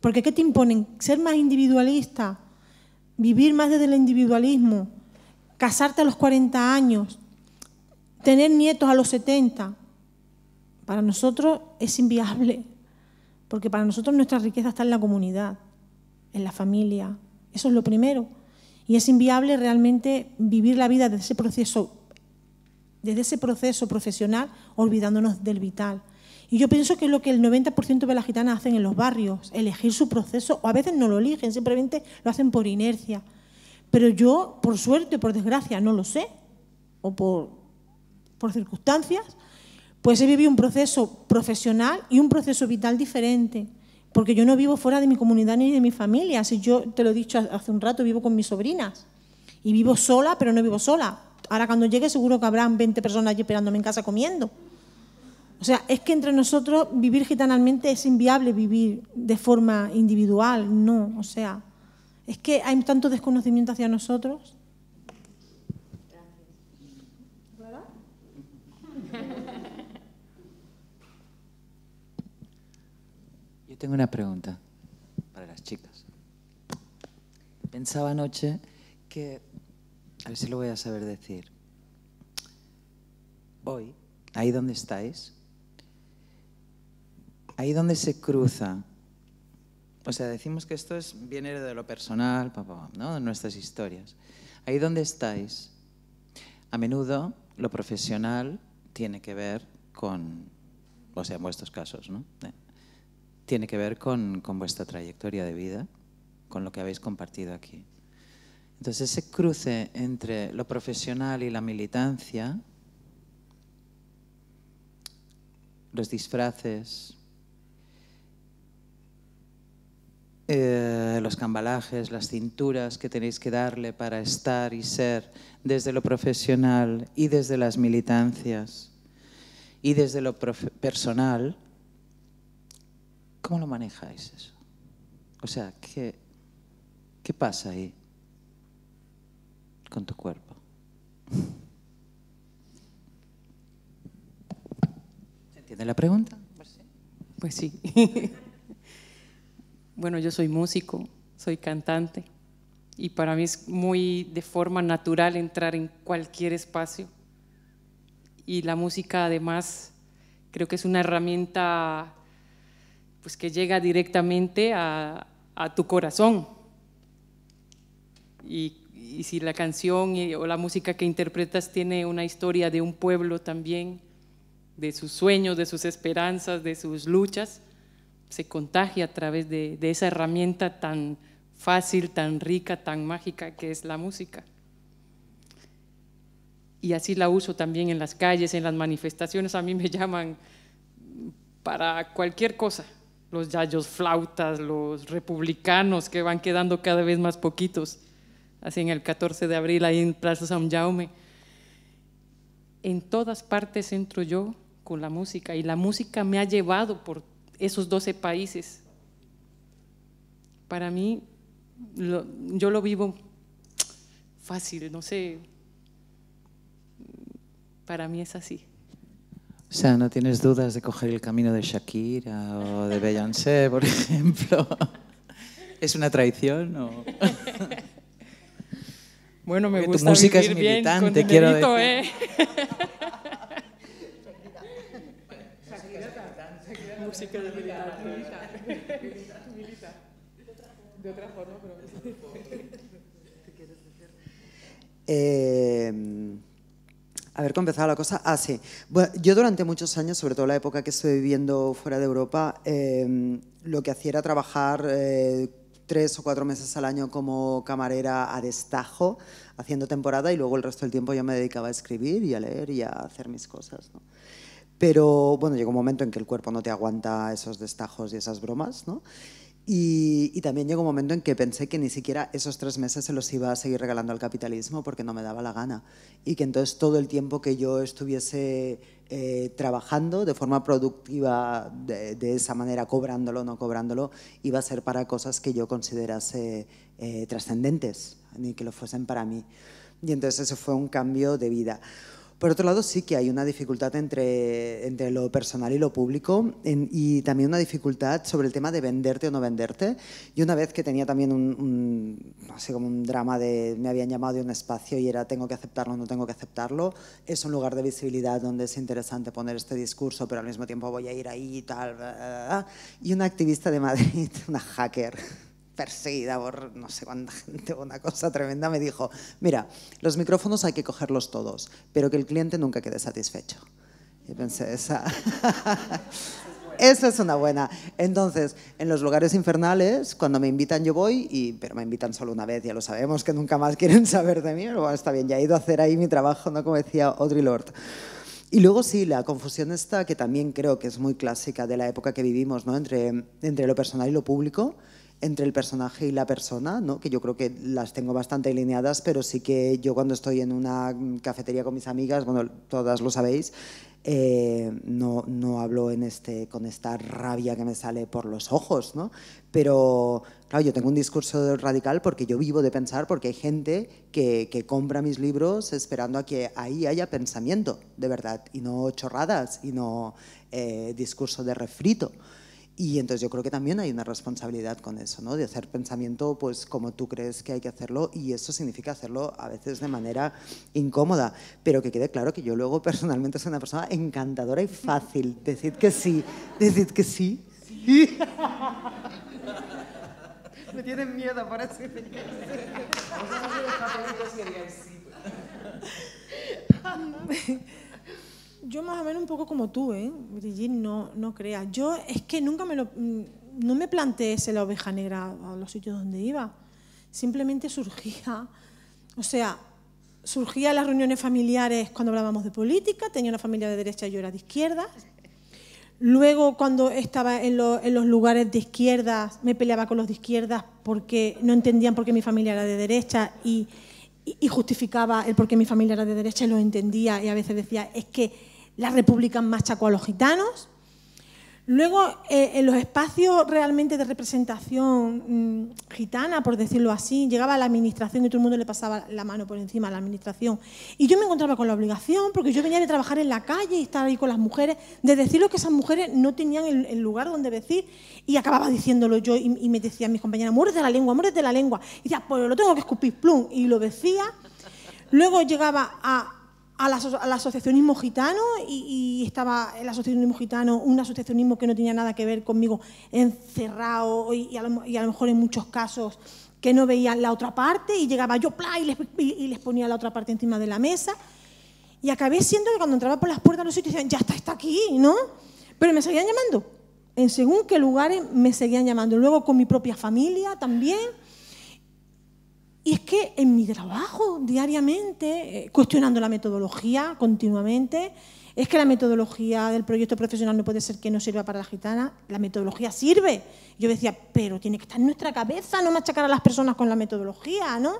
D: Porque ¿qué te imponen? Ser más individualista, vivir más desde el individualismo, casarte a los 40 años, tener nietos a los 70. Para nosotros es inviable, porque para nosotros nuestra riqueza está en la comunidad, en la familia. Eso es lo primero. Y es inviable realmente vivir la vida desde ese proceso, desde ese proceso profesional, olvidándonos del vital. Y yo pienso que es lo que el 90% de las gitanas hacen en los barrios, elegir su proceso, o a veces no lo eligen, simplemente lo hacen por inercia. Pero yo, por suerte, o por desgracia, no lo sé, o por, por circunstancias, pues he vivido un proceso profesional y un proceso vital diferente, porque yo no vivo fuera de mi comunidad ni de mi familia, si yo te lo he dicho hace un rato, vivo con mis sobrinas y vivo sola, pero no vivo sola. Ahora cuando llegue seguro que habrán 20 personas allí esperándome en casa comiendo. O sea, es que entre nosotros vivir gitanalmente es inviable vivir de forma individual, no. O sea, es que hay tanto desconocimiento hacia nosotros.
C: Yo tengo una pregunta para las chicas. Pensaba anoche que, a ver si lo voy a saber decir, hoy, ahí donde estáis, ahí donde se cruza, o sea, decimos que esto es, viene de lo personal, papá, ¿no? de nuestras historias. Ahí donde estáis, a menudo lo profesional tiene que ver con, o sea, en vuestros casos, ¿no? Eh, tiene que ver con, con vuestra trayectoria de vida, con lo que habéis compartido aquí. Entonces, ese cruce entre lo profesional y la militancia, los disfraces, Eh, los cambalajes, las cinturas que tenéis que darle para estar y ser desde lo profesional y desde las militancias y desde lo personal, ¿cómo lo manejáis eso? O sea, ¿qué, qué pasa ahí con tu cuerpo? ¿Se entiende la pregunta?
J: Pues sí. [LAUGHS] bueno, yo soy músico, soy cantante, y para mí es muy de forma natural entrar en cualquier espacio. Y la música además creo que es una herramienta pues, que llega directamente a, tu corazón. y, si la canción eh, o la música que interpretas tiene una historia de un pueblo también, de sus sueños, de sus esperanzas, de sus luchas, se contagia a través de, esa herramienta tan fácil, tan rica, tan mágica que es la música. Y así la uso también en las calles, en las manifestaciones. A mí me [LAUGHS] llaman para cualquier cosa. Los yayos flautas, los republicanos que van quedando cada vez más poquitos. Así en el 14 de abril, ahí en Plaza San Jaume. En todas partes entro yo con la música y la música me ha llevado por esos 12 países. Para mí, yo lo vivo fácil, no sé, para mí es así. O
C: sea, ¿no tienes dudas de coger el camino de Shakira o de Beyoncé, por [LAUGHS] ejemplo? ¿Es una traición [LAUGHS] Bueno, me gusta tu música es militante, quiero
E: ¿eh? [LAUGHS]
F: a ver, ¿cómo empezaba la cosa? Ah, sí. yo durante muchos años, sobre todo la época que estoy viviendo fuera de Europa, em, lo que hacía era trabajar eh, tres o cuatro meses al año como camarera a destajo, haciendo temporada, y luego el resto del tiempo yo me dedicaba a escribir y a leer y a hacer mis cosas. Pero bueno, llegó un momento en que el cuerpo no te aguanta esos destajos y esas bromas, ¿no? Y, también llegó un momento en que pensé que ni siquiera esos tres meses se los iba a seguir regalando al capitalismo porque no me daba la gana. Y que entonces todo el tiempo que yo estuviese eh, trabajando de forma productiva, de, esa manera, cobrándolo o no cobrándolo, iba a ser para cosas que yo considerase eh, trascendentes, ni que lo fuesen para mí. Y entonces eso fue un cambio de vida. Por otro lado, sí que hay una dificultad entre, lo personal y lo público y también una dificultad sobre el tema de venderte o no venderte. Y una vez que tenía también un, así como un drama de me habían llamado de un espacio y era tengo que aceptarlo o no tengo que aceptarlo, es un lugar de visibilidad donde es interesante poner este discurso, pero al mismo tiempo voy a ir ahí y tal. Y una activista de Madrid, [LAUGHS] una hacker, perseguida por no sé cuánta gente, una cosa tremenda, me dijo, mira, los micrófonos hay que cogerlos todos, pero que el cliente nunca quede satisfecho. Y pensé, esa... [LAUGHS] Esa es una buena. Entonces, en los lugares infernales, cuando me invitan yo voy, y, pero me invitan solo una vez, ya lo sabemos, que nunca más [LAUGHS] quieren saber de mí, pero bueno, está bien, ya he ido a hacer ahí mi trabajo, ¿no? Como decía Audre Lord. Y luego sí, la confusión esta, que también creo que es muy clásica de la época que vivimos, ¿no? Entre, entre lo personal y lo público entre el personaje y la persona, que yo creo que las tengo bastante alineadas, pero sí que yo cuando estoy en una cafetería con mis amigas, bueno, todas lo sabéis, eh, no, hablo en este, con esta rabia que me sale por los ojos, ¿no? pero claro, yo tengo un discurso radical porque yo vivo de pensar, porque hay gente que, compra mis libros esperando a que ahí haya pensamiento, de verdad, y no chorradas, y no eh, discurso de refrito. Y entonces yo creo que también hay una responsabilidad con eso, ¿no? de hacer pensamiento pues, como tú crees que hay que hacerlo y eso significa hacerlo a veces de manera incómoda, pero que quede claro que yo luego [LAUGHS] personalmente soy una persona encantadora y fácil. Decid que sí, decid que sí. [LAUGHS] Me tienen miedo, que
D: [LAUGHS] sí. Yo más o menos un poco como tú, ¿eh? Brigitte, no, no creas. Yo es que nunca me lo... Mm, no me planteé ser la oveja negra a los sitios donde iba. Simplemente surgía... O sea, surgía las reuniones familiares cuando hablábamos de política. Tenía una familia de derecha y yo era de izquierda. Luego, cuando estaba en, los lugares de izquierdas, me peleaba con los de izquierdas porque no entendían por qué mi familia era de derecha y y justificaba el por qué mi familia era de derecha y lo entendía y a veces decía, es que la República machacó a los gitanos. Luego, eh, en los espacios realmente de representación mm, gitana, por decirlo así, llegaba la administración y todo el mundo le pasaba la mano por encima a la administración. Y yo me encontraba con la obligación, porque yo venía de trabajar en la calle y estar ahí con las mujeres, de decirles que esas mujeres no tenían el, lugar donde decir, y acababa diciéndolo yo y, y me decían mis compañeras, muérete la lengua, muérete la lengua. Y decía, pues lo tengo que escupir, plum, y lo decía. Luego llegaba a al, asociacionismo gitano y, estaba el asociacionismo gitano, un asociacionismo que no tenía nada que ver conmigo, encerrado y, a, lo, mejor en muchos casos que no veían la otra parte y llegaba yo ¡plá! y les, ponía la otra parte encima de la mesa. Y acabé siendo que cuando entraba por las puertas de los sitios decían, ya está, está aquí, ¿no? Pero me seguían llamando. En según qué lugares me seguían llamando. Luego con mi propia familia también. Y es que en mi trabajo diariamente, eh, cuestionando la metodología continuamente, es que la metodología del proyecto profesional no puede ser que no sirva para la gitana, la metodología sirve. Yo decía, pero tiene que estar en nuestra cabeza, no machacar a las personas con la metodología, ¿no?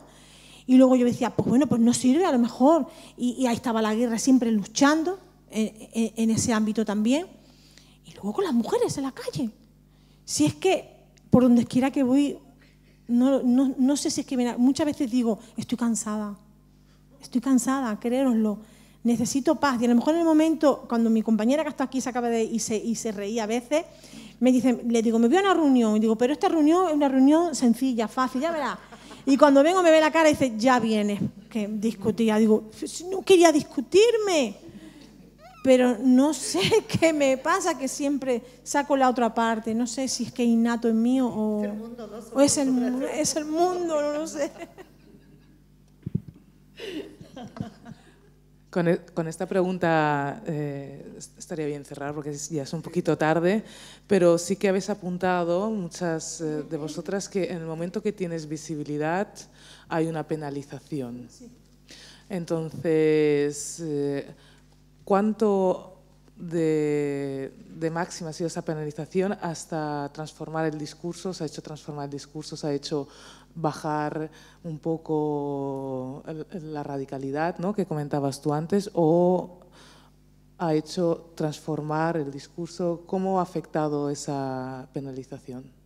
D: Y luego yo decía, pues bueno, pues no sirve a lo mejor. Y, ahí estaba la guerra siempre luchando en, eh, eh, en ese ámbito también. Y luego con las mujeres en la calle. Si es que por donde quiera que voy, no, sé si es que muchas veces digo, estoy cansada, estoy cansada, creéroslo, necesito paz. Y a lo mejor en el momento, cuando mi compañera que está aquí se acaba de y se, y se reía a veces, me dice, le digo, me voy a una reunión, y digo, pero esta reunión es una reunión sencilla, fácil, ya verás. Y cuando vengo me ve la cara y dice, ya vienes, que discutía. Digo, no quería discutirme pero no sé [LAUGHS] qué me pasa, que siempre saco la otra parte, no sé si es que innato en mí o, es, el, mundo, no lo sé. [LAUGHS]
A: E, con, esta pregunta eh, estaría bien cerrar porque ya es un poquito tarde, pero sí que habéis apuntado, muchas eh, de vosotras, que en el momento que tienes visibilidad hay una penalización. Entonces, eh, ¿Cuánto de, máxima ha sido esa penalización hasta transformar el discurso? ¿Se ha hecho transformar el discurso? ¿Se ha hecho bajar un poco la radicalidad que comentabas tú antes? ¿O ha hecho transformar el discurso? ¿Cómo ha afectado esa penalización?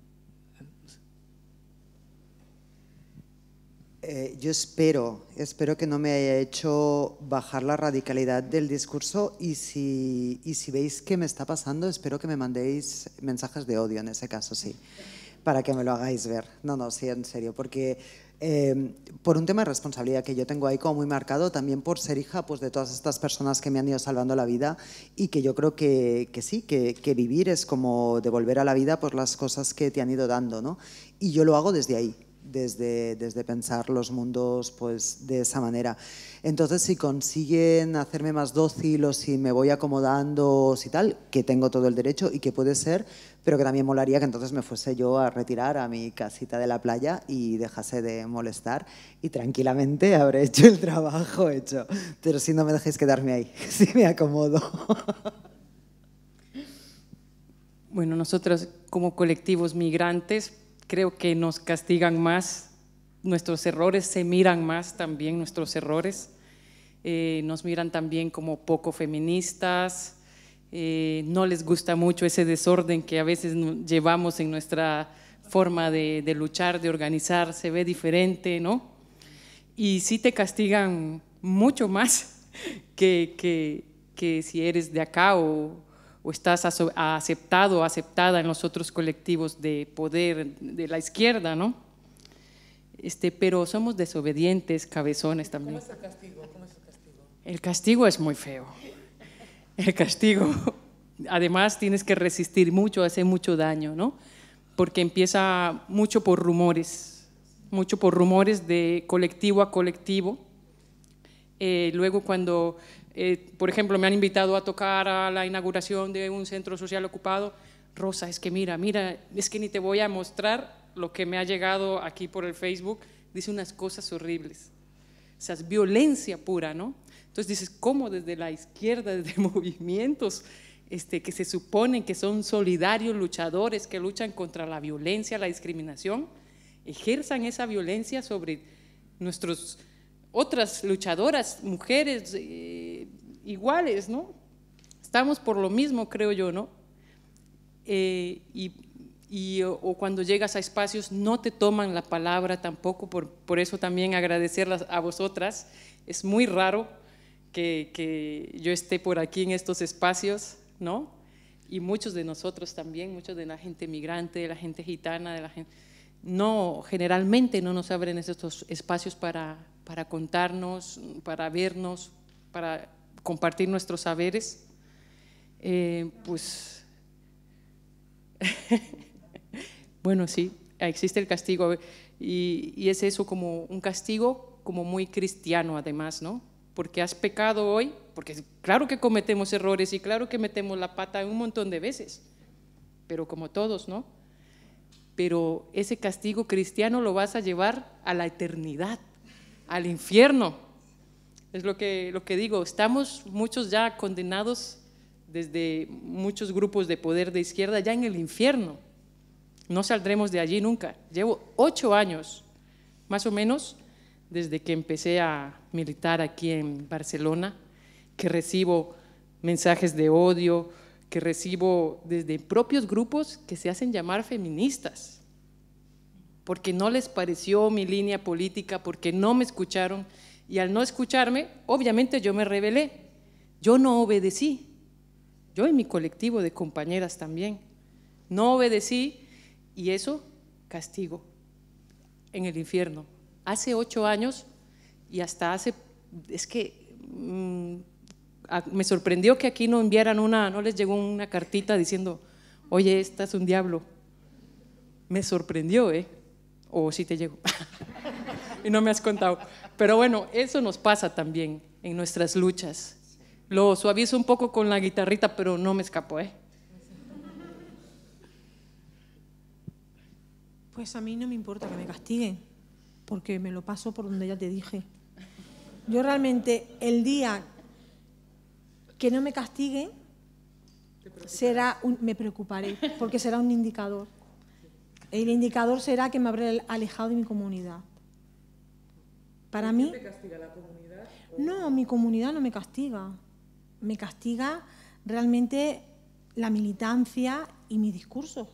F: Eh, yo espero, espero que no me haya hecho bajar la radicalidad del discurso y si, veis que me está pasando, espero que me mandéis mensajes de odio en ese caso, sí, para que me lo hagáis ver. No, no, sí, en serio, porque em, por un tema de responsabilidad que yo tengo ahí como muy marcado, también por ser hija pues, de todas estas personas que me han ido salvando la vida y que yo creo que, sí, que, vivir es como devolver a la vida pues, las cosas que te han ido dando, ¿no? Y yo lo hago desde ahí, desde, desde pensar los mundos pues, de esa manera. Entonces, si consiguen hacerme más dócil o si me voy acomodando o si tal, que tengo todo el derecho y que puede ser, pero que también molaría que entonces me fuese yo a retirar a mi casita de la playa y dejase de molestar y tranquilamente habré hecho el trabajo hecho. Pero si no me dejéis quedarme ahí, [LAUGHS] si me acomodo.
J: Bueno, nosotros como colectivos migrantes creo que nos castigan más, nuestros errores se miran más también, nuestros errores. Eh, nos miran también como poco feministas, eh, no les gusta mucho ese desorden que a veces llevamos en nuestra forma de, de, luchar, de organizar, se ve diferente, ¿no? Y sí te castigan mucho más [LAUGHS] que, que, que si eres de acá o, o estás aceptado o aceptada en los otros colectivos de poder de la izquierda, ¿no? Este, pero somos desobedientes, cabezones también. ¿Cómo es el castigo? es el castigo? es muy feo. El castigo, además tienes que resistir mucho, hace mucho daño, ¿no? Porque empieza mucho por rumores, mucho por rumores de colectivo a colectivo. Eh, luego cuando eh, por ejemplo, me han invitado a tocar a la inauguración de un centro social ocupado. Rosa, es que mira, mira, es que ni te voy a mostrar lo que me ha llegado aquí por el Facebook. Dice unas cosas horribles. O violencia pura, ¿no? Entonces dices, ¿cómo desde la izquierda, [LAUGHS] desde movimientos este, que se suponen que son solidarios, luchadores, que luchan contra la violencia, la discriminación, ejerzan esa violencia sobre nuestros otras luchadoras, mujeres eh, iguales, ¿no? Estamos por lo mismo, creo yo, ¿no? Eh, y, cuando llegas a espacios no te toman la palabra tampoco, por, por eso también agradecerlas a vosotras. Es muy raro que, que yo esté por aquí en estos espacios, ¿no? Y muchos de nosotros también, muchos de la gente migrante, de la gente gitana, de la gente... No, generalmente no nos abren estos espacios para, para contarnos, para vernos, para compartir nuestros saberes, eh, pues, [LAUGHS] bueno, sí, existe el castigo y, es eso como un castigo como muy cristiano además, ¿no? Porque has pecado hoy, porque claro que cometemos errores y claro que metemos la pata un montón de veces, pero como todos, ¿no? Pero ese castigo cristiano lo vas a llevar a la eternidad al infierno. Es lo que, lo que digo, estamos muchos ya condenados desde muchos grupos de poder de izquierda ya en el infierno. No saldremos de allí nunca. Llevo ocho años, más o menos, desde que empecé a militar aquí en Barcelona, que recibo mensajes de odio, que recibo desde propios grupos que se hacen llamar feministas porque no les pareció mi línea política, porque no me escucharon. Y al no escucharme, obviamente yo me rebelé. Yo no obedecí. Yo y mi colectivo de compañeras también. No obedecí y eso castigo en el infierno. Hace ocho años y hasta hace, es que mm, me sorprendió que aquí no enviaran una, no les llegó una cartita diciendo, oye, estás un diablo. Me sorprendió, ¿eh? O si te llego [LAUGHS] y no me has contado. Pero bueno, eso nos pasa también en nuestras luchas. Lo suavizo un poco con la guitarrita, pero no me escapó,
D: ¿eh? Pues a mí no me importa que me castiguen, porque me lo paso por donde ya te dije. Yo realmente el día que no me castiguen será me preocuparé, porque será un indicador. El indicador será que me habré alejado de mi comunidad. Para mí...
A: castiga la comunidad?
D: No, mi comunidad no me castiga. Me castiga realmente la militancia y mis discursos.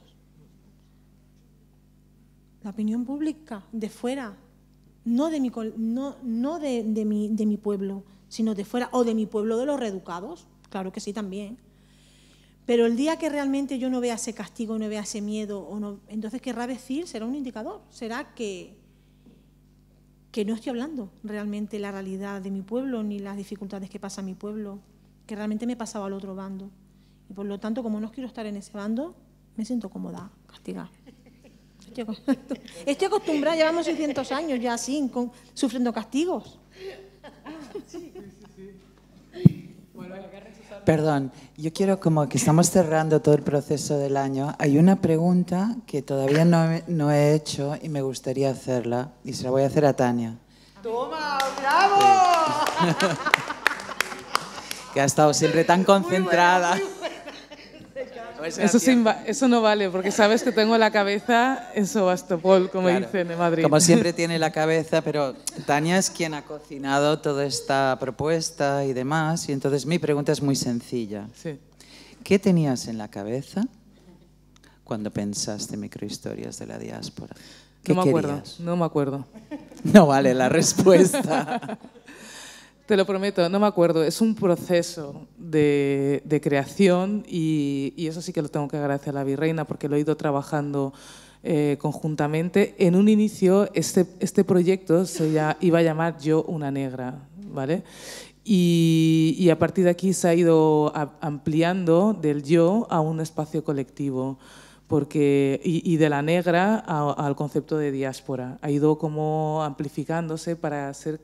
D: La opinión pública, de fuera, no de mi, no, no de, de mi pueblo, sino de fuera, o de mi pueblo de los reeducados, claro que sí también. Pero el día que realmente yo no vea ese castigo, no vea ese miedo, o no, entonces querrá decir, será un indicador, será que, que no estoy hablando realmente la realidad de mi pueblo ni las dificultades que pasa mi pueblo, que realmente me pasaba al otro bando. Y por lo tanto, como no quiero estar en ese bando, me siento cómoda, castigada. Estoy [LAUGHS] acostumbrada, llevamos 600 años ya así, sufriendo castigos.
A: Sí, sí, sí.
C: Perdón, yo quiero como que estamos cerrando todo el proceso del año. Hay una pregunta que todavía no, he hecho y me gustaría hacerla y se la voy a hacer a Tania.
H: ¡Toma, bravo!
A: [LAUGHS] que ha estado siempre tan concentrada. Eso, eso no vale, porque sabes que tengo la cabeza en Sebastopol, como dicen en Madrid. Como siempre [LAUGHS] tiene la cabeza, pero Tania es quien ha cocinado toda
C: esta propuesta y demás, y entonces mi pregunta es muy sencilla. ¿Qué tenías en la cabeza cuando pensaste microhistorias de la diáspora?
A: no me acuerdo, no me acuerdo. [LAUGHS] No vale la respuesta. [LAUGHS] Te lo prometo, no me acuerdo. Es un proceso de, creación y, eso sí que lo tengo que agradecer a la Virreina porque lo he ido trabajando eh, conjuntamente. En un inicio este, este proyecto se ya, iba a llamar Yo una negra, ¿vale? Y, a partir de aquí se ha ido ampliando del yo a un espacio colectivo porque, y, de la negra al concepto de diáspora. Ha ido como amplificándose para ser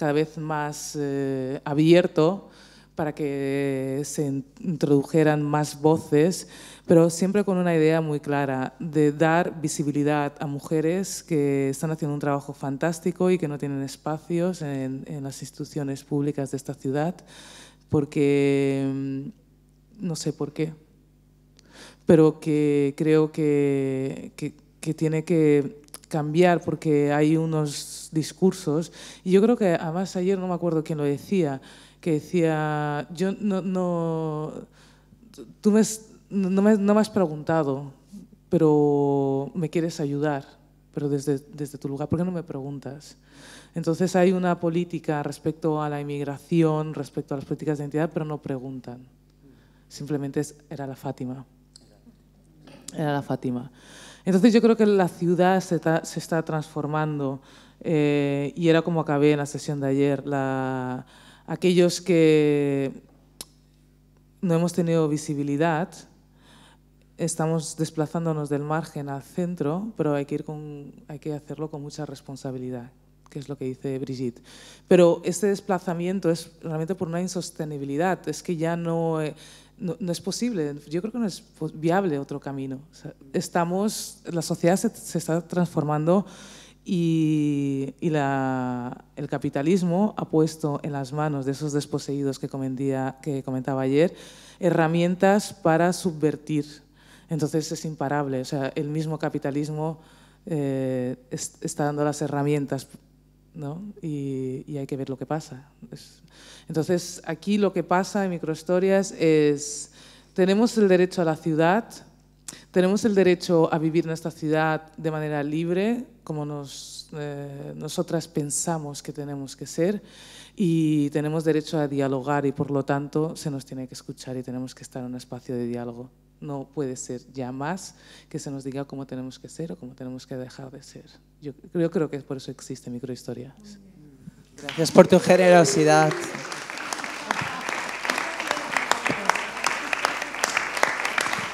A: cada vez más eh, abierto para que se introdujeran más voces, pero siempre con una idea muy clara de dar visibilidad a mujeres que están haciendo un trabajo fantástico y que no tienen espacios en, las instituciones públicas de esta ciudad, porque mm, no sé por qué, pero que creo que tiene que cambiar porque hay unos discursos. Y yo creo que además ayer no me acuerdo quién lo decía, que decía, yo no, no tú me, no, me, no has preguntado, pero me quieres ayudar, pero desde, desde tu lugar, ¿por qué no me preguntas? Entonces hay una política respecto a la inmigración, respecto a las políticas de identidad, pero no preguntan. Simplemente era la Fátima. Era la Fátima. Entonces yo creo que la ciudad se, está transformando eh, y era como acabé en la sesión de ayer. La, aquellos que no hemos tenido visibilidad, estamos desplazándonos del margen al centro, pero hay que, ir con, hay que hacerlo con mucha responsabilidad, que es lo que dice Brigitte. Pero este desplazamiento es realmente por una insostenibilidad, es que ya no, eh, no, es posible, yo creo que no es viable otro camino. estamos, la sociedad se, se está transformando y, el capitalismo ha puesto en las manos de esos desposeídos que, comentaba ayer herramientas para subvertir. Entonces es imparable, o sea, el mismo capitalismo eh, está dando las herramientas ¿no? y, hay que ver lo que pasa. entonces aquí lo que pasa en microhistorias es, tenemos el derecho a la ciudad, tenemos el derecho a vivir en esta ciudad de manera libre, como nos, eh, nosotras pensamos que tenemos que ser y tenemos derecho a dialogar y por lo tanto se nos tiene que escuchar y tenemos que estar en un espacio de diálogo. No puede ser ya más que se nos diga cómo tenemos que ser o cómo tenemos que dejar de ser. Yo, yo creo que por eso existe Microhistoria.
B: Gracias por tu
A: generosidad.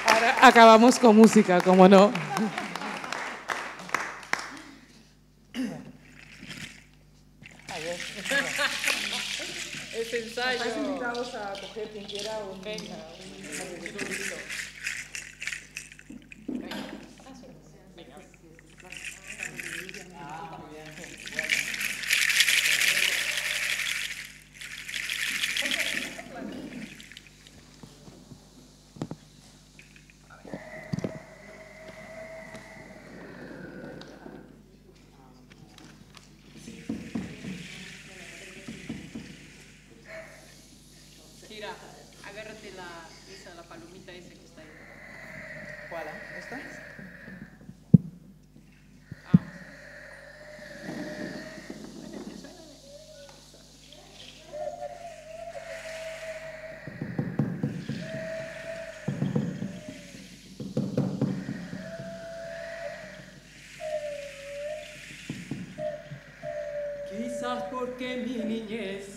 A: Ahora acabamos con música, como no. ensayo. Estás invitados a coger quien quiera un, Venga, un, un, un,
K: un que mi niñez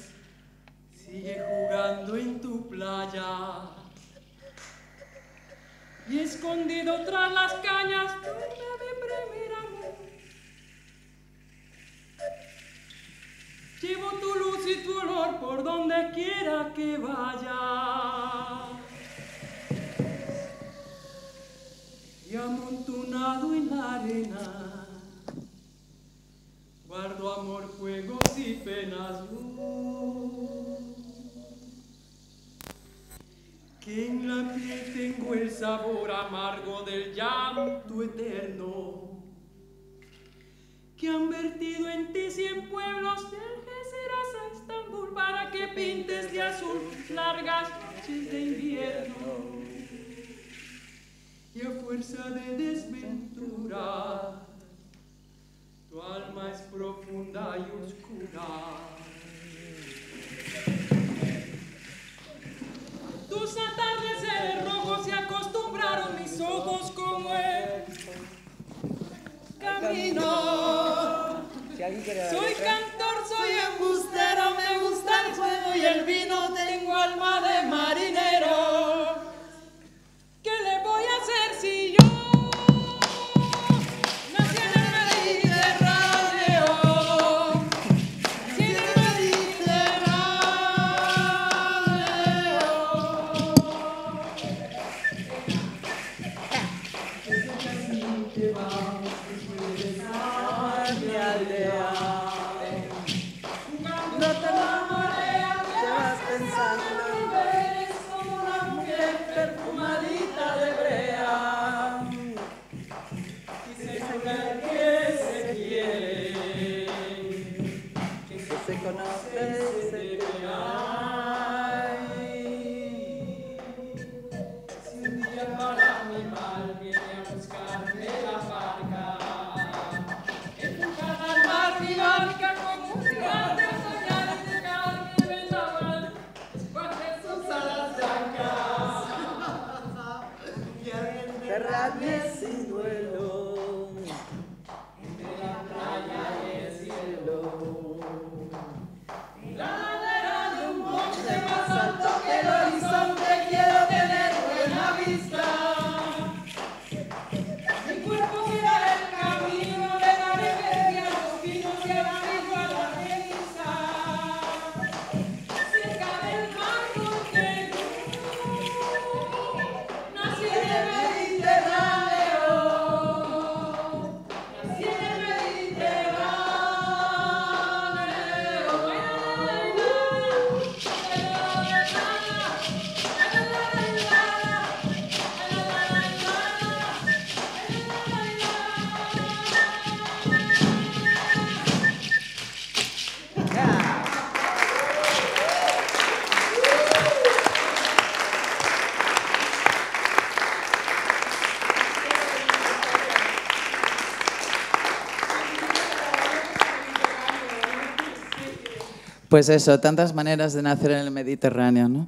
C: Pues eso, tantas maneras de nacer en el Mediterráneo, ¿no?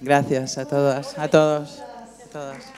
C: Gracias a todas, a todos,
K: a todas.